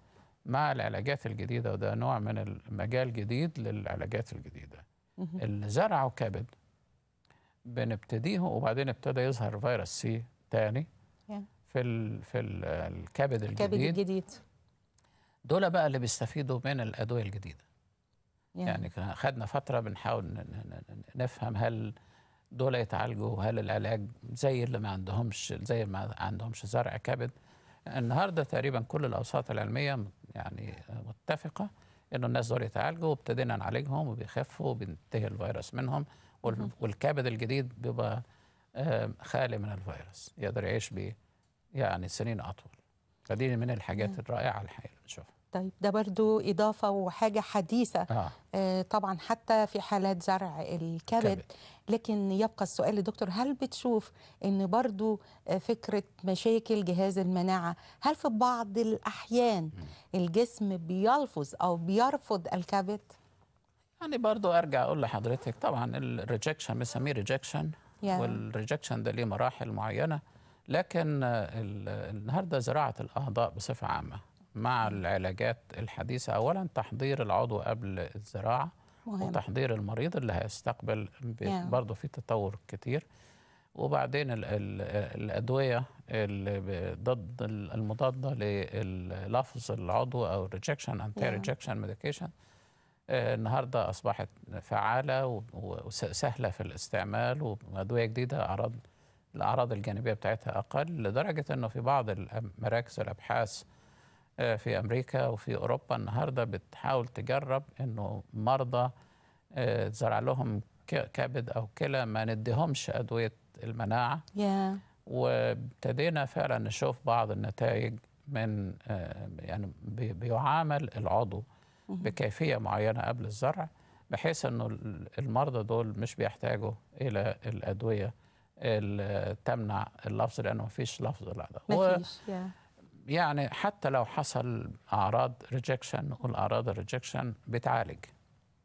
مع العلاجات الجديده وده نوع من المجال جديد للعلاجات الجديده اللي زرعوا كبد بنبتديه وبعدين ابتدى يظهر فيروس سي تاني في في الكبد الجديد الكبد الجديد دول بقى اللي بيستفيدوا من الادويه الجديده يعني, يعني خدنا فتره بنحاول نفهم هل دول يتعالجوا وهل العلاج زي اللي ما عندهمش زي ما عندهمش زرع كبد النهارده تقريبا كل الاوساط العلميه يعني متفقه انه الناس دول يتعالجوا وابتدينا نعالجهم وبيخفوا وبينتهي الفيروس منهم والكبد الجديد بيبقى آه، خالي من الفيروس يقدر يعيش بيه يعني سنين أطول فدي من الحاجات الرائعة الحقيقة اللي بنشوفها طيب ده برضو إضافة وحاجة حديثة آه. آه طبعا حتى في حالات زرع الكبد كبد. لكن يبقى السؤال دكتور هل بتشوف أن برضو آه، فكرة مشاكل جهاز المناعة هل في بعض الأحيان م. الجسم بيلفظ أو بيرفض الكبد؟ يعني برضو أرجع أقول لحضرتك طبعا الريجكشن بنسميه ريجكشن والريجكشن ده ليه مراحل معينة لكن النهارده زراعه الاعضاء بصفه عامه مع العلاجات الحديثه اولا تحضير العضو قبل الزراعه مهم. وتحضير المريض اللي هيستقبل برضه في تطور كتير وبعدين الـ الـ الادويه اللي ضد المضاده للفظ العضو او الريجكشن انتي ريجكشن ميديكيشن النهارده اصبحت فعاله وسهله في الاستعمال وادويه جديده اعراض الأعراض الجانبية بتاعتها أقل لدرجة أنه في بعض مراكز الأبحاث آه، في أمريكا وفي أوروبا النهاردة بتحاول تجرب أنه مرضى آه، تزرع لهم كبد أو كلى ما نديهمش أدوية المناعة وابتدينا فعلا نشوف بعض النتائج من آه، يعني بيعامل العضو بكيفية معينة قبل الزرع بحيث أنه المرضى دول مش بيحتاجوا إلى الأدوية تمنع اللفظ لانه ما فيش لفظ لهذا ما فيش يعني حتى لو حصل اعراض ريجكشن والاعراض الريجكشن بتعالج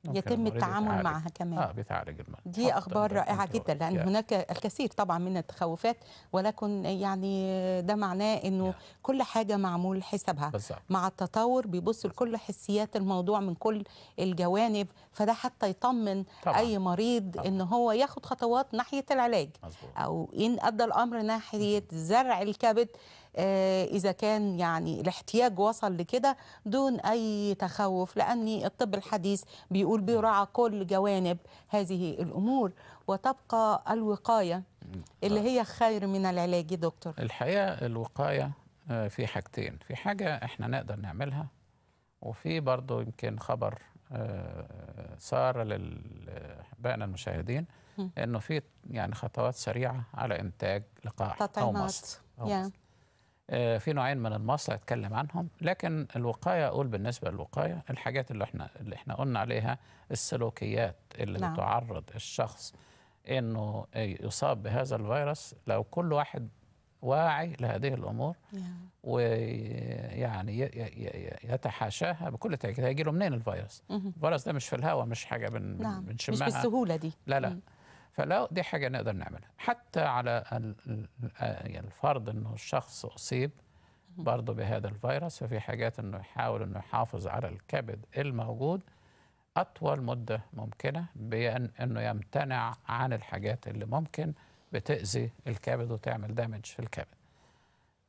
يتم التعامل معها كمان اه بتعالج المرض دي اخبار رائعه جدا لان yeah. هناك الكثير طبعا من التخوفات ولكن يعني ده معناه انه yeah. كل حاجه معمول حسابها مع التطور بيبص لكل حسيات الموضوع من كل الجوانب فده حتى يطمن طبعا. اي مريض طبعا. ان هو ياخد خطوات ناحيه العلاج مزبوط. او ان ادى الامر ناحيه زرع الكبد آه، إذا كان يعني الاحتياج وصل لكده دون أي تخوف لأن الطب الحديث بيقول بيراعى كل جوانب هذه الأمور وتبقى الوقاية اللي هي خير من العلاج دكتور الحقيقة الوقاية آه، في حاجتين في حاجة احنا نقدر نعملها وفي برضه يمكن خبر آه، صار لأحبائنا المشاهدين انه في يعني خطوات سريعه على انتاج لقاح او مصر أو مصر. آه، في نوعين من المصل اتكلم عنهم لكن الوقايه اقول بالنسبه للوقايه الحاجات اللي احنا اللي احنا قلنا عليها السلوكيات اللي نعم. بتعرض الشخص انه يصاب بهذا الفيروس لو كل واحد واعي لهذه الامور نعم. ويعني يتحاشاها بكل تاكيد هيجي له منين الفيروس؟ الفيروس ده مش في الهواء مش حاجه بن نعم. بنشمها مش بالسهوله دي لا لا م. فلا دي حاجة نقدر نعملها حتى على الفرض أنه الشخص أصيب برضه بهذا الفيروس ففي حاجات أنه يحاول أنه يحافظ على الكبد الموجود أطول مدة ممكنة بأن أنه يمتنع عن الحاجات اللي ممكن بتأذي الكبد وتعمل دامج في الكبد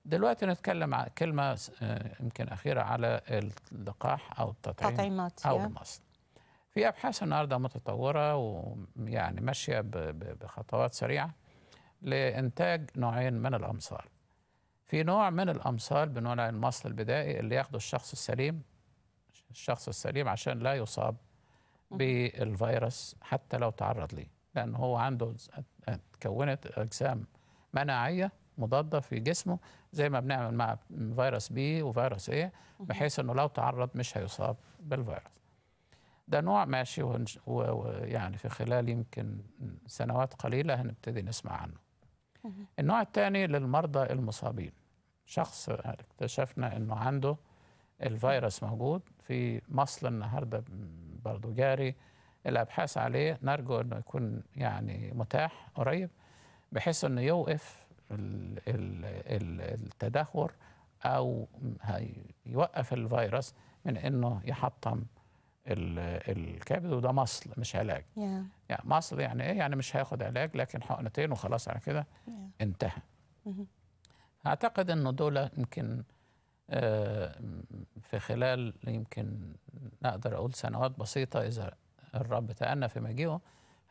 دلوقتي نتكلم كلمة آه، يمكن أخيرة على اللقاح أو التطعيم أو المصل في ابحاث النهارده متطوره ويعني ماشيه بخطوات سريعه لانتاج نوعين من الامصال. في نوع من الامصال بنوع المصل البدائي اللي ياخده الشخص السليم الشخص السليم عشان لا يصاب بالفيروس حتى لو تعرض ليه لان هو عنده تكونت اجسام مناعيه مضاده في جسمه زي ما بنعمل مع فيروس بي وفيروس ايه بحيث انه لو تعرض مش هيصاب بالفيروس ده نوع ماشي ويعني في خلال يمكن سنوات قليلة هنبتدي نسمع عنه النوع الثاني للمرضى المصابين شخص اكتشفنا انه عنده الفيروس موجود في مصل النهارده برضه جاري الابحاث عليه نرجو انه يكون يعني متاح قريب بحيث انه يوقف التدهور او يوقف الفيروس من انه يحطم الكبد وده مصل مش علاج yeah. يعني مصل يعني ايه يعني مش هياخد علاج لكن حقنتين وخلاص على كده yeah. انتهى mm -hmm. اعتقد انه دول يمكن آه، في خلال يمكن نقدر اقول سنوات بسيطه اذا الرب تأنى في مجيئه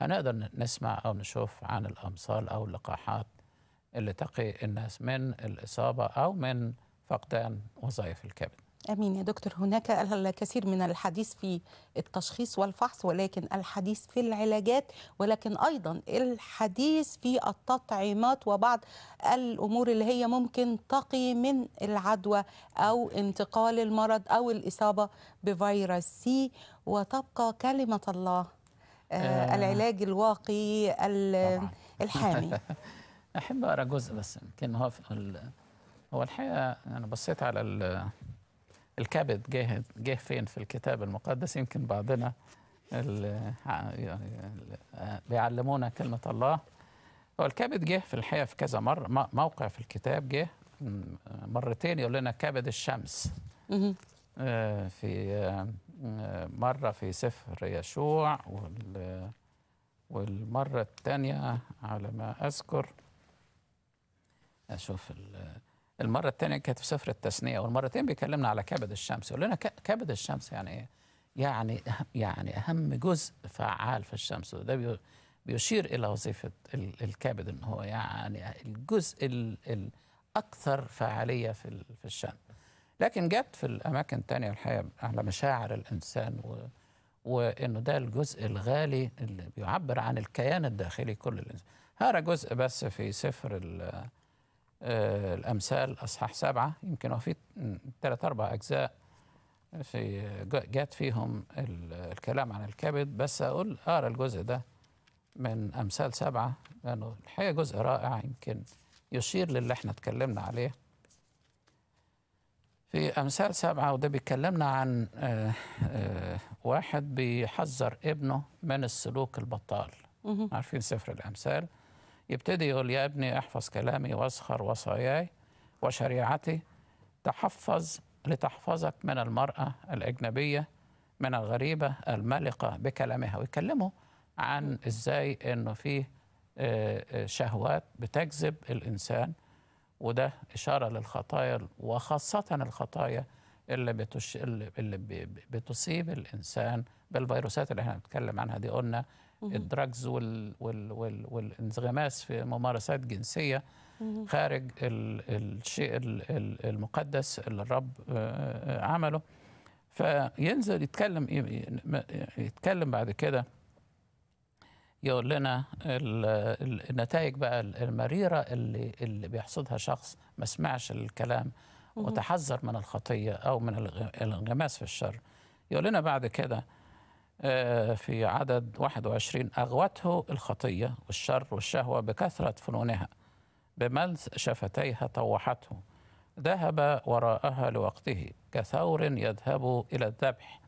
هنقدر نسمع او نشوف عن الامصال او اللقاحات اللي تقي الناس من الاصابه او من فقدان وظائف الكبد امين يا دكتور هناك الكثير من الحديث في التشخيص والفحص ولكن الحديث في العلاجات ولكن ايضا الحديث في التطعيمات وبعض الامور اللي هي ممكن تقي من العدوى او انتقال المرض او الاصابه بفيروس سي وتبقى كلمه الله آه, آه. العلاج الواقي الحامي احب اقرا جزء بس يمكن هو هو الحقيقه انا بصيت على الكبد جه جه فين في الكتاب المقدس يمكن بعضنا بيعلمونا كلمة الله هو الكبد جه في الحقيقة في كذا مرة موقع في الكتاب جه مرتين يقول لنا كبد الشمس آه، في آه، مرة في سفر يشوع وال والمرة الثانية على ما أذكر أشوف ال المره الثانيه كانت في سفر التثنيه والمرتين بيكلمنا على كبد الشمس يقول لنا كبد الشمس يعني ايه؟ يعني أه-، يعني اهم جزء فعال في الشمس وده بيشير الى وظيفه الكبد ان هو يعني الجزء الاكثر فعاليه في في الشمس لكن جت في الاماكن الثانيه الحقيقه على مشاعر الانسان و وانه ده الجزء الغالي اللي بيعبر عن الكيان الداخلي كل الانسان هذا جزء بس في سفر آه، الأمثال أصحاح سبعة يمكن هو في ثلاث أربع أجزاء في جات فيهم الكلام عن الكبد بس أقول أقرأ الجزء ده من أمثال سبعة لأنه الحقيقة جزء رائع يمكن يشير للي احنا اتكلمنا عليه في أمثال سبعة وده بيكلمنا عن آه، آه، واحد بيحذر ابنه من السلوك البطال عارفين سفر الأمثال يبتدي يقول يا ابني احفظ كلامي واسخر وصاياي وشريعتي تحفظ لتحفظك من المرأة الأجنبية من الغريبة المالقة بكلامها ويكلمه عن إزاي أنه فيه آه، آه، شهوات بتجذب الإنسان وده إشارة للخطايا وخاصة الخطايا اللي, بتش... اللي بتصيب الإنسان بالفيروسات اللي احنا بنتكلم عنها دي قلنا الدراجز وال وال وال والانغماس في ممارسات جنسيه خارج الشيء المقدس اللي الرب آه، آه، عمله فينزل يتكلم يتكلم بعد كده يقول لنا النتائج بقى المريره اللي اللي بيحصدها شخص ما سمعش الكلام وتحذر من الخطيه او من الانغماس في الشر يقول لنا بعد كده آه، في عدد 21 أغوته الخطية والشر والشهوة بكثرة فنونها بملس شفتيها طوحته ذهب وراءها لوقته كثور يذهب إلى الذبح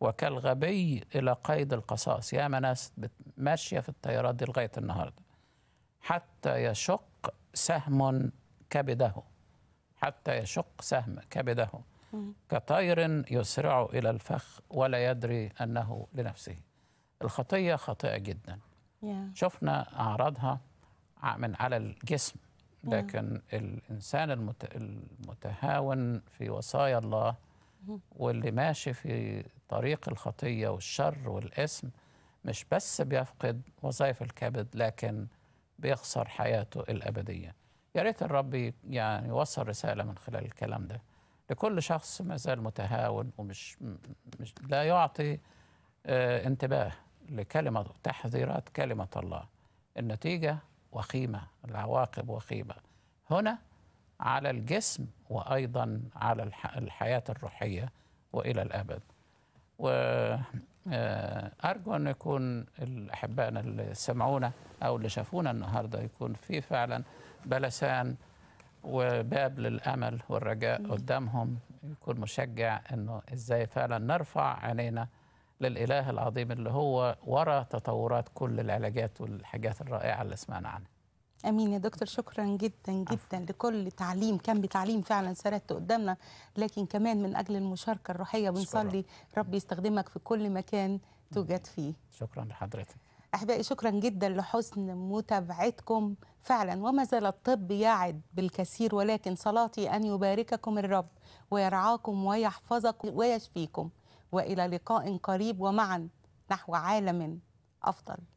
وكالغبي إلى قيد القصاص يا ناس ماشية في الطيارات دي لغاية النهاردة حتى يشق سهم كبده حتى يشق سهم كبده كطير يسرع إلى الفخ ولا يدري أنه لنفسه الخطية خطيئة جدا yeah. شفنا أعراضها من على الجسم لكن yeah. الإنسان المت... المتهاون في وصايا الله واللي ماشي في طريق الخطية والشر والإثم مش بس بيفقد وظائف الكبد لكن بيخسر حياته الأبدية يا ريت الرب يعني يوصل رسالة من خلال الكلام ده لكل شخص ما زال متهاون ومش مش لا يعطي آه، انتباه لكلمة تحذيرات كلمة الله النتيجة وخيمة العواقب وخيمة هنا على الجسم وأيضا على الحياة الروحية وإلى الأبد وأرجو آه، أن يكون الأحبائنا اللي سمعونا أو اللي شافونا النهاردة يكون في فعلا بلسان وباب للامل والرجاء قدامهم يكون مشجع انه ازاي فعلا نرفع عينينا للاله العظيم اللي هو وراء تطورات كل العلاجات والحاجات الرائعه اللي سمعنا عنها. امين يا دكتور شكرا جدا جدا عفو. لكل تعليم كان بتعليم فعلا سردته قدامنا لكن كمان من اجل المشاركه الروحيه بنصلي ربي يستخدمك في كل مكان توجد فيه. شكرا لحضرتك. أحبائي شكرا جدا لحسن متابعتكم فعلا وما زال الطب يعد بالكثير ولكن صلاتي أن يبارككم الرب ويرعاكم ويحفظكم ويشفيكم وإلى لقاء قريب ومعا نحو عالم أفضل